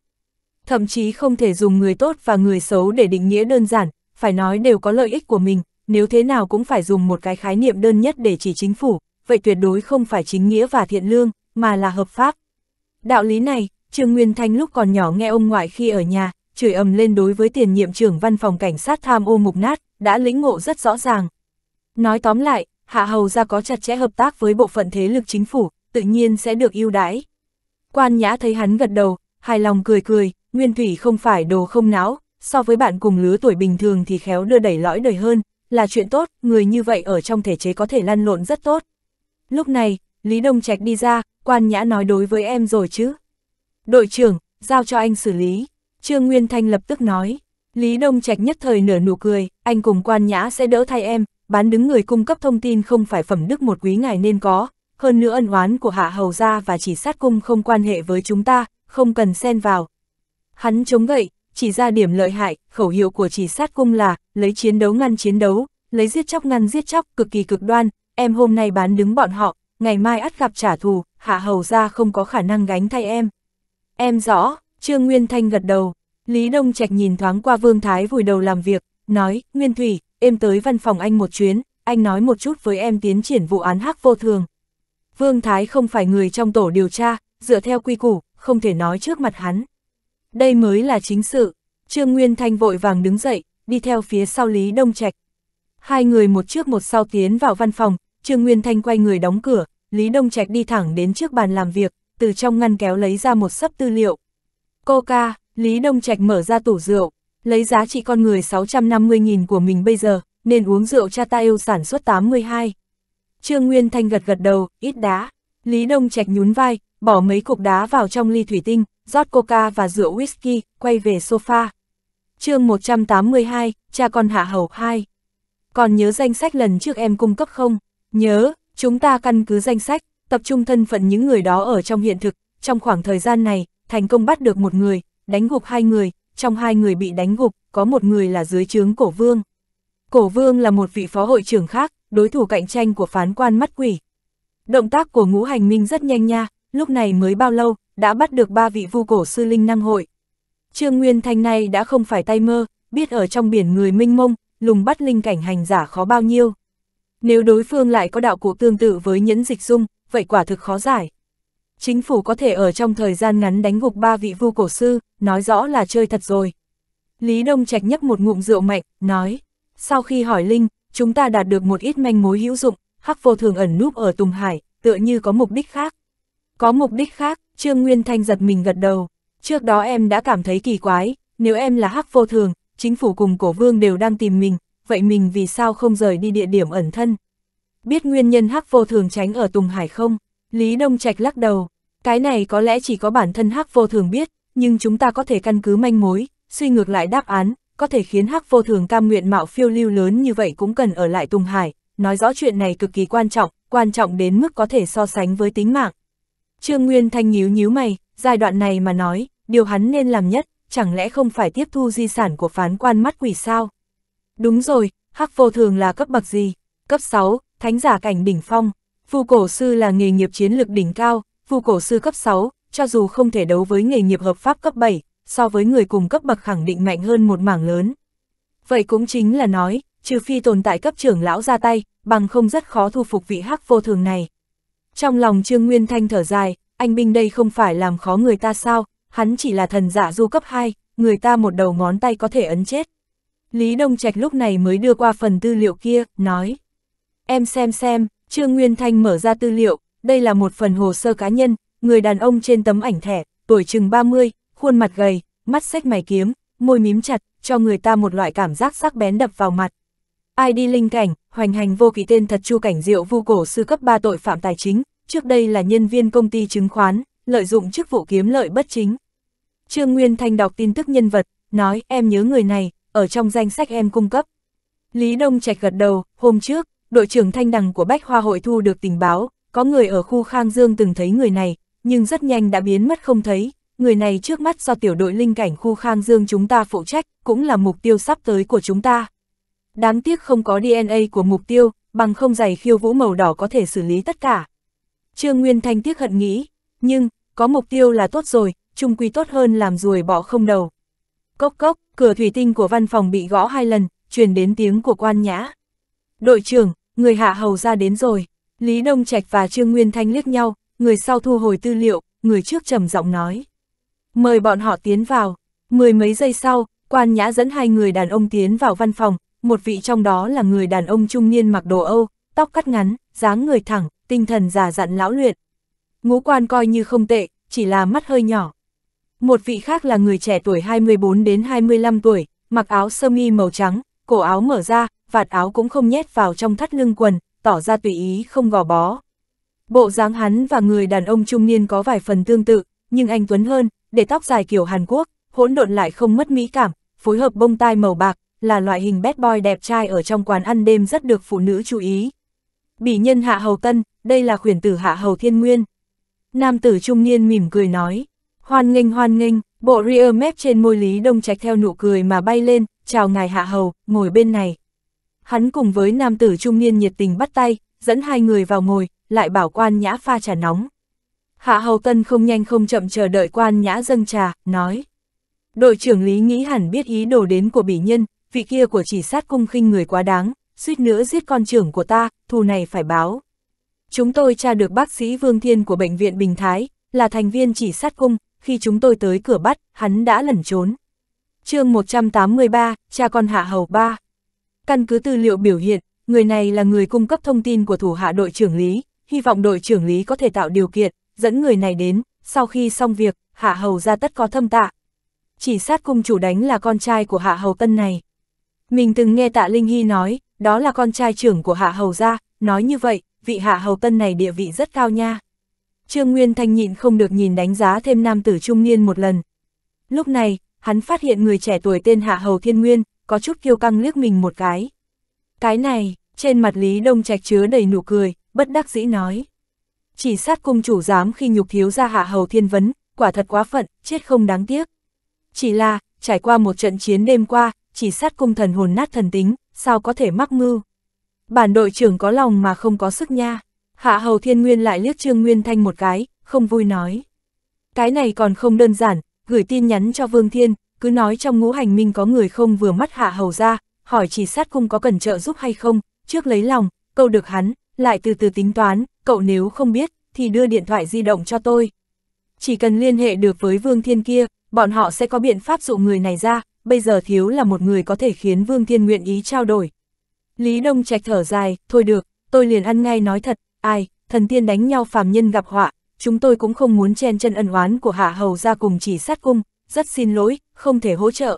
Thậm chí không thể dùng người tốt và người xấu để định nghĩa đơn giản, phải nói đều có lợi ích của mình, nếu thế nào cũng phải dùng một cái khái niệm đơn nhất để chỉ chính phủ, vậy tuyệt đối không phải chính nghĩa và thiện lương, mà là hợp pháp. Đạo lý này, Trương Nguyên Thanh lúc còn nhỏ nghe ông ngoại khi ở nhà, chửi ầm lên đối với tiền nhiệm trưởng văn phòng cảnh sát tham ô mục nát, đã lĩnh ngộ rất rõ ràng. Nói tóm lại, Hạ Hầu ra có chặt chẽ hợp tác với bộ phận thế lực chính phủ, tự nhiên sẽ được ưu đãi. Quan Nhã thấy hắn gật đầu, hài lòng cười cười, Nguyên Thủy không phải đồ không não, so với bạn cùng lứa tuổi bình thường thì khéo đưa đẩy lõi đời hơn, là chuyện tốt, người như vậy ở trong thể chế có thể lăn lộn rất tốt. Lúc này, Lý Đông Trạch đi ra, quan nhã nói đối với em rồi chứ. Đội trưởng, giao cho anh xử lý. Trương Nguyên Thanh lập tức nói. Lý Đông Trạch nhất thời nửa nụ cười, anh cùng quan nhã sẽ đỡ thay em, bán đứng người cung cấp thông tin không phải phẩm đức một quý ngài nên có, hơn nữa ân oán của Hạ Hầu Gia và chỉ sát cung không quan hệ với chúng ta, không cần xen vào. Hắn chống gậy, chỉ ra điểm lợi hại, khẩu hiệu của chỉ sát cung là, lấy chiến đấu ngăn chiến đấu, lấy giết chóc ngăn giết chóc, cực kỳ cực đoan, em hôm nay bán đứng bọn họ, ngày mai ắt gặp trả thù, hạ hầu ra không có khả năng gánh thay em. Em rõ, Trương Nguyên Thanh gật đầu, Lý Đông Trạch nhìn thoáng qua Vương Thái vùi đầu làm việc, nói, Nguyên Thủy, em tới văn phòng anh một chuyến, anh nói một chút với em tiến triển vụ án hắc vô thường. Vương Thái không phải người trong tổ điều tra, dựa theo quy củ, không thể nói trước mặt hắn. Đây mới là chính sự. Trương Nguyên Thanh vội vàng đứng dậy, đi theo phía sau Lý Đông Trạch. Hai người một trước một sau tiến vào văn phòng, Trương Nguyên Thanh quay người đóng cửa, Lý Đông Trạch đi thẳng đến trước bàn làm việc, từ trong ngăn kéo lấy ra một sấp tư liệu. Coca, Lý Đông Trạch mở ra tủ rượu, lấy giá trị con người 650.000 của mình bây giờ, nên uống rượu cha ta yêu sản xuất 82. Trương Nguyên Thanh gật gật đầu, ít đá. Lý Đông Trạch nhún vai, bỏ mấy cục đá vào trong ly thủy tinh, rót coca và rượu whisky, quay về sofa. chương 182, cha con hạ hầu 2. Còn nhớ danh sách lần trước em cung cấp không? Nhớ, chúng ta căn cứ danh sách, tập trung thân phận những người đó ở trong hiện thực, trong khoảng thời gian này, thành công bắt được một người, đánh gục hai người, trong hai người bị đánh gục, có một người là dưới trướng cổ vương. Cổ vương là một vị phó hội trưởng khác, đối thủ cạnh tranh của phán quan mắt quỷ. Động tác của ngũ hành minh rất nhanh nha, lúc này mới bao lâu, đã bắt được ba vị vu cổ sư linh năng hội. Trương Nguyên Thanh này đã không phải tay mơ, biết ở trong biển người minh mông, lùng bắt linh cảnh hành giả khó bao nhiêu. Nếu đối phương lại có đạo cụ tương tự với nhẫn dịch dung, vậy quả thực khó giải. Chính phủ có thể ở trong thời gian ngắn đánh gục ba vị vu cổ sư, nói rõ là chơi thật rồi. Lý Đông Trạch nhấp một ngụm rượu mạnh, nói, sau khi hỏi Linh, chúng ta đạt được một ít manh mối hữu dụng, hắc vô thường ẩn núp ở Tùng Hải, tựa như có mục đích khác. Có mục đích khác, Trương Nguyên Thanh giật mình gật đầu. Trước đó em đã cảm thấy kỳ quái, nếu em là hắc vô thường, chính phủ cùng cổ vương đều đang tìm mình, vậy mình vì sao không rời đi địa điểm ẩn thân? Biết nguyên nhân hắc vô thường tránh ở Tùng Hải không? Lý Đông Trạch lắc đầu, cái này có lẽ chỉ có bản thân hắc vô thường biết, nhưng chúng ta có thể căn cứ manh mối, suy ngược lại đáp án, có thể khiến hắc vô thường cam nguyện mạo phiêu lưu lớn như vậy cũng cần ở lại Tùng Hải, nói rõ chuyện này cực kỳ quan trọng, quan trọng đến mức có thể so sánh với tính mạng. Trương Nguyên Thanh nhíu nhíu mày, giai đoạn này mà nói, điều hắn nên làm nhất, chẳng lẽ không phải tiếp thu di sản của phán quan mắt quỷ sao? Đúng rồi, hắc vô thường là cấp bậc gì? Cấp 6, thánh giả cảnh đỉnh phong. Phu cổ sư là nghề nghiệp chiến lược đỉnh cao, phu cổ sư cấp 6, cho dù không thể đấu với nghề nghiệp hợp pháp cấp 7, so với người cùng cấp bậc khẳng định mạnh hơn một mảng lớn. Vậy cũng chính là nói, trừ phi tồn tại cấp trưởng lão ra tay, bằng không rất khó thu phục vị hắc vô thường này. Trong lòng Trương Nguyên Thanh thở dài, anh binh đây không phải làm khó người ta sao, hắn chỉ là thần giả dạ du cấp 2, người ta một đầu ngón tay có thể ấn chết. Lý Đông Trạch lúc này mới đưa qua phần tư liệu kia, nói. Em xem xem, Trương Nguyên Thanh mở ra tư liệu, đây là một phần hồ sơ cá nhân, người đàn ông trên tấm ảnh thẻ, tuổi chừng 30, khuôn mặt gầy, mắt xếch mày kiếm, môi mím chặt, cho người ta một loại cảm giác sắc bén đập vào mặt. ID Linh Cảnh, hoành hành vô kỳ tên thật Chu Cảnh Diệu vu cổ sư cấp 3 tội phạm tài chính, trước đây là nhân viên công ty chứng khoán, lợi dụng chức vụ kiếm lợi bất chính. Trương Nguyên Thanh đọc tin tức nhân vật, nói em nhớ người này, ở trong danh sách em cung cấp. Lý Đông Trạch gật đầu, hôm trước, đội trưởng Thanh Đằng của Bách Hoa Hội thu được tình báo, có người ở khu Khang Dương từng thấy người này, nhưng rất nhanh đã biến mất không thấy, người này trước mắt do tiểu đội linh cảnh khu Khang Dương chúng ta phụ trách, cũng là mục tiêu sắp tới của chúng ta. Đáng tiếc không có DNA của mục tiêu, bằng không giày khiêu vũ màu đỏ có thể xử lý tất cả. Trương Nguyên Thanh tiếc hận nghĩ, nhưng, có mục tiêu là tốt rồi, chung quy tốt hơn làm ruồi bỏ không đầu. Cốc cốc, cửa thủy tinh của văn phòng bị gõ hai lần, truyền đến tiếng của quan nhã. Đội trưởng, người hạ hầu ra đến rồi. Lý Đông Trạch và Trương Nguyên Thanh liếc nhau, người sau thu hồi tư liệu, người trước trầm giọng nói. Mời bọn họ tiến vào. Mười mấy giây sau, quan nhã dẫn hai người đàn ông tiến vào văn phòng, một vị trong đó là người đàn ông trung niên mặc đồ Âu, tóc cắt ngắn, dáng người thẳng, tinh thần già dặn lão luyện. Ngũ quan coi như không tệ, chỉ là mắt hơi nhỏ. Một vị khác là người trẻ tuổi 24 đến 25 tuổi, mặc áo sơ mi màu trắng, cổ áo mở ra, vạt áo cũng không nhét vào trong thắt lưng quần, tỏ ra tùy ý không gò bó. Bộ dáng hắn và người đàn ông trung niên có vài phần tương tự, nhưng anh Tuấn hơn, để tóc dài kiểu Hàn Quốc, hỗn độn lại không mất mỹ cảm, phối hợp bông tai màu bạc, là loại hình bad boy đẹp trai ở trong quán ăn đêm rất được phụ nữ chú ý. Bỉ nhân Hạ Hầu Tân, đây là khuyển tử Hạ Hầu Thiên Nguyên. Nam tử trung niên mỉm cười nói, hoan nghênh hoan nghênh, bộ rear mép trên môi Lý Đông Trạch theo nụ cười mà bay lên, chào ngài Hạ Hầu, ngồi bên này. Hắn cùng với nam tử trung niên nhiệt tình bắt tay, dẫn hai người vào ngồi, lại bảo quan nhã pha trà nóng. Hạ Hầu Tân không nhanh không chậm chờ đợi quan nhã dâng trà, nói. Đội trưởng Lý nghĩ hẳn biết ý đồ đến của bỉ nhân, vị kia của chỉ sát cung khinh người quá đáng, suýt nữa giết con trưởng của ta, thù này phải báo. Chúng tôi tra được bác sĩ Vương Thiên của Bệnh viện Bình Thái, là thành viên chỉ sát cung, khi chúng tôi tới cửa bắt, hắn đã lẩn trốn. chương 183, cha con hạ hầu 3. Căn cứ tư liệu biểu hiện, người này là người cung cấp thông tin của thủ hạ đội trưởng Lý, hy vọng đội trưởng Lý có thể tạo điều kiện, dẫn người này đến, sau khi xong việc, hạ hầu ra tất có thâm tạ. Chỉ sát cung chủ đánh là con trai của hạ hầu tân này. Mình từng nghe tạ Linh Hy nói, đó là con trai trưởng của Hạ Hầu gia, nói như vậy, vị Hạ Hầu Tân này địa vị rất cao nha. Trương Nguyên Thanh nhịn không được nhìn đánh giá thêm nam tử trung niên một lần. Lúc này, hắn phát hiện người trẻ tuổi tên Hạ Hầu Thiên Nguyên, có chút kiêu căng liếc mình một cái. Cái này, trên mặt Lý Đông Trạch chứa đầy nụ cười, bất đắc dĩ nói. Chỉ sát cung chủ dám khi nhục thiếu ra Hạ Hầu Thiên Vấn, quả thật quá phận, chết không đáng tiếc. Chỉ là, trải qua một trận chiến đêm qua, chỉ sát cung thần hồn nát thần tính, sao có thể mắc mưu. Bản đội trưởng có lòng mà không có sức nha. Hạ hầu thiên nguyên lại liếc Trương Nguyên Thanh một cái, không vui nói. Cái này còn không đơn giản, gửi tin nhắn cho Vương Thiên, cứ nói trong ngũ hành minh có người không vừa mắt hạ hầu ra, hỏi chỉ sát cung có cần trợ giúp hay không, trước lấy lòng, câu được hắn, lại từ từ tính toán, cậu nếu không biết, thì đưa điện thoại di động cho tôi. Chỉ cần liên hệ được với Vương Thiên kia, bọn họ sẽ có biện pháp dụ người này ra, bây giờ thiếu là một người có thể khiến Vương Thiên nguyện ý trao đổi. Lý Đông Trạch thở dài, thôi được, tôi liền ăn ngay nói thật, ai, thần tiên đánh nhau phàm nhân gặp họa, chúng tôi cũng không muốn chen chân ân oán của Hạ Hầu ra cùng chỉ sát cung, rất xin lỗi, không thể hỗ trợ.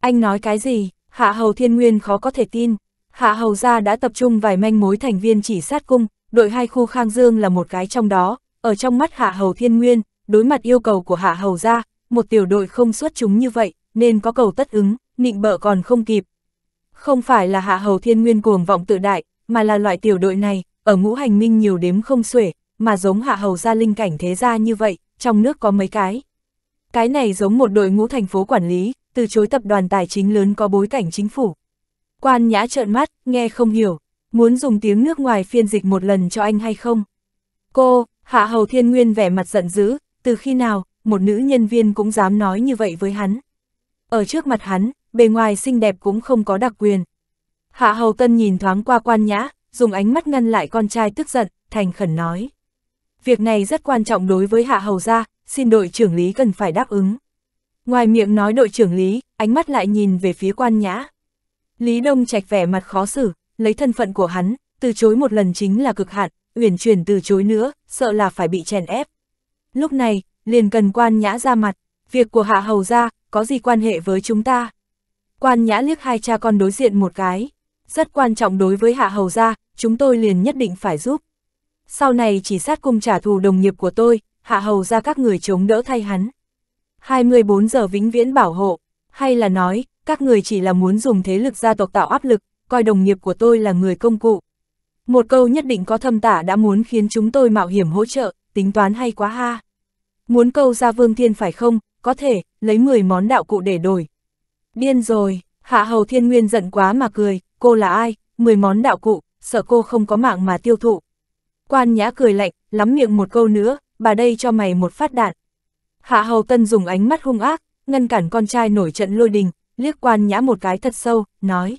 Anh nói cái gì, Hạ Hầu Thiên Nguyên khó có thể tin. Hạ Hầu gia đã tập trung vài manh mối thành viên chỉ sát cung, đội hai khu Khang Dương là một cái trong đó, ở trong mắt Hạ Hầu Thiên Nguyên, đối mặt yêu cầu của Hạ Hầu gia, một tiểu đội không xuất chúng như vậy, nên có cầu tất ứng, nịnh bợ còn không kịp. Không phải là hạ hầu thiên nguyên cuồng vọng tự đại, mà là loại tiểu đội này, ở ngũ hành minh nhiều đếm không xuể, mà giống hạ hầu gia linh cảnh thế gia như vậy, trong nước có mấy cái. Cái này giống một đội ngũ thành phố quản lý, từ chối tập đoàn tài chính lớn có bối cảnh chính phủ. Quan nhã trợn mắt, nghe không hiểu, muốn dùng tiếng nước ngoài phiên dịch một lần cho anh hay không? Cô, hạ hầu thiên nguyên vẻ mặt giận dữ, từ khi nào, một nữ nhân viên cũng dám nói như vậy với hắn. Ở trước mặt hắn, bề ngoài xinh đẹp cũng không có đặc quyền. Hạ Hầu Tân nhìn thoáng qua quan nhã, dùng ánh mắt ngăn lại con trai tức giận, thành khẩn nói. Việc này rất quan trọng đối với Hạ Hầu gia, xin đội trưởng lý cần phải đáp ứng. Ngoài miệng nói đội trưởng lý, ánh mắt lại nhìn về phía quan nhã. Lý Đông trạch vẻ mặt khó xử, lấy thân phận của hắn, từ chối một lần chính là cực hạn, uyển chuyển từ chối nữa, sợ là phải bị chèn ép. Lúc này, liền cần quan nhã ra mặt, việc của Hạ Hầu gia, có gì quan hệ với chúng ta? Quan nhã liếc hai cha con đối diện một cái, rất quan trọng đối với hạ hầu gia, chúng tôi liền nhất định phải giúp. Sau này chỉ sát cung trả thù đồng nghiệp của tôi, hạ hầu gia các người chống đỡ thay hắn. 24 giờ vĩnh viễn bảo hộ, hay là nói, các người chỉ là muốn dùng thế lực gia tộc tạo áp lực, coi đồng nghiệp của tôi là người công cụ. Một câu nhất định có thâm tả đã muốn khiến chúng tôi mạo hiểm hỗ trợ, tính toán hay quá ha. Muốn câu ra Vương Thiên phải không, có thể, lấy 10 món đạo cụ để đổi. Điên rồi, Hạ Hầu Thiên Nguyên giận quá mà cười, cô là ai, 10 món đạo cụ, sợ cô không có mạng mà tiêu thụ. Quan Nhã cười lạnh, lắm miệng một câu nữa, bà đây cho mày một phát đạn. Hạ Hầu Tân dùng ánh mắt hung ác, ngăn cản con trai nổi trận lôi đình, liếc Quan Nhã một cái thật sâu, nói.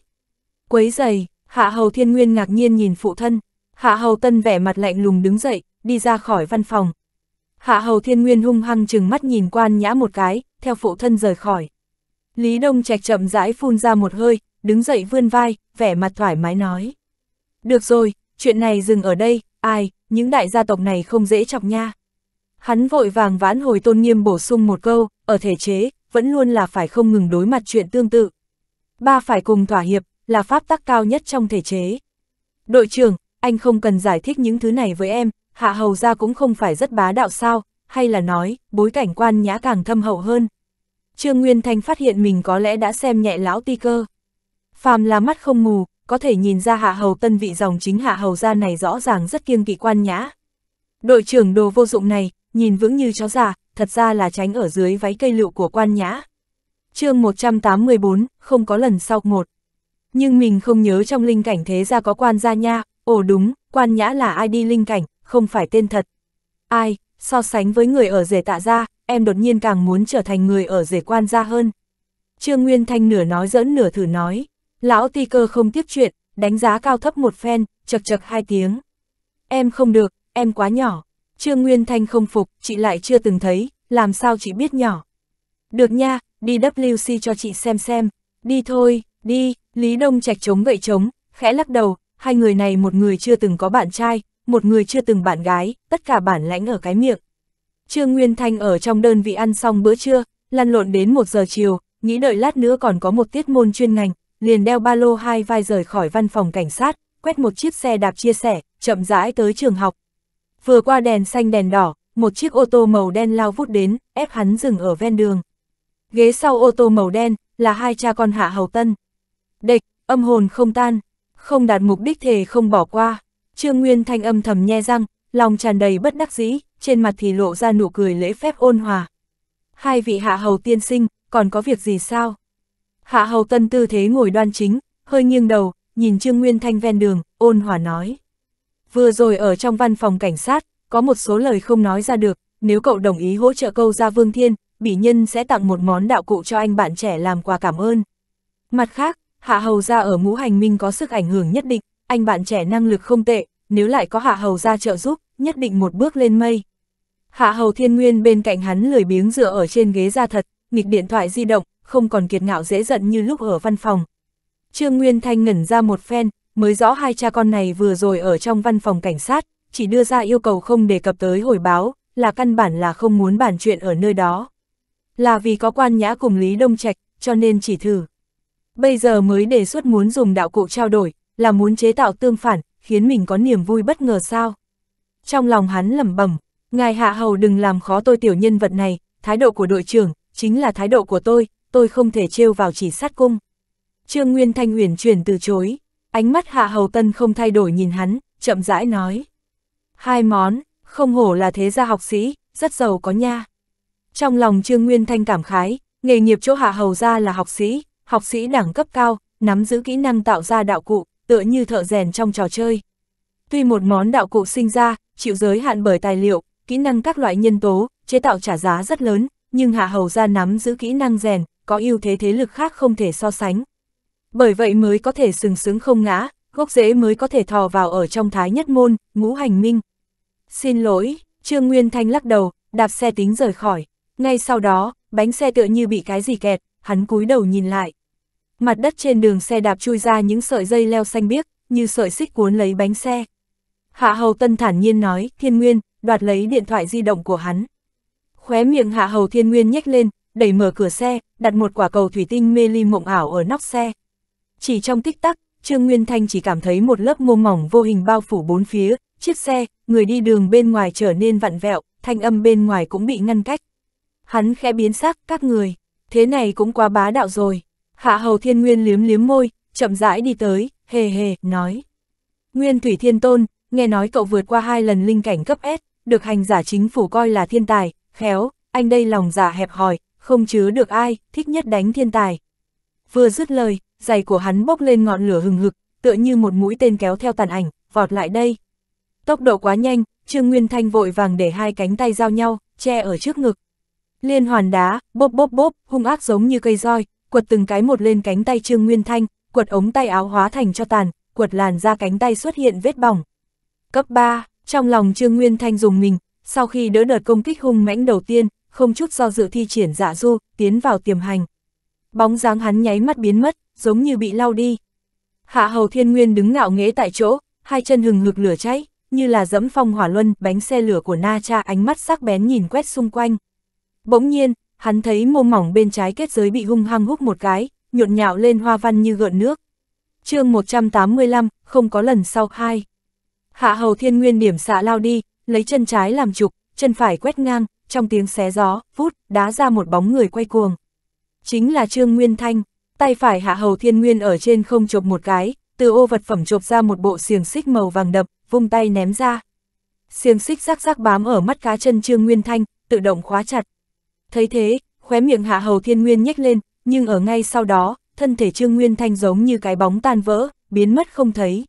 Quấy giày, Hạ Hầu Thiên Nguyên ngạc nhiên nhìn phụ thân, Hạ Hầu Tân vẻ mặt lạnh lùng đứng dậy, đi ra khỏi văn phòng, Hạ hầu thiên nguyên hung hăng chừng mắt nhìn quan nhã một cái, theo phụ thân rời khỏi. Lý Đông Trạch chậm rãi phun ra một hơi, đứng dậy vươn vai, vẻ mặt thoải mái nói. Được rồi, chuyện này dừng ở đây, ai, những đại gia tộc này không dễ chọc nha. Hắn vội vàng vãn hồi tôn nghiêm bổ sung một câu, ở thể chế, vẫn luôn là phải không ngừng đối mặt chuyện tương tự. Ba phải cùng thỏa hiệp, là pháp tắc cao nhất trong thể chế. Đội trưởng, anh không cần giải thích những thứ này với em, hạ hầu ra cũng không phải rất bá đạo sao, hay là nói, bối cảnh quan nhã càng thâm hậu hơn. Trương Nguyên Thanh phát hiện mình có lẽ đã xem nhẹ lão ti cơ. Phàm là mắt không mù, có thể nhìn ra hạ hầu tân vị dòng chính hạ hầu ra này rõ ràng rất kiêng kỵ quan nhã. Đội trưởng đồ vô dụng này, nhìn vững như chó già, thật ra là tránh ở dưới váy cây lựu của quan nhã. chương 184, không có lần sau một. Nhưng mình không nhớ trong linh cảnh thế ra có quan gia nha, ồ đúng, quan nhã là ai đi linh cảnh, không phải tên thật. Ai, so sánh với người ở rể tạ gia, em đột nhiên càng muốn trở thành người ở rể quan gia hơn. Trương Nguyên Thanh nửa nói dẫn nửa thử nói, lão ti cơ không tiếp chuyện, đánh giá cao thấp một phen, chật chật hai tiếng. Em không được, em quá nhỏ. Trương Nguyên Thanh không phục, chị lại chưa từng thấy, làm sao chị biết nhỏ. Được nha, đi WC cho chị xem xem. Đi thôi, đi, Lý Đông Trạch chống gậy chống, khẽ lắc đầu, hai người này một người chưa từng có bạn trai, một người chưa từng bạn gái, tất cả bản lãnh ở cái miệng. Trương Nguyên Thanh ở trong đơn vị ăn xong bữa trưa, lăn lộn đến một giờ chiều, nghĩ đợi lát nữa còn có một tiết môn chuyên ngành, liền đeo ba lô hai vai rời khỏi văn phòng cảnh sát, quét một chiếc xe đạp chia sẻ, chậm rãi tới trường học. Vừa qua đèn xanh đèn đỏ, một chiếc ô tô màu đen lao vút đến, ép hắn dừng ở ven đường. Ghế sau ô tô màu đen là hai cha con Hạ Hầu Tân. Địch, âm hồn không tan, không đạt mục đích thề không bỏ qua. Trương Nguyên Thanh âm thầm nhe răng, lòng tràn đầy bất đắc dĩ, trên mặt thì lộ ra nụ cười lễ phép ôn hòa. Hai vị hạ hầu tiên sinh, còn có việc gì sao? Hạ hầu tân tư thế ngồi đoan chính, hơi nghiêng đầu, nhìn Trương Nguyên Thanh ven đường, ôn hòa nói. Vừa rồi ở trong văn phòng cảnh sát, có một số lời không nói ra được, nếu cậu đồng ý hỗ trợ câu ra Vương Thiên, bỉ nhân sẽ tặng một món đạo cụ cho anh bạn trẻ làm quà cảm ơn. Mặt khác, Hạ Hầu ra ở ngũ hành minh có sức ảnh hưởng nhất định, anh bạn trẻ năng lực không tệ, nếu lại có hạ hầu ra trợ giúp, nhất định một bước lên mây. Hạ hầu thiên nguyên bên cạnh hắn lười biếng dựa ở trên ghế ra thật, nghịch điện thoại di động, không còn kiệt ngạo dễ giận như lúc ở văn phòng. Trương Nguyên Thanh ngẩn ra một phen, mới rõ hai cha con này vừa rồi ở trong văn phòng cảnh sát, chỉ đưa ra yêu cầu không đề cập tới hồi báo, là căn bản là không muốn bàn chuyện ở nơi đó. Là vì có quan nhã cùng Lý Đông Trạch, cho nên chỉ thử. Bây giờ mới đề xuất muốn dùng đạo cụ trao đổi, là muốn chế tạo tương phản, khiến mình có niềm vui bất ngờ sao. Trong lòng hắn lẩm bẩm, ngài hạ hầu đừng làm khó tôi tiểu nhân vật này, thái độ của đội trưởng, chính là thái độ của tôi, tôi không thể trêu vào chỉ sát cung. Trương Nguyên Thanh huyền chuyển từ chối, ánh mắt hạ hầu tân không thay đổi nhìn hắn, chậm rãi nói. Hai món, không hổ là thế gia học sĩ, rất giàu có nha. Trong lòng Trương Nguyên Thanh cảm khái, nghề nghiệp chỗ hạ hầu ra là học sĩ, học sĩ đẳng cấp cao, nắm giữ kỹ năng tạo ra đạo cụ, tựa như thợ rèn trong trò chơi. Tuy một món đạo cụ sinh ra, chịu giới hạn bởi tài liệu, kỹ năng các loại nhân tố, chế tạo trả giá rất lớn, nhưng Hạ Hầu gia nắm giữ kỹ năng rèn, có ưu thế thế lực khác không thể so sánh. Bởi vậy mới có thể sừng sướng không ngã, gốc rễ mới có thể thò vào ở trong thái nhất môn, ngũ hành minh. Xin lỗi, Trương Nguyên Thanh lắc đầu, đạp xe tính rời khỏi. Ngay sau đó, bánh xe tựa như bị cái gì kẹt, hắn cúi đầu nhìn lại mặt đất trên đường xe đạp chui ra những sợi dây leo xanh biếc, như sợi xích cuốn lấy bánh xe. Hạ Hầu Tân thản nhiên nói, Thiên Nguyên, đoạt lấy điện thoại di động của hắn. Khóe miệng Hạ Hầu Thiên Nguyên nhếch lên, đẩy mở cửa xe, đặt một quả cầu thủy tinh mê ly mộng ảo ở nóc xe. Chỉ trong tích tắc, Trương Nguyên Thanh chỉ cảm thấy một lớp mô mỏng vô hình bao phủ bốn phía, chiếc xe, người đi đường bên ngoài trở nên vặn vẹo, thanh âm bên ngoài cũng bị ngăn cách. Hắn khẽ biến sắc các người, thế này cũng quá bá đạo rồi. Hạ hầu thiên nguyên liếm liếm môi, chậm rãi đi tới, hề hề, nói. Nguyên thủy thiên tôn, nghe nói cậu vượt qua hai lần linh cảnh cấp S, được hành giả chính phủ coi là thiên tài, khéo, anh đây lòng giả dạ hẹp hòi, không chứa được ai, thích nhất đánh thiên tài. Vừa dứt lời, giày của hắn bốc lên ngọn lửa hừng hực, tựa như một mũi tên kéo theo tàn ảnh, vọt lại đây. Tốc độ quá nhanh, Trương Nguyên Thanh vội vàng để hai cánh tay giao nhau, che ở trước ngực. Liên hoàn đá, bốp bốp bốp, hung ác giống như cây roi, quật từng cái một lên cánh tay Trương Nguyên Thanh, quật ống tay áo hóa thành cho tàn, quật làn ra cánh tay xuất hiện vết bỏng. Cấp 3, trong lòng Trương Nguyên Thanh dùng mình, sau khi đỡ đợt công kích hung mãnh đầu tiên, không chút do dự thi triển dạ du, tiến vào tiềm hành. Bóng dáng hắn nháy mắt biến mất, giống như bị lau đi. Hạ Hầu Thiên Nguyên đứng ngạo nghễ tại chỗ, hai chân hừng hực lửa cháy, như là dẫm phong hỏa luân, bánh xe lửa của Na Cha ánh mắt sắc bén nhìn quét xung quanh. Bỗng nhiên, hắn thấy mông mỏng bên trái kết giới bị hung hăng hút một cái, nhộn nhạo lên hoa văn như gợn nước. chương 185, không có lần sau hai. Hạ hầu thiên nguyên điểm xạ lao đi, lấy chân trái làm trục, chân phải quét ngang, trong tiếng xé gió, vút, đá ra một bóng người quay cuồng. Chính là Trương Nguyên Thanh, tay phải hạ hầu thiên nguyên ở trên không chộp một cái, từ ô vật phẩm chộp ra một bộ xiềng xích màu vàng đậm, vung tay ném ra. Xiềng xích rắc rắc bám ở mắt cá chân Trương Nguyên Thanh, tự động khóa chặt. Thấy thế, khóe miệng hạ hầu thiên nguyên nhếch lên, nhưng ở ngay sau đó, thân thể Trương Nguyên Thanh giống như cái bóng tan vỡ, biến mất không thấy.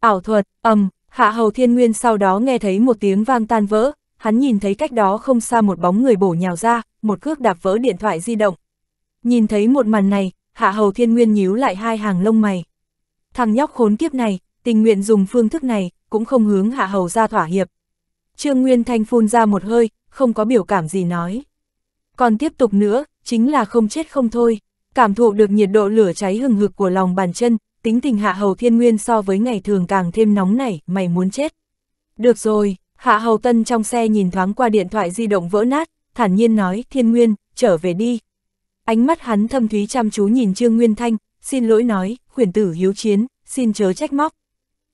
Ảo thuật, ầm, hạ hầu thiên nguyên sau đó nghe thấy một tiếng vang tan vỡ, hắn nhìn thấy cách đó không xa một bóng người bổ nhào ra, một cước đạp vỡ điện thoại di động. Nhìn thấy một màn này, hạ hầu thiên nguyên nhíu lại hai hàng lông mày. Thằng nhóc khốn kiếp này, tình nguyện dùng phương thức này, cũng không hướng hạ hầu ra thỏa hiệp. Trương Nguyên Thanh phun ra một hơi, không có biểu cảm gì nói. Còn tiếp tục nữa, chính là không chết không thôi. Cảm thụ được nhiệt độ lửa cháy hừng hực của lòng bàn chân, tính tình hạ hầu thiên nguyên so với ngày thường càng thêm nóng nảy, mày muốn chết. Được rồi, hạ hầu tân trong xe nhìn thoáng qua điện thoại di động vỡ nát, thản nhiên nói, thiên nguyên, trở về đi. Ánh mắt hắn thâm thúy chăm chú nhìn Trương Nguyên Thanh, xin lỗi nói, khuyển tử hiếu chiến, xin chớ trách móc.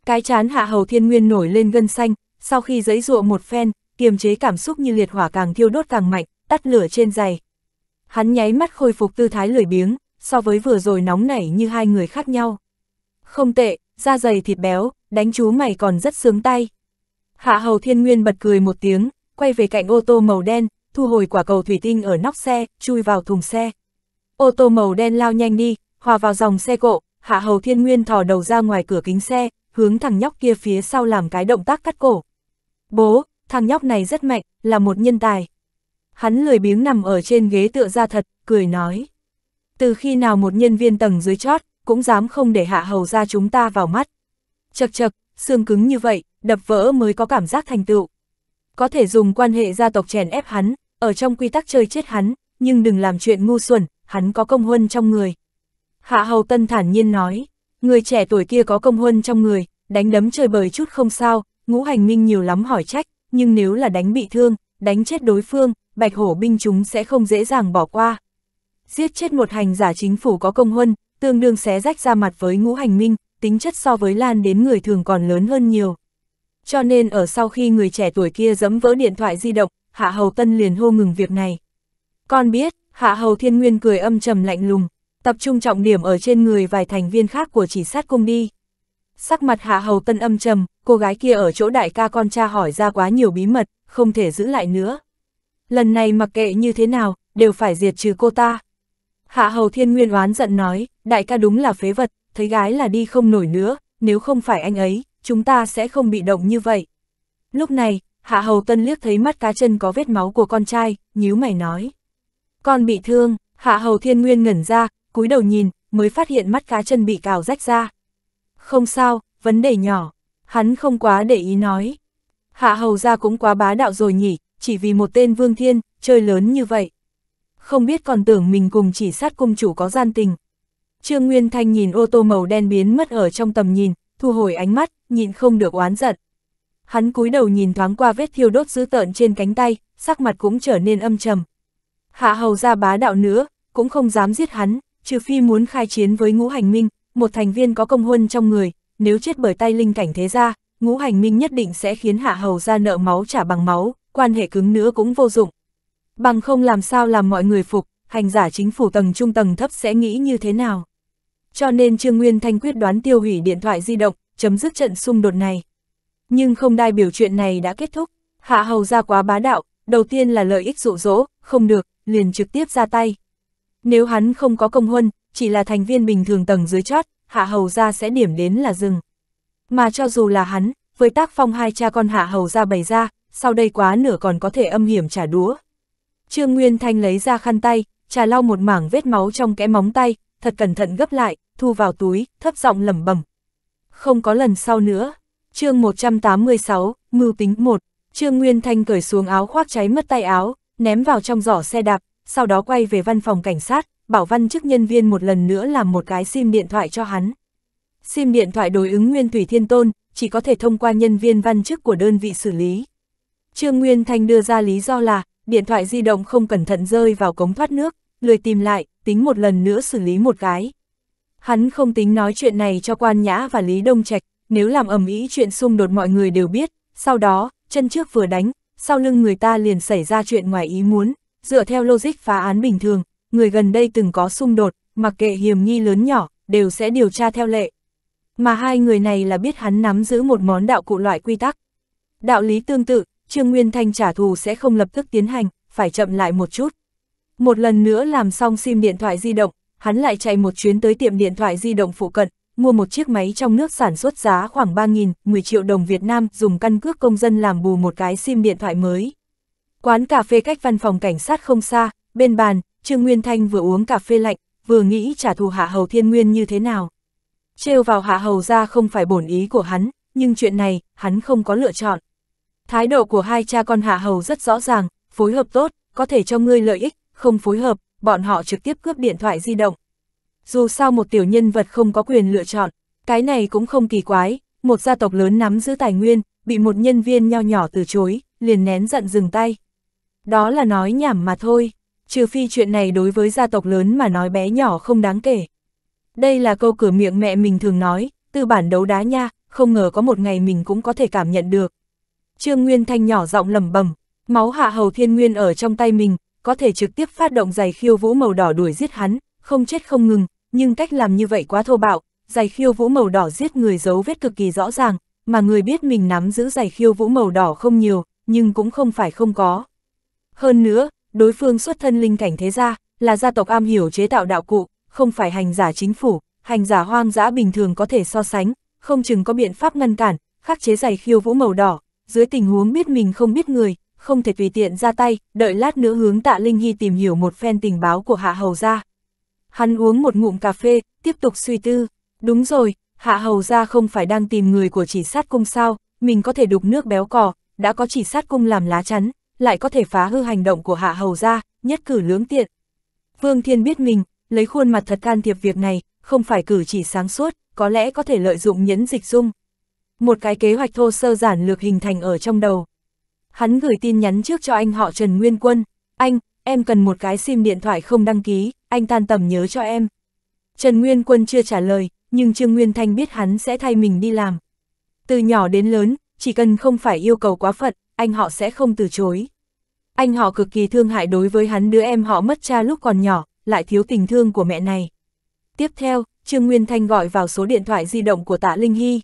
Cái chán hạ hầu thiên nguyên nổi lên gân xanh, sau khi giấy ruộng một phen, kiềm chế cảm xúc như liệt hỏa càng thiêu đốt càng mạnh, tắt lửa trên giày. Hắn nháy mắt khôi phục tư thái lười biếng, so với vừa rồi nóng nảy như hai người khác nhau. Không tệ, da dày thịt béo, đánh chú mày còn rất sướng tay. Hạ hầu thiên nguyên bật cười một tiếng, quay về cạnh ô tô màu đen, thu hồi quả cầu thủy tinh ở nóc xe, chui vào thùng xe. Ô tô màu đen lao nhanh đi, hòa vào dòng xe cộ, hạ hầu thiên nguyên thò đầu ra ngoài cửa kính xe, hướng thằng nhóc kia phía sau làm cái động tác cắt cổ. Bố, thằng nhóc này rất mạnh, là một nhân tài hắn lười biếng nằm ở trên ghế tựa ra thật, cười nói. Từ khi nào một nhân viên tầng dưới chót, cũng dám không để hạ hầu ra chúng ta vào mắt. Chật chật, xương cứng như vậy, đập vỡ mới có cảm giác thành tựu. Có thể dùng quan hệ gia tộc chèn ép hắn, ở trong quy tắc chơi chết hắn, nhưng đừng làm chuyện ngu xuẩn, hắn có công huân trong người. Hạ hầu tân thản nhiên nói, người trẻ tuổi kia có công huân trong người, đánh đấm chơi bời chút không sao, ngũ hành minh nhiều lắm hỏi trách, nhưng nếu là đánh bị thương, đánh chết đối phương, bạch hổ binh chúng sẽ không dễ dàng bỏ qua. Giết chết một hành giả chính phủ có công huân, tương đương xé rách ra mặt với ngũ hành minh, tính chất so với Lan đến người thường còn lớn hơn nhiều. Cho nên ở sau khi người trẻ tuổi kia dẫm vỡ điện thoại di động, Hạ Hầu Tân liền hô ngừng việc này. Con biết, Hạ Hầu Thiên Nguyên cười âm trầm lạnh lùng, tập trung trọng điểm ở trên người vài thành viên khác của chỉ sát cung đi. Sắc mặt Hạ Hầu Tân âm trầm, cô gái kia ở chỗ đại ca con cha hỏi ra quá nhiều bí mật, không thể giữ lại nữa lần này mặc kệ như thế nào, đều phải diệt trừ cô ta. Hạ hầu thiên nguyên oán giận nói, đại ca đúng là phế vật, thấy gái là đi không nổi nữa, nếu không phải anh ấy, chúng ta sẽ không bị động như vậy. Lúc này, hạ hầu tân liếc thấy mắt cá chân có vết máu của con trai, nhíu mày nói. Con bị thương, hạ hầu thiên nguyên ngẩn ra, cúi đầu nhìn, mới phát hiện mắt cá chân bị cào rách ra. Không sao, vấn đề nhỏ, hắn không quá để ý nói. Hạ hầu ra cũng quá bá đạo rồi nhỉ, chỉ vì một tên Vương Thiên, chơi lớn như vậy. Không biết còn tưởng mình cùng chỉ sát cung chủ có gian tình. Trương Nguyên Thanh nhìn ô tô màu đen biến mất ở trong tầm nhìn, thu hồi ánh mắt, nhịn không được oán giận. Hắn cúi đầu nhìn thoáng qua vết thiêu đốt dữ tợn trên cánh tay, sắc mặt cũng trở nên âm trầm. Hạ hầu ra bá đạo nữa, cũng không dám giết hắn, trừ phi muốn khai chiến với ngũ hành minh, một thành viên có công huân trong người, nếu chết bởi tay linh cảnh thế gia, ngũ hành minh nhất định sẽ khiến hạ hầu ra nợ máu trả bằng máu quan hệ cứng nữa cũng vô dụng. Bằng không làm sao làm mọi người phục, hành giả chính phủ tầng trung tầng thấp sẽ nghĩ như thế nào. Cho nên Trương Nguyên Thanh quyết đoán tiêu hủy điện thoại di động, chấm dứt trận xung đột này. Nhưng không đai biểu chuyện này đã kết thúc, hạ hầu ra quá bá đạo, đầu tiên là lợi ích dụ dỗ, không được, liền trực tiếp ra tay. Nếu hắn không có công huân, chỉ là thành viên bình thường tầng dưới chót, hạ hầu ra sẽ điểm đến là dừng. Mà cho dù là hắn, với tác phong hai cha con hạ hầu ra bày ra, sau đây quá nửa còn có thể âm hiểm trả đũa. Trương Nguyên Thanh lấy ra khăn tay, trà lau một mảng vết máu trong kẽ móng tay, thật cẩn thận gấp lại, thu vào túi, thấp giọng lẩm bẩm. Không có lần sau nữa. Chương 186, Mưu tính 1. Trương Nguyên Thanh cởi xuống áo khoác cháy mất tay áo, ném vào trong giỏ xe đạp, sau đó quay về văn phòng cảnh sát, bảo văn chức nhân viên một lần nữa làm một cái sim điện thoại cho hắn. Sim điện thoại đối ứng Nguyên Thủy Thiên Tôn, chỉ có thể thông qua nhân viên văn chức của đơn vị xử lý. Trương Nguyên Thanh đưa ra lý do là, điện thoại di động không cẩn thận rơi vào cống thoát nước, lười tìm lại, tính một lần nữa xử lý một cái. Hắn không tính nói chuyện này cho quan nhã và Lý Đông Trạch, nếu làm ầm ĩ chuyện xung đột mọi người đều biết, sau đó, chân trước vừa đánh, sau lưng người ta liền xảy ra chuyện ngoài ý muốn, dựa theo logic phá án bình thường, người gần đây từng có xung đột, mặc kệ hiểm nghi lớn nhỏ, đều sẽ điều tra theo lệ. Mà hai người này là biết hắn nắm giữ một món đạo cụ loại quy tắc. Đạo lý tương tự, Trương Nguyên Thanh trả thù sẽ không lập tức tiến hành, phải chậm lại một chút. Một lần nữa làm xong sim điện thoại di động, hắn lại chạy một chuyến tới tiệm điện thoại di động phụ cận, mua một chiếc máy trong nước sản xuất giá khoảng 3.000, 10 triệu đồng Việt Nam dùng căn cước công dân làm bù một cái sim điện thoại mới. Quán cà phê cách văn phòng cảnh sát không xa, bên bàn, Trương Nguyên Thanh vừa uống cà phê lạnh, vừa nghĩ trả thù Hạ Hầu Thiên Nguyên như thế nào. Trêu vào Hạ Hầu ra không phải bổn ý của hắn, nhưng chuyện này, hắn không có lựa chọn. Thái độ của hai cha con Hạ Hầu rất rõ ràng, phối hợp tốt, có thể cho ngươi lợi ích, không phối hợp, bọn họ trực tiếp cướp điện thoại di động. Dù sao một tiểu nhân vật không có quyền lựa chọn, cái này cũng không kỳ quái, một gia tộc lớn nắm giữ tài nguyên, bị một nhân viên nho nhỏ từ chối, liền nén giận dừng tay. Đó là nói nhảm mà thôi, trừ phi chuyện này đối với gia tộc lớn mà nói bé nhỏ không đáng kể. Đây là câu cửa miệng mẹ mình thường nói, từ bản đấu đá nha, không ngờ có một ngày mình cũng có thể cảm nhận được. Trương Nguyên Thanh nhỏ giọng lầm bầm, máu hạ hầu thiên nguyên ở trong tay mình, có thể trực tiếp phát động giày khiêu vũ màu đỏ đuổi giết hắn, không chết không ngừng, nhưng cách làm như vậy quá thô bạo, giày khiêu vũ màu đỏ giết người dấu vết cực kỳ rõ ràng, mà người biết mình nắm giữ giày khiêu vũ màu đỏ không nhiều, nhưng cũng không phải không có. Hơn nữa, đối phương xuất thân linh cảnh thế gia, là gia tộc am hiểu chế tạo đạo cụ, không phải hành giả chính phủ, hành giả hoang dã bình thường có thể so sánh, không chừng có biện pháp ngăn cản, khắc chế giày khiêu vũ màu đỏ, dưới tình huống biết mình không biết người, không thể tùy tiện ra tay, đợi lát nữa hướng tạ Linh Hy tìm hiểu một phen tình báo của Hạ Hầu gia. Hắn uống một ngụm cà phê, tiếp tục suy tư. Đúng rồi, Hạ Hầu gia không phải đang tìm người của chỉ sát cung sao, mình có thể đục nước béo cỏ, đã có chỉ sát cung làm lá chắn, lại có thể phá hư hành động của Hạ Hầu gia, nhất cử lưỡng tiện. Vương Thiên biết mình, lấy khuôn mặt thật can thiệp việc này, không phải cử chỉ sáng suốt, có lẽ có thể lợi dụng nhẫn dịch dung một cái kế hoạch thô sơ giản lược hình thành ở trong đầu. Hắn gửi tin nhắn trước cho anh họ Trần Nguyên Quân, anh, em cần một cái sim điện thoại không đăng ký, anh tan tầm nhớ cho em. Trần Nguyên Quân chưa trả lời, nhưng Trương Nguyên Thanh biết hắn sẽ thay mình đi làm. Từ nhỏ đến lớn, chỉ cần không phải yêu cầu quá phận, anh họ sẽ không từ chối. Anh họ cực kỳ thương hại đối với hắn đứa em họ mất cha lúc còn nhỏ, lại thiếu tình thương của mẹ này. Tiếp theo, Trương Nguyên Thanh gọi vào số điện thoại di động của tạ Linh Hy.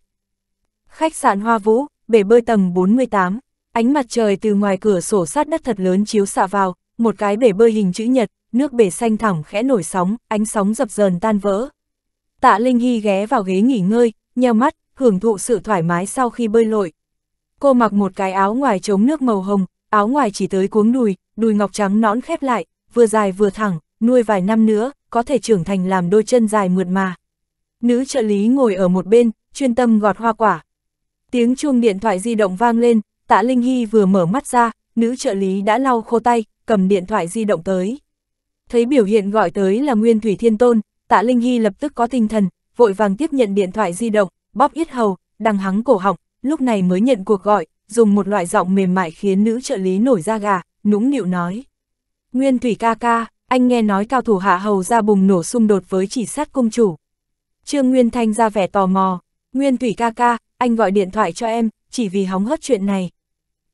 Khách sạn Hoa Vũ, bể bơi tầng 48, ánh mặt trời từ ngoài cửa sổ sát đất thật lớn chiếu xạ vào, một cái bể bơi hình chữ nhật, nước bể xanh thẳng khẽ nổi sóng, ánh sóng dập dờn tan vỡ. Tạ Linh Hy ghé vào ghế nghỉ ngơi, nheo mắt, hưởng thụ sự thoải mái sau khi bơi lội. Cô mặc một cái áo ngoài chống nước màu hồng, áo ngoài chỉ tới cuống đùi, đùi ngọc trắng nõn khép lại, vừa dài vừa thẳng, nuôi vài năm nữa, có thể trưởng thành làm đôi chân dài mượt mà. Nữ trợ lý ngồi ở một bên, chuyên tâm gọt hoa quả, Tiếng chuông điện thoại di động vang lên, tạ Linh Hy vừa mở mắt ra, nữ trợ lý đã lau khô tay, cầm điện thoại di động tới. Thấy biểu hiện gọi tới là Nguyên Thủy Thiên Tôn, tạ Linh Hy lập tức có tinh thần, vội vàng tiếp nhận điện thoại di động, bóp ít hầu, đằng hắng cổ họng, lúc này mới nhận cuộc gọi, dùng một loại giọng mềm mại khiến nữ trợ lý nổi da gà, nũng nịu nói. Nguyên Thủy ca ca, anh nghe nói cao thủ hạ hầu ra bùng nổ xung đột với chỉ sát công chủ. Trương Nguyên Thanh ra vẻ tò mò, Nguyên Thủy ca ca, anh gọi điện thoại cho em, chỉ vì hóng hớt chuyện này.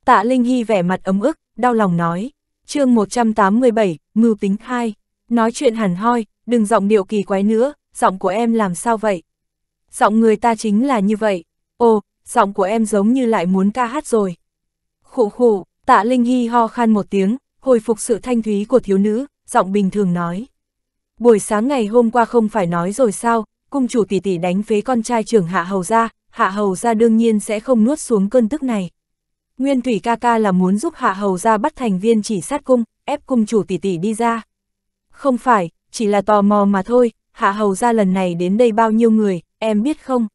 Tạ Linh Hy vẻ mặt ấm ức, đau lòng nói. chương 187, mưu Tính 2. Nói chuyện hẳn hoi, đừng giọng điệu kỳ quái nữa, giọng của em làm sao vậy? Giọng người ta chính là như vậy. Ồ, giọng của em giống như lại muốn ca hát rồi. Khụ khụ, tạ Linh Hy ho khan một tiếng, hồi phục sự thanh thúy của thiếu nữ, giọng bình thường nói. Buổi sáng ngày hôm qua không phải nói rồi sao, cung chủ tỷ tỷ đánh phế con trai trưởng hạ hầu ra, Hạ Hầu ra đương nhiên sẽ không nuốt xuống cơn tức này. Nguyên Thủy ca ca là muốn giúp Hạ Hầu ra bắt thành viên chỉ sát cung, ép cung chủ tỷ tỷ đi ra. Không phải, chỉ là tò mò mà thôi, Hạ Hầu ra lần này đến đây bao nhiêu người, em biết không?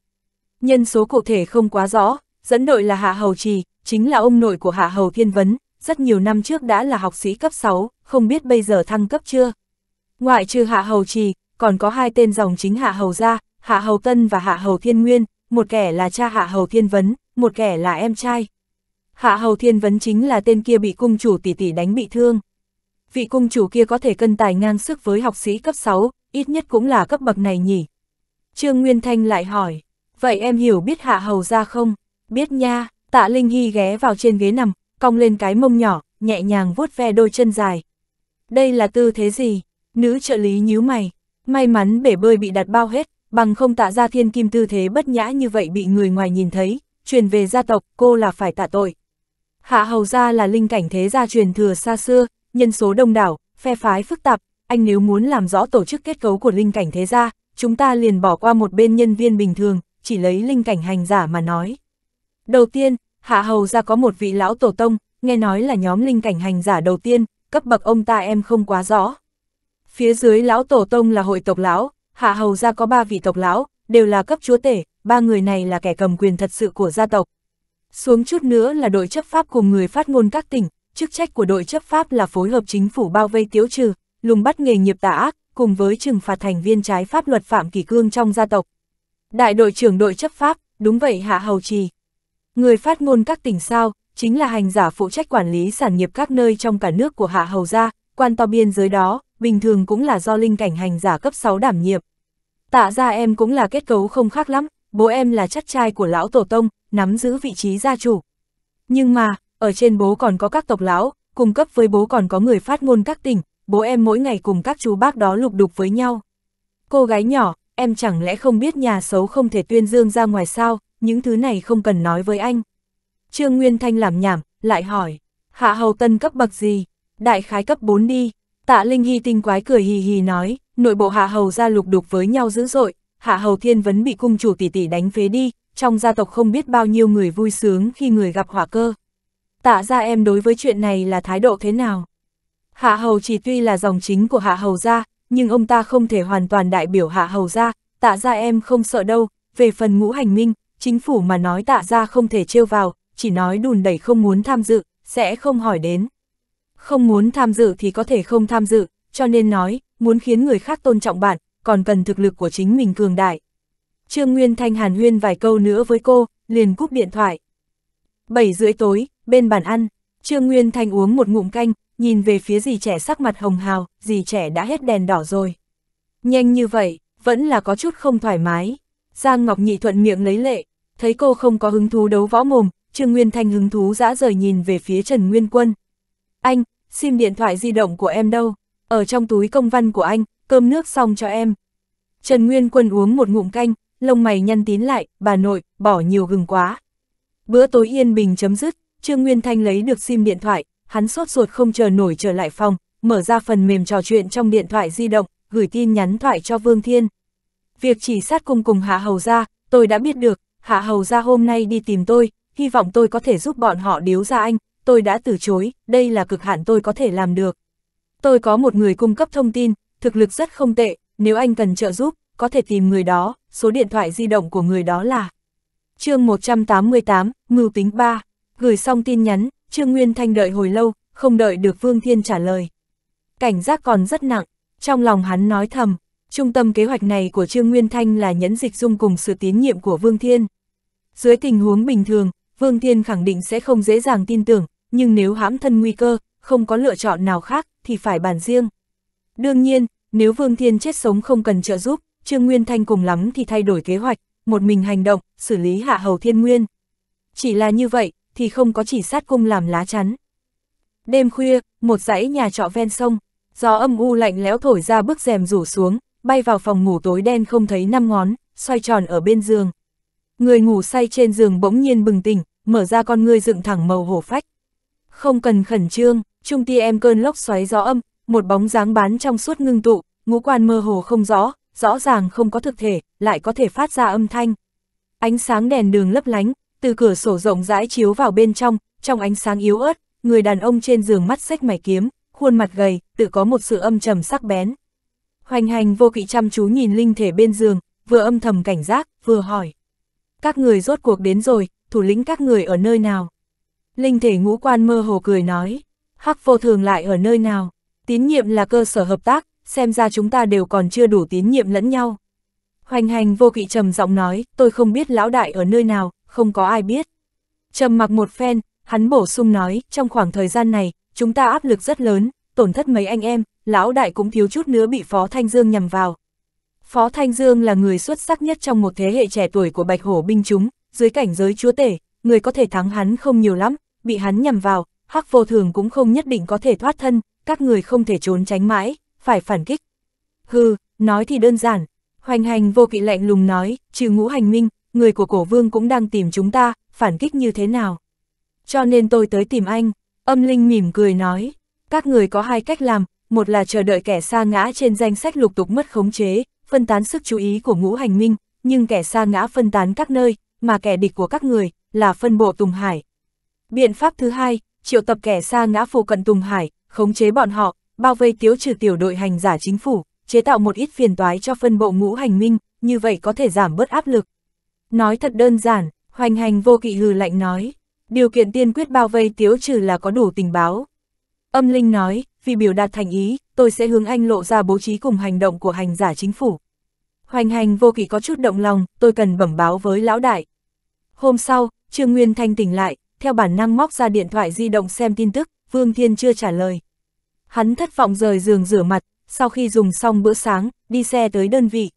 Nhân số cụ thể không quá rõ, dẫn đội là Hạ Hầu Trì, chính là ông nội của Hạ Hầu Thiên Vấn, rất nhiều năm trước đã là học sĩ cấp 6, không biết bây giờ thăng cấp chưa. Ngoại trừ Hạ Hầu Trì, còn có hai tên dòng chính Hạ Hầu gia, Hạ Hầu Tân và Hạ Hầu Thiên Nguyên, một kẻ là cha Hạ Hầu Thiên Vấn, một kẻ là em trai. Hạ Hầu Thiên Vấn chính là tên kia bị cung chủ tỷ tỷ đánh bị thương. Vị cung chủ kia có thể cân tài ngang sức với học sĩ cấp 6, ít nhất cũng là cấp bậc này nhỉ. Trương Nguyên Thanh lại hỏi, vậy em hiểu biết Hạ Hầu ra không? Biết nha, tạ Linh Hy ghé vào trên ghế nằm, cong lên cái mông nhỏ, nhẹ nhàng vuốt ve đôi chân dài. Đây là tư thế gì? Nữ trợ lý nhíu mày, may mắn bể bơi bị đặt bao hết, bằng không tạ ra thiên kim tư thế bất nhã như vậy bị người ngoài nhìn thấy, truyền về gia tộc, cô là phải tạ tội. Hạ hầu gia là linh cảnh thế gia truyền thừa xa xưa, nhân số đông đảo, phe phái phức tạp, anh nếu muốn làm rõ tổ chức kết cấu của linh cảnh thế gia, chúng ta liền bỏ qua một bên nhân viên bình thường, chỉ lấy linh cảnh hành giả mà nói. Đầu tiên, Hạ hầu gia có một vị lão tổ tông, nghe nói là nhóm linh cảnh hành giả đầu tiên, cấp bậc ông ta em không quá rõ. Phía dưới lão tổ tông là hội tộc lão, hạ hầu gia có ba vị tộc lão, đều là cấp chúa tể, ba người này là kẻ cầm quyền thật sự của gia tộc. Xuống chút nữa là đội chấp pháp cùng người phát ngôn các tỉnh, chức trách của đội chấp pháp là phối hợp chính phủ bao vây tiếu trừ, lùng bắt nghề nghiệp tà ác, cùng với trừng phạt thành viên trái pháp luật phạm kỷ cương trong gia tộc. Đại đội trưởng đội chấp pháp, đúng vậy Hạ Hầu Trì. Người phát ngôn các tỉnh sao, chính là hành giả phụ trách quản lý sản nghiệp các nơi trong cả nước của Hạ Hầu gia, quan to biên giới đó, bình thường cũng là do linh cảnh hành giả cấp 6 đảm nhiệm. Tạ ra em cũng là kết cấu không khác lắm, bố em là chắc trai của lão tổ tông, nắm giữ vị trí gia chủ. Nhưng mà, ở trên bố còn có các tộc lão, cung cấp với bố còn có người phát ngôn các tỉnh, bố em mỗi ngày cùng các chú bác đó lục đục với nhau. Cô gái nhỏ, em chẳng lẽ không biết nhà xấu không thể tuyên dương ra ngoài sao, những thứ này không cần nói với anh. Trương Nguyên Thanh làm nhảm, lại hỏi, hạ hầu tân cấp bậc gì? Đại khái cấp 4 đi, Tạ Linh Hy tinh quái cười hì hì nói, nội bộ hạ hầu ra lục đục với nhau dữ dội, hạ hầu thiên vấn bị cung chủ tỷ tỷ đánh phế đi, trong gia tộc không biết bao nhiêu người vui sướng khi người gặp hỏa cơ. Tạ ra em đối với chuyện này là thái độ thế nào? Hạ hầu chỉ tuy là dòng chính của hạ hầu gia, nhưng ông ta không thể hoàn toàn đại biểu hạ hầu gia, tạ ra em không sợ đâu, về phần ngũ hành minh, chính phủ mà nói tạ ra không thể trêu vào, chỉ nói đùn đẩy không muốn tham dự, sẽ không hỏi đến không muốn tham dự thì có thể không tham dự, cho nên nói, muốn khiến người khác tôn trọng bạn, còn cần thực lực của chính mình cường đại. Trương Nguyên Thanh hàn huyên vài câu nữa với cô, liền cúp điện thoại. 7 rưỡi tối, bên bàn ăn, Trương Nguyên Thanh uống một ngụm canh, nhìn về phía dì trẻ sắc mặt hồng hào, dì trẻ đã hết đèn đỏ rồi. Nhanh như vậy, vẫn là có chút không thoải mái. Giang Ngọc Nhị thuận miệng lấy lệ, thấy cô không có hứng thú đấu võ mồm, Trương Nguyên Thanh hứng thú dã rời nhìn về phía Trần Nguyên Quân. Anh, sim điện thoại di động của em đâu? Ở trong túi công văn của anh, cơm nước xong cho em. Trần Nguyên Quân uống một ngụm canh, lông mày nhăn tín lại, bà nội, bỏ nhiều gừng quá. Bữa tối yên bình chấm dứt, Trương Nguyên Thanh lấy được sim điện thoại, hắn sốt ruột không chờ nổi trở lại phòng, mở ra phần mềm trò chuyện trong điện thoại di động, gửi tin nhắn thoại cho Vương Thiên. Việc chỉ sát cùng cùng Hạ Hầu ra, tôi đã biết được, Hạ Hầu ra hôm nay đi tìm tôi, hy vọng tôi có thể giúp bọn họ điếu ra anh, tôi đã từ chối, đây là cực hạn tôi có thể làm được. Tôi có một người cung cấp thông tin, thực lực rất không tệ, nếu anh cần trợ giúp, có thể tìm người đó, số điện thoại di động của người đó là. chương 188, mưu Tính 3, gửi xong tin nhắn, Trương Nguyên Thanh đợi hồi lâu, không đợi được Vương Thiên trả lời. Cảnh giác còn rất nặng, trong lòng hắn nói thầm, trung tâm kế hoạch này của Trương Nguyên Thanh là nhấn dịch dung cùng sự tín nhiệm của Vương Thiên. Dưới tình huống bình thường, Vương Thiên khẳng định sẽ không dễ dàng tin tưởng, nhưng nếu hãm thân nguy cơ, không có lựa chọn nào khác, thì phải bàn riêng. Đương nhiên, nếu Vương Thiên chết sống không cần trợ giúp, Trương Nguyên Thanh cùng lắm thì thay đổi kế hoạch, một mình hành động, xử lý hạ hầu thiên nguyên. Chỉ là như vậy, thì không có chỉ sát cung làm lá chắn. Đêm khuya, một dãy nhà trọ ven sông, gió âm u lạnh lẽo thổi ra bức rèm rủ xuống, bay vào phòng ngủ tối đen không thấy năm ngón, xoay tròn ở bên giường. Người ngủ say trên giường bỗng nhiên bừng tỉnh, mở ra con ngươi dựng thẳng màu hổ phách. Không cần khẩn trương, trung ti em cơn lốc xoáy gió âm, một bóng dáng bán trong suốt ngưng tụ, ngũ quan mơ hồ không rõ, rõ ràng không có thực thể, lại có thể phát ra âm thanh. Ánh sáng đèn đường lấp lánh, từ cửa sổ rộng rãi chiếu vào bên trong, trong ánh sáng yếu ớt, người đàn ông trên giường mắt xách mày kiếm, khuôn mặt gầy, tự có một sự âm trầm sắc bén. Hoành hành vô kỵ chăm chú nhìn linh thể bên giường, vừa âm thầm cảnh giác, vừa hỏi. Các người rốt cuộc đến rồi, thủ lĩnh các người ở nơi nào? Linh thể ngũ quan mơ hồ cười nói, hắc vô thường lại ở nơi nào, tín nhiệm là cơ sở hợp tác, xem ra chúng ta đều còn chưa đủ tín nhiệm lẫn nhau. Hoành hành vô kỵ trầm giọng nói, tôi không biết lão đại ở nơi nào, không có ai biết. Trầm mặc một phen, hắn bổ sung nói, trong khoảng thời gian này, chúng ta áp lực rất lớn, tổn thất mấy anh em, lão đại cũng thiếu chút nữa bị Phó Thanh Dương nhầm vào. Phó Thanh Dương là người xuất sắc nhất trong một thế hệ trẻ tuổi của Bạch Hổ binh chúng, dưới cảnh giới chúa tể, người có thể thắng hắn không nhiều lắm, bị hắn nhầm vào, hắc vô thường cũng không nhất định có thể thoát thân, các người không thể trốn tránh mãi, phải phản kích. Hừ, nói thì đơn giản, hoành hành vô kỵ lạnh lùng nói, trừ ngũ hành minh, người của cổ vương cũng đang tìm chúng ta, phản kích như thế nào. Cho nên tôi tới tìm anh, âm linh mỉm cười nói, các người có hai cách làm, một là chờ đợi kẻ xa ngã trên danh sách lục tục mất khống chế, phân tán sức chú ý của ngũ hành minh, nhưng kẻ xa ngã phân tán các nơi, mà kẻ địch của các người, là phân bộ Tùng Hải. Biện pháp thứ hai, triệu tập kẻ xa ngã phù cận Tùng Hải, khống chế bọn họ, bao vây tiếu trừ tiểu đội hành giả chính phủ, chế tạo một ít phiền toái cho phân bộ ngũ hành minh, như vậy có thể giảm bớt áp lực. Nói thật đơn giản, hoành hành vô kỵ hừ lạnh nói, điều kiện tiên quyết bao vây tiếu trừ là có đủ tình báo. Âm Linh nói, vì biểu đạt thành ý, tôi sẽ hướng anh lộ ra bố trí cùng hành động của hành giả chính phủ. Hoành hành vô kỵ có chút động lòng, tôi cần bẩm báo với lão đại. Hôm sau, Trương Nguyên Thanh tỉnh lại, theo bản năng móc ra điện thoại di động xem tin tức, Vương Thiên chưa trả lời. Hắn thất vọng rời giường rửa mặt, sau khi dùng xong bữa sáng, đi xe tới đơn vị.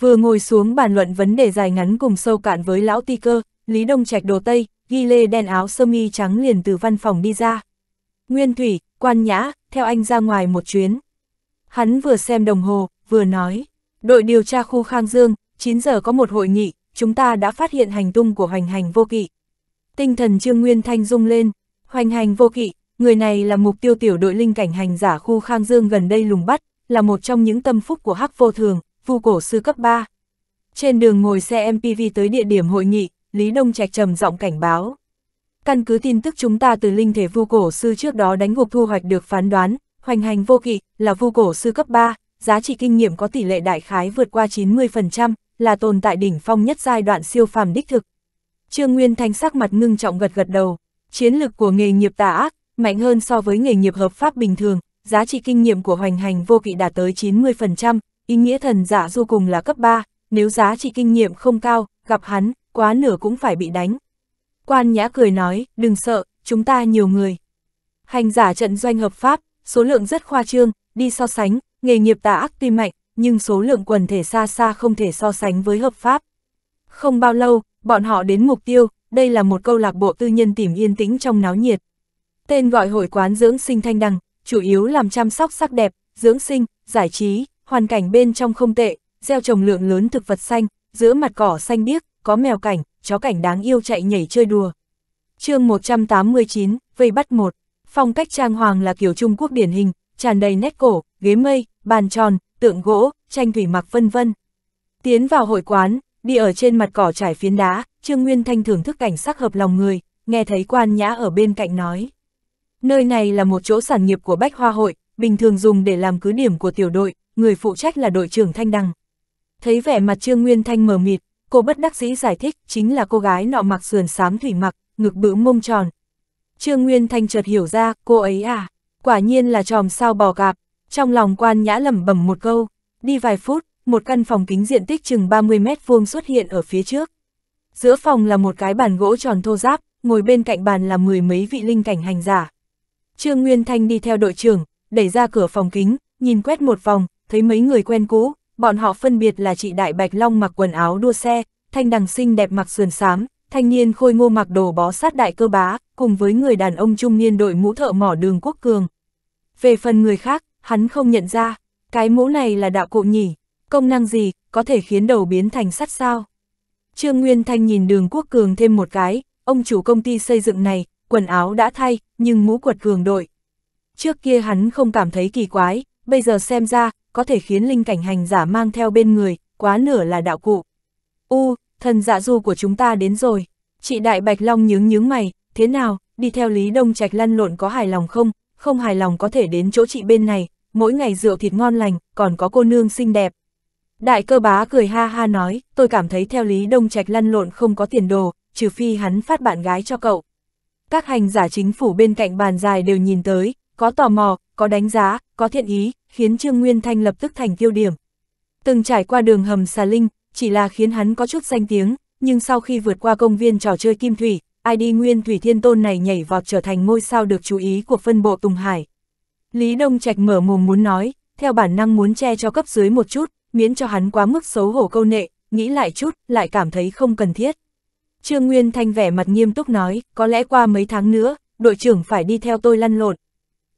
Vừa ngồi xuống bàn luận vấn đề dài ngắn cùng sâu cạn với lão ti cơ, Lý Đông Trạch đồ tây, ghi lê đen áo sơ mi trắng liền từ văn phòng đi ra. Nguyên Thủy, quan nhã, theo anh ra ngoài một chuyến. Hắn vừa xem đồng hồ, vừa nói, đội điều tra khu Khang Dương, 9 giờ có một hội nghị, chúng ta đã phát hiện hành tung của hoành hành vô kỵ. Tinh thần Trương Nguyên Thanh rung lên, hoành hành vô kỵ, người này là mục tiêu tiểu đội linh cảnh hành giả khu Khang Dương gần đây lùng bắt, là một trong những tâm phúc của Hắc Vô Thường, vu cổ sư cấp 3. Trên đường ngồi xe MPV tới địa điểm hội nghị, Lý Đông Trạch trầm giọng cảnh báo. Căn cứ tin tức chúng ta từ linh thể vu cổ sư trước đó đánh gục thu hoạch được phán đoán, hoành hành vô kỵ, là vu cổ sư cấp 3, giá trị kinh nghiệm có tỷ lệ đại khái vượt qua 90%, là tồn tại đỉnh phong nhất giai đoạn siêu phàm đích thực. Trương Nguyên Thanh sắc mặt ngưng trọng gật gật đầu, chiến lực của nghề nghiệp tà ác, mạnh hơn so với nghề nghiệp hợp pháp bình thường, giá trị kinh nghiệm của hoành hành vô kỵ đạt tới 90%, ý nghĩa thần giả du cùng là cấp 3, nếu giá trị kinh nghiệm không cao, gặp hắn, quá nửa cũng phải bị đánh. Quan Nhã cười nói, đừng sợ, chúng ta nhiều người. Hành giả trận doanh hợp pháp, số lượng rất khoa trương, đi so sánh, nghề nghiệp tà ác tuy mạnh, nhưng số lượng quần thể xa xa không thể so sánh với hợp pháp. Không bao lâu, bọn họ đến mục tiêu, đây là một câu lạc bộ tư nhân tìm yên tĩnh trong náo nhiệt. Tên gọi hội quán dưỡng sinh thanh đằng, chủ yếu làm chăm sóc sắc đẹp, dưỡng sinh, giải trí, hoàn cảnh bên trong không tệ, gieo trồng lượng lớn thực vật xanh, giữa mặt cỏ xanh biếc, có mèo cảnh, chó cảnh đáng yêu chạy nhảy chơi đùa. chương 189, vây bắt một phong cách trang hoàng là kiểu Trung Quốc điển hình, tràn đầy nét cổ, ghế mây, bàn tròn, tượng gỗ, tranh thủy mặc vân vân. Tiến vào hội quán, đi ở trên mặt cỏ trải phiến đá, Trương Nguyên Thanh thưởng thức cảnh sắc hợp lòng người, nghe thấy quan nhã ở bên cạnh nói. Nơi này là một chỗ sản nghiệp của Bách Hoa Hội, bình thường dùng để làm cứ điểm của tiểu đội, người phụ trách là đội trưởng Thanh Đăng. Thấy vẻ mặt Trương Nguyên Thanh mờ mịt, cô bất đắc dĩ giải thích chính là cô gái nọ mặc sườn xám thủy mặc, ngực bự mông tròn. Trương Nguyên Thanh chợt hiểu ra, cô ấy à, quả nhiên là tròm sao bò cạp, trong lòng quan nhã lẩm bẩm một câu, đi vài phút, một căn phòng kính diện tích chừng 30 mét vuông xuất hiện ở phía trước. Giữa phòng là một cái bàn gỗ tròn thô giáp, ngồi bên cạnh bàn là mười mấy vị linh cảnh hành giả. Trương Nguyên Thanh đi theo đội trưởng, đẩy ra cửa phòng kính, nhìn quét một vòng, thấy mấy người quen cũ, bọn họ phân biệt là chị Đại Bạch Long mặc quần áo đua xe, thanh đằng xinh đẹp mặc sườn xám, thanh niên khôi ngô mặc đồ bó sát đại cơ bá, cùng với người đàn ông trung niên đội mũ thợ mỏ đường quốc cường. Về phần người khác, hắn không nhận ra, cái mũ này là đạo cụ nhỉ, công năng gì, có thể khiến đầu biến thành sắt sao. Trương Nguyên Thanh nhìn đường quốc cường thêm một cái, ông chủ công ty xây dựng này, quần áo đã thay, nhưng mũ quật cường đội. Trước kia hắn không cảm thấy kỳ quái, bây giờ xem ra, có thể khiến linh cảnh hành giả mang theo bên người, quá nửa là đạo cụ. U, thần dạ du của chúng ta đến rồi. Chị Đại Bạch Long nhướng nhướng mày, thế nào, đi theo Lý Đông Trạch lăn lộn có hài lòng không, không hài lòng có thể đến chỗ chị bên này, mỗi ngày rượu thịt ngon lành, còn có cô nương xinh đẹp. Đại cơ bá cười ha ha nói, tôi cảm thấy theo Lý Đông Trạch lăn lộn không có tiền đồ, trừ phi hắn phát bạn gái cho cậu. Các hành giả chính phủ bên cạnh bàn dài đều nhìn tới, có tò mò, có đánh giá, có thiện ý, khiến Trương Nguyên Thanh lập tức thành tiêu điểm. Từng trải qua đường hầm xà linh, chỉ là khiến hắn có chút danh tiếng, nhưng sau khi vượt qua công viên trò chơi kim thủy, ID Nguyên Thủy Thiên Tôn này nhảy vọt trở thành ngôi sao được chú ý của phân bộ Tùng Hải. Lý Đông Trạch mở mồm muốn nói, theo bản năng muốn che cho cấp dưới một chút, miễn cho hắn quá mức xấu hổ câu nệ, nghĩ lại chút, lại cảm thấy không cần thiết. Trương Nguyên Thanh vẻ mặt nghiêm túc nói, có lẽ qua mấy tháng nữa, đội trưởng phải đi theo tôi lăn lộn.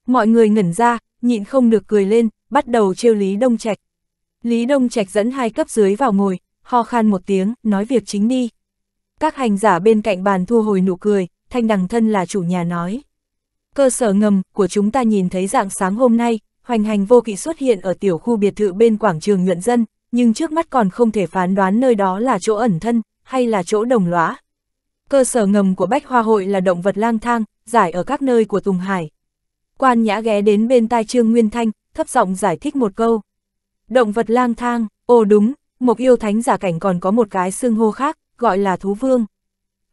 Mọi người ngẩn ra, nhịn không được cười lên, bắt đầu trêu Lý Đông Trạch. Lý Đông Trạch dẫn hai cấp dưới vào ngồi, ho khan một tiếng, nói việc chính đi. Các hành giả bên cạnh bàn thu hồi nụ cười, thanh đằng thân là chủ nhà nói. Cơ sở ngầm của chúng ta nhìn thấy dạng sáng hôm nay, hoành hành vô kỵ xuất hiện ở tiểu khu biệt thự bên quảng trường nhuận dân, nhưng trước mắt còn không thể phán đoán nơi đó là chỗ ẩn thân, hay là chỗ đồng lõa. Cơ sở ngầm của Bách Hoa Hội là động vật lang thang, giải ở các nơi của Tùng Hải. Quan Nhã ghé đến bên tai Trương Nguyên Thanh, thấp giọng giải thích một câu. Động vật lang thang, ồ đúng, một yêu thánh giả cảnh còn có một cái xương hô khác, gọi là thú vương.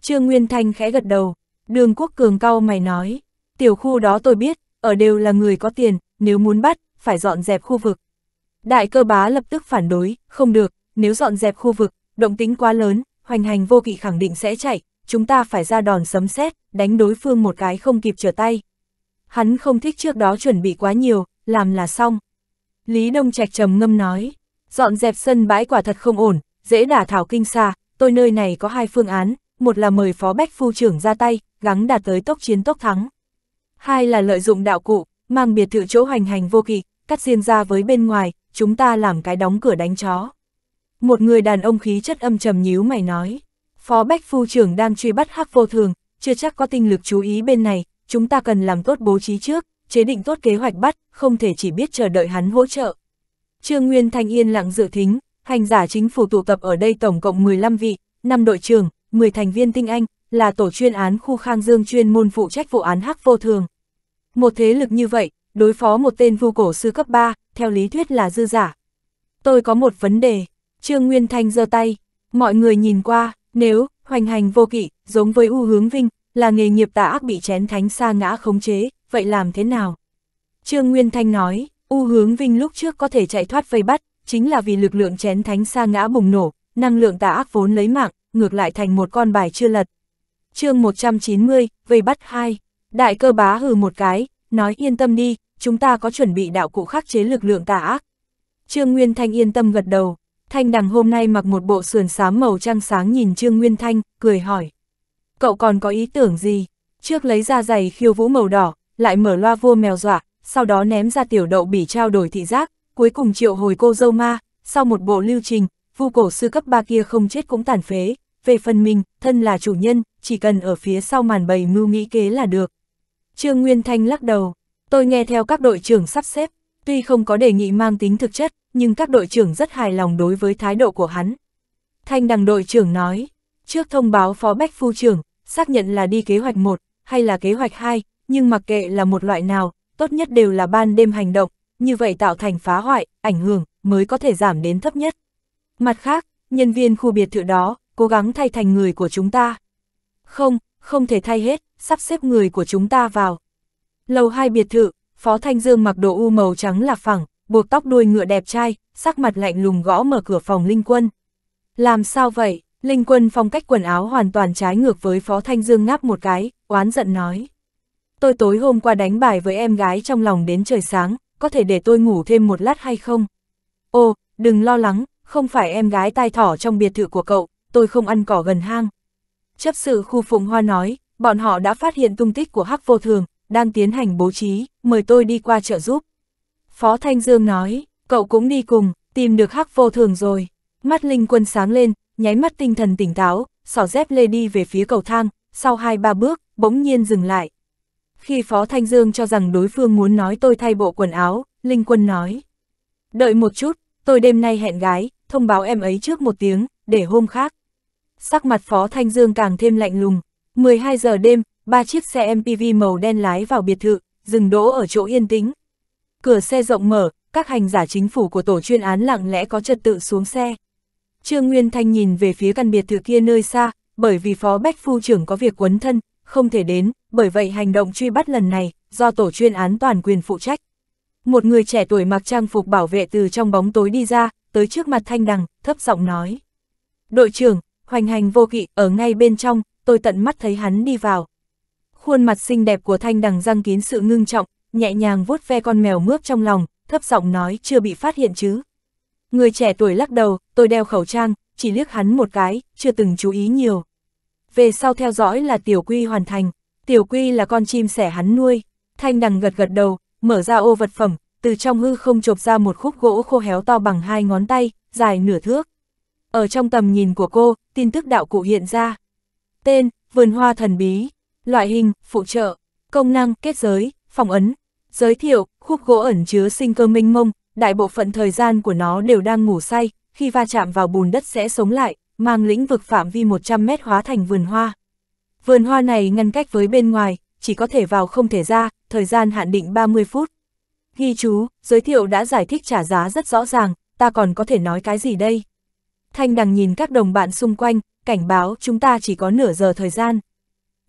Trương Nguyên Thanh khẽ gật đầu, đường quốc cường cao mày nói, tiểu khu đó tôi biết, ở đều là người có tiền, nếu muốn bắt, phải dọn dẹp khu vực. Đại cơ bá lập tức phản đối, không được, nếu dọn dẹp khu vực, động tính quá lớn, hoành hành vô kỵ khẳng định sẽ chạy, chúng ta phải ra đòn sấm xét, đánh đối phương một cái không kịp trở tay. Hắn không thích trước đó chuẩn bị quá nhiều, làm là xong. Lý Đông Trạch trầm ngâm nói, dọn dẹp sân bãi quả thật không ổn, dễ đả thảo kinh xa, tôi nơi này có hai phương án, một là mời phó bách phu trưởng ra tay, gắng đạt tới tốc chiến tốc thắng. Hai là lợi dụng đạo cụ, mang biệt thự chỗ hoành hành vô kỳ cắt riêng ra với bên ngoài, chúng ta làm cái đóng cửa đánh chó. Một người đàn ông khí chất âm trầm nhíu mày nói, phó bách phu trưởng đang truy bắt hắc vô thường, chưa chắc có tinh lực chú ý bên này, chúng ta cần làm tốt bố trí trước, chế định tốt kế hoạch bắt, không thể chỉ biết chờ đợi hắn hỗ trợ. Trương Nguyên Thanh yên lặng dự thính, Hành giả chính phủ tụ tập ở đây tổng cộng 15 vị, 5 đội trưởng, 10 thành viên tinh anh, là tổ chuyên án khu Khang Dương chuyên môn phụ trách vụ án hắc vô thường. Một thế lực như vậy, đối phó một tên vu cổ sư cấp 3, theo lý thuyết là dư giả. Tôi có một vấn đề, Trương Nguyên Thanh giơ tay, mọi người nhìn qua, nếu, hoành hành vô kỵ, giống với u hướng vinh, là nghề nghiệp tà ác bị chén thánh xa ngã khống chế, vậy làm thế nào? Trương Nguyên Thanh nói, u hướng vinh lúc trước có thể chạy thoát vây bắt, chính là vì lực lượng chén thánh sa ngã bùng nổ, năng lượng tà ác vốn lấy mạng, ngược lại thành một con bài chưa lật. chương 190, vây bắt hai đại cơ bá hừ một cái, nói yên tâm đi, chúng ta có chuẩn bị đạo cụ khắc chế lực lượng tà ác. Trương Nguyên Thanh yên tâm gật đầu, Thanh đằng hôm nay mặc một bộ sườn xám màu trăng sáng nhìn Trương Nguyên Thanh, cười hỏi. Cậu còn có ý tưởng gì? Trước lấy ra giày khiêu vũ màu đỏ, lại mở loa vua mèo dọa, sau đó ném ra tiểu đậu bỉ trao đổi thị giác, cuối cùng triệu hồi cô dâu ma, sau một bộ lưu trình, vu cổ sư cấp ba kia không chết cũng tàn phế, về phần mình, thân là chủ nhân, chỉ cần ở phía sau màn bầy mưu nghĩ kế là được. Trương Nguyên Thanh lắc đầu, tôi nghe theo các đội trưởng sắp xếp, tuy không có đề nghị mang tính thực chất, nhưng các đội trưởng rất hài lòng đối với thái độ của hắn. Thanh đằng đội trưởng nói, trước thông báo phó bách phu trưởng, xác nhận là đi kế hoạch 1, hay là kế hoạch 2, nhưng mặc kệ là một loại nào, tốt nhất đều là ban đêm hành động, như vậy tạo thành phá hoại, ảnh hưởng mới có thể giảm đến thấp nhất. Mặt khác, nhân viên khu biệt thự đó, cố gắng thay thành người của chúng ta. Không, không thể thay hết, sắp xếp người của chúng ta vào. Lầu hai biệt thự, Phó Thanh Dương mặc đồ u màu trắng là phẳng, buộc tóc đuôi ngựa đẹp trai, sắc mặt lạnh lùng gõ mở cửa phòng Linh Quân. Làm sao vậy? Linh Quân phong cách quần áo hoàn toàn trái ngược với Phó Thanh Dương ngáp một cái, oán giận nói. Tôi tối hôm qua đánh bài với em gái trong lòng đến trời sáng, có thể để tôi ngủ thêm một lát hay không? Ô, đừng lo lắng, không phải em gái tai thỏ trong biệt thự của cậu, tôi không ăn cỏ gần hang. Chấp sự khu Phụng Hoa nói, bọn họ đã phát hiện tung tích của Hắc Vô Thường, đang tiến hành bố trí, mời tôi đi qua trợ giúp. Phó Thanh Dương nói, cậu cũng đi cùng, tìm được Hắc Vô Thường rồi. Mắt Linh Quân sáng lên, nháy mắt tinh thần tỉnh táo, sỏ dép lê đi về phía cầu thang, sau hai ba bước, bỗng nhiên dừng lại. Khi Phó Thanh Dương cho rằng đối phương muốn nói tôi thay bộ quần áo, Linh Quân nói. Đợi một chút, tôi đêm nay hẹn gái, thông báo em ấy trước một tiếng, để hôm khác. Sắc mặt Phó Thanh Dương càng thêm lạnh lùng. 12 giờ đêm, ba chiếc xe MPV màu đen lái vào biệt thự, dừng đỗ ở chỗ yên tĩnh. Cửa xe rộng mở, các hành giả chính phủ của tổ chuyên án lặng lẽ có trật tự xuống xe. Trương Nguyên Thanh nhìn về phía căn biệt thự kia nơi xa, bởi vì Phó Bách Phu trưởng có việc quấn thân, không thể đến, bởi vậy hành động truy bắt lần này, do tổ chuyên án toàn quyền phụ trách. Một người trẻ tuổi mặc trang phục bảo vệ từ trong bóng tối đi ra, tới trước mặt Thanh Đằng, thấp giọng nói. Đội trưởng, hoành hành vô kỵ, ở ngay bên trong, tôi tận mắt thấy hắn đi vào. Khuôn mặt xinh đẹp của Thanh Đằng răng kín sự ngưng trọng, nhẹ nhàng vuốt ve con mèo mướp trong lòng, thấp giọng nói chưa bị phát hiện chứ. Người trẻ tuổi lắc đầu, tôi đeo khẩu trang, chỉ liếc hắn một cái, chưa từng chú ý nhiều về sau theo dõi là tiểu quy hoàn thành, tiểu quy là con chim sẻ hắn nuôi. Thanh đằng gật gật đầu, mở ra ô vật phẩm, từ trong hư không chộp ra một khúc gỗ khô héo to bằng hai ngón tay, dài nửa thước. Ở trong tầm nhìn của cô, tin tức đạo cụ hiện ra. Tên, vườn hoa thần bí, loại hình, phụ trợ, công năng, kết giới, phòng ấn. Giới thiệu, khúc gỗ ẩn chứa sinh cơ minh mông, đại bộ phận thời gian của nó đều đang ngủ say, khi va chạm vào bùn đất sẽ sống lại, mang lĩnh vực phạm vi 100 mét hóa thành vườn hoa. Vườn hoa này ngăn cách với bên ngoài, chỉ có thể vào không thể ra, thời gian hạn định 30 phút. Ghi chú, giới thiệu đã giải thích trả giá rất rõ ràng, ta còn có thể nói cái gì đây? Thanh đằng nhìn các đồng bạn xung quanh, cảnh báo chúng ta chỉ có nửa giờ thời gian.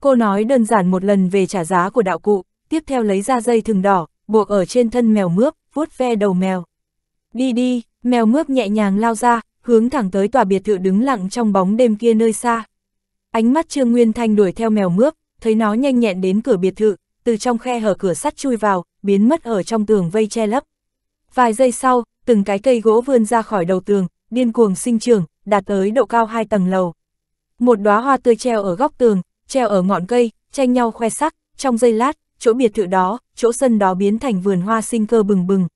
Cô nói đơn giản một lần về trả giá của đạo cụ, tiếp theo lấy ra dây thừng đỏ, buộc ở trên thân mèo mướp, vuốt ve đầu mèo. Đi đi, mèo mướp nhẹ nhàng lao ra, hướng thẳng tới tòa biệt thự đứng lặng trong bóng đêm kia nơi xa. Ánh mắt Trương Nguyên Thanh đuổi theo mèo mướp, thấy nó nhanh nhẹn đến cửa biệt thự, từ trong khe hở cửa sắt chui vào, biến mất ở trong tường vây che lấp. Vài giây sau, từng cái cây gỗ vươn ra khỏi đầu tường, điên cuồng sinh trưởng, đạt tới độ cao hai tầng lầu. Một đóa hoa tươi treo ở góc tường, treo ở ngọn cây, tranh nhau khoe sắc, trong giây lát, chỗ biệt thự đó, chỗ sân đó biến thành vườn hoa sinh cơ bừng bừng.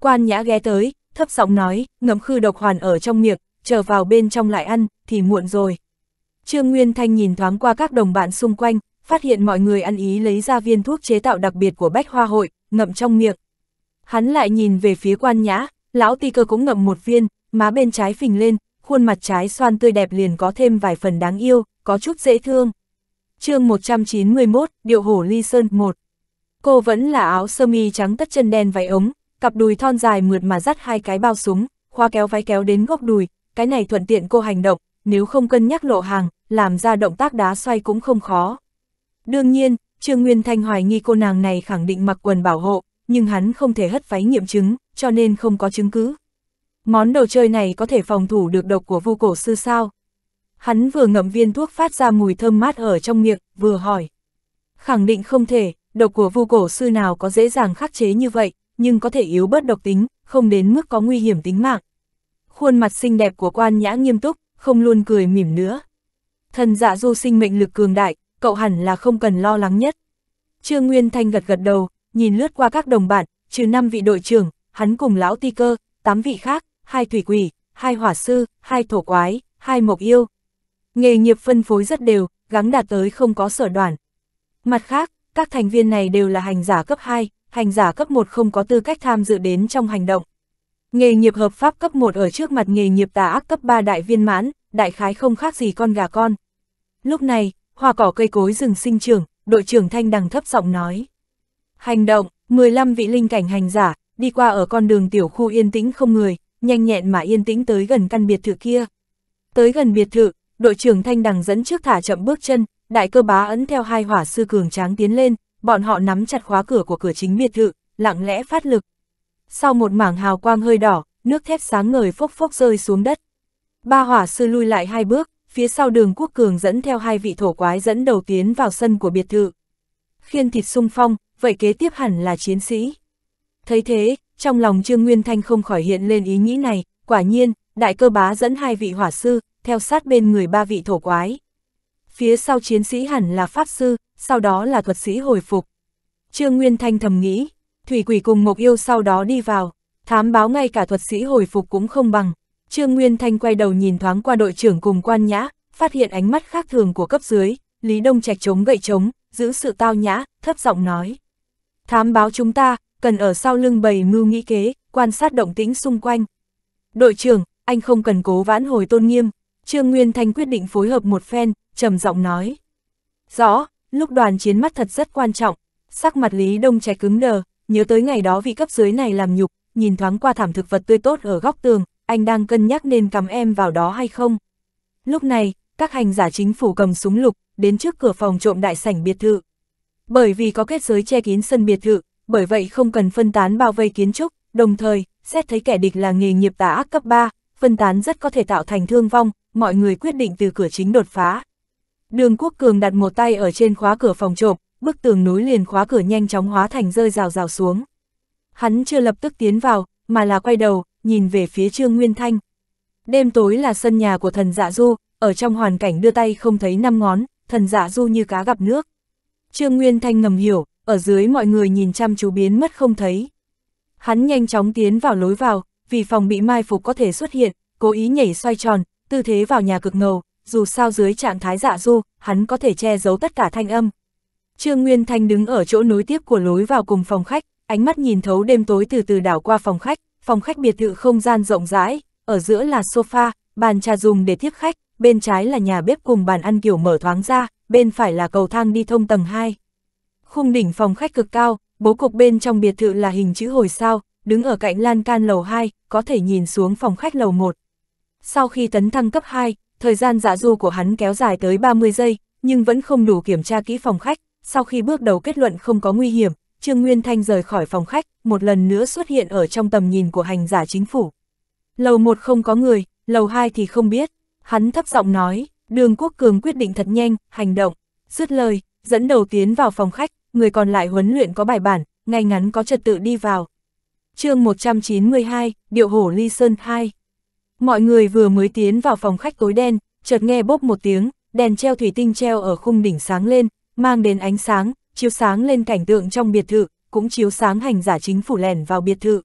Quan Nhã ghé tới, thấp giọng nói, ngấm khư độc hoàn ở trong miệng, chờ vào bên trong lại ăn, thì muộn rồi. Trương Nguyên Thanh nhìn thoáng qua các đồng bạn xung quanh, phát hiện mọi người ăn ý lấy ra viên thuốc chế tạo đặc biệt của Bách Hoa Hội, ngậm trong miệng. Hắn lại nhìn về phía quan nhã, lão ti cơ cũng ngậm một viên, má bên trái phình lên, khuôn mặt trái xoan tươi đẹp liền có thêm vài phần đáng yêu, có chút dễ thương. chương 191, Điệu Hổ Ly Sơn 1 Cô vẫn là áo sơ mi trắng tất chân đen váy ống, cặp đùi thon dài mượt mà dắt hai cái bao súng, khoa kéo váy kéo đến gốc đùi, cái này thuận tiện cô hành động, nếu không cân nhắc lộ hàng, làm ra động tác đá xoay cũng không khó. Đương nhiên, Trương Nguyên Thanh hoài nghi cô nàng này khẳng định mặc quần bảo hộ, nhưng hắn không thể hất váy nghiệm chứng, cho nên không có chứng cứ. Món đồ chơi này có thể phòng thủ được độc của vu cổ sư sao? Hắn vừa ngậm viên thuốc phát ra mùi thơm mát ở trong miệng, vừa hỏi. Khẳng định không thể, độc của vu cổ sư nào có dễ dàng khắc chế như vậy, nhưng có thể yếu bớt độc tính, không đến mức có nguy hiểm tính mạng. Khuôn mặt xinh đẹp của quan nhã nghiêm túc, không luôn cười mỉm nữa. Thần dạ du sinh mệnh lực cường đại, cậu hẳn là không cần lo lắng nhất. Trương Nguyên Thanh gật gật đầu, nhìn lướt qua các đồng bạn, trừ năm vị đội trưởng, hắn cùng lão ti cơ, tám vị khác, hai thủy quỷ, hai hỏa sư, hai thổ quái, hai mộc yêu. Nghề nghiệp phân phối rất đều, gắng đạt tới không có sở đoàn. Mặt khác, các thành viên này đều là hành giả cấp 2, hành giả cấp 1 không có tư cách tham dự đến trong hành động. Nghề nghiệp hợp pháp cấp 1 ở trước mặt nghề nghiệp tà ác cấp 3 đại viên mãn, đại khái không khác gì con gà con. Lúc này, hoa cỏ cây cối rừng sinh trưởng, đội trưởng Thanh Đằng thấp giọng nói. Hành động, 15 vị linh cảnh hành giả, đi qua ở con đường tiểu khu yên tĩnh không người, nhanh nhẹn mà yên tĩnh tới gần căn biệt thự kia. Tới gần biệt thự, đội trưởng Thanh Đằng dẫn trước thả chậm bước chân, đại cơ bá ấn theo hai hỏa sư cường tráng tiến lên, bọn họ nắm chặt khóa cửa của cửa chính biệt thự, lặng lẽ phát lực. Sau một mảng hào quang hơi đỏ, nước thép sáng ngời phốc phốc rơi xuống đất. Ba hỏa sư lui lại hai bước, phía sau đường quốc cường dẫn theo hai vị thổ quái dẫn đầu tiến vào sân của biệt thự. Khiên thịt sung phong, vậy kế tiếp hẳn là chiến sĩ. Thấy thế, trong lòng Trương Nguyên Thanh không khỏi hiện lên ý nghĩ này, quả nhiên, đại cơ bá dẫn hai vị hỏa sư, theo sát bên người ba vị thổ quái phía sau chiến sĩ hẳn là pháp sư, sau đó là thuật sĩ hồi phục. Trương Nguyên Thanh thầm nghĩ, thủy quỷ cùng Mộc Yêu sau đó đi vào, thám báo ngay cả thuật sĩ hồi phục cũng không bằng. Trương Nguyên Thanh quay đầu nhìn thoáng qua đội trưởng cùng quan nhã, phát hiện ánh mắt khác thường của cấp dưới, Lý Đông Trạch chống gậy chống, giữ sự tao nhã, thấp giọng nói. Thám báo chúng ta, cần ở sau lưng bầy mưu nghĩ kế, quan sát động tĩnh xung quanh. Đội trưởng, anh không cần cố vãn hồi tôn nghiêm, Trương Nguyên Thanh quyết định phối hợp một phen, trầm giọng nói. Rõ, lúc đoàn chiến mắt thật rất quan trọng, sắc mặt Lý Đông Trạch cứng đờ, nhớ tới ngày đó vị cấp dưới này làm nhục, nhìn thoáng qua thảm thực vật tươi tốt ở góc tường, anh đang cân nhắc nên cắm em vào đó hay không. Lúc này, các hành giả chính phủ cầm súng lục, đến trước cửa phòng trộm đại sảnh biệt thự. Bởi vì có kết giới che kín sân biệt thự, bởi vậy không cần phân tán bao vây kiến trúc, đồng thời, xét thấy kẻ địch là nghề nghiệp tà ác cấp 3, phân tán rất có thể tạo thành thương vong, mọi người quyết định từ cửa chính đột phá. Đường Quốc Cường đặt một tay ở trên khóa cửa phòng trộm, bức tường núi liền khóa cửa nhanh chóng hóa thành rơi rào rào xuống. Hắn chưa lập tức tiến vào, mà là quay đầu, nhìn về phía Trương Nguyên Thanh. Đêm tối là sân nhà của thần dạ du, ở trong hoàn cảnh đưa tay không thấy năm ngón, thần dạ du như cá gặp nước. Trương Nguyên Thanh ngầm hiểu, ở dưới mọi người nhìn chăm chú biến mất không thấy. Hắn nhanh chóng tiến vào lối vào, vì phòng bị mai phục có thể xuất hiện, cố ý nhảy xoay tròn, tư thế vào nhà cực ngầu, dù sao dưới trạng thái dạ du, hắn có thể che giấu tất cả thanh âm. Trương Nguyên Thanh đứng ở chỗ nối tiếp của lối vào cùng phòng khách, ánh mắt nhìn thấu đêm tối từ từ đảo qua phòng khách, phòng khách biệt thự không gian rộng rãi, ở giữa là sofa, bàn trà dùng để tiếp khách, bên trái là nhà bếp cùng bàn ăn kiểu mở thoáng ra, bên phải là cầu thang đi thông tầng 2. Khung đỉnh phòng khách cực cao, bố cục bên trong biệt thự là hình chữ hồi sao, đứng ở cạnh lan can lầu 2, có thể nhìn xuống phòng khách lầu 1. Sau khi tấn thăng cấp 2, thời gian giả dạ du của hắn kéo dài tới 30 giây, nhưng vẫn không đủ kiểm tra kỹ phòng khách, sau khi bước đầu kết luận không có nguy hiểm, Trương Nguyên Thanh rời khỏi phòng khách, một lần nữa xuất hiện ở trong tầm nhìn của hành giả chính phủ. Lầu 1 không có người, lầu 2 thì không biết, hắn thấp giọng nói, đường quốc cường quyết định thật nhanh, hành động, dứt lời, dẫn đầu tiến vào phòng khách, người còn lại huấn luyện có bài bản, ngay ngắn có trật tự đi vào, chương 192, Điệu hổ Ly Sơn 2. Mọi người vừa mới tiến vào phòng khách tối đen, chợt nghe bốp một tiếng, đèn treo thủy tinh treo ở khung đỉnh sáng lên, mang đến ánh sáng, chiếu sáng lên cảnh tượng trong biệt thự, cũng chiếu sáng hành giả chính phủ lèn vào biệt thự.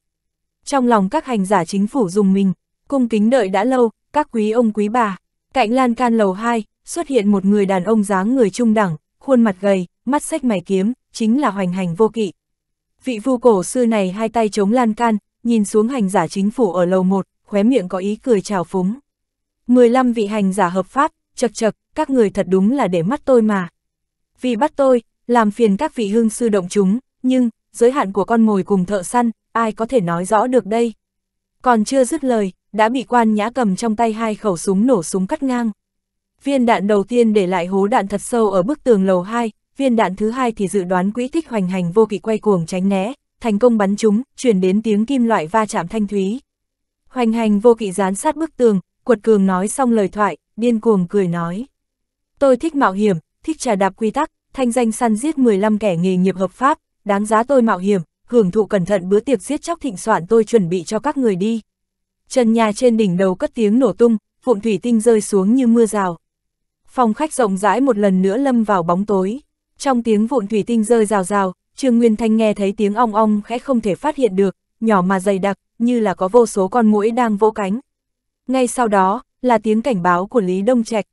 Trong lòng các hành giả chính phủ dùng mình, cung kính đợi đã lâu, các quý ông quý bà. Cạnh lan can lầu 2, xuất hiện một người đàn ông dáng người trung đẳng, khuôn mặt gầy, mắt sách mày kiếm, chính là hoành hành vô kỵ, Vị vu cổ sư này hai tay chống lan can, nhìn xuống hành giả chính phủ ở lầu một, khóe miệng có ý cười trào phúng. 15 vị hành giả hợp pháp, chật chật, các người thật đúng là để mắt tôi mà. Vì bắt tôi, làm phiền các vị hương sư động chúng, nhưng, giới hạn của con mồi cùng thợ săn, ai có thể nói rõ được đây. Còn chưa dứt lời, đã bị quan nhã cầm trong tay hai khẩu súng nổ súng cắt ngang. Viên đạn đầu tiên để lại hố đạn thật sâu ở bức tường lầu 2, viên đạn thứ hai thì dự đoán quỹ tích hoành hành vô kỵ quay cuồng tránh né, thành công bắn chúng, chuyển đến tiếng kim loại va chạm thanh thúy. Hoành hành vô kỵ dán sát bức tường, quật cường nói xong lời thoại, điên cuồng cười nói. Tôi thích mạo hiểm, thích trà đạp quy tắc, thanh danh săn giết 15 kẻ nghề nghiệp hợp pháp, đáng giá tôi mạo hiểm, hưởng thụ cẩn thận bữa tiệc giết chóc thịnh soạn tôi chuẩn bị cho các người đi. Trần nhà trên đỉnh đầu cất tiếng nổ tung, vụn thủy tinh rơi xuống như mưa rào. Phòng khách rộng rãi một lần nữa lâm vào bóng tối. Trong tiếng vụn thủy tinh rơi rào rào, Trương Nguyên Thanh nghe thấy tiếng ong ong khẽ không thể phát hiện được, nhỏ mà dày đặc, như là có vô số con muỗi đang vỗ cánh. Ngay sau đó, là tiếng cảnh báo của Lý Đông Trạch,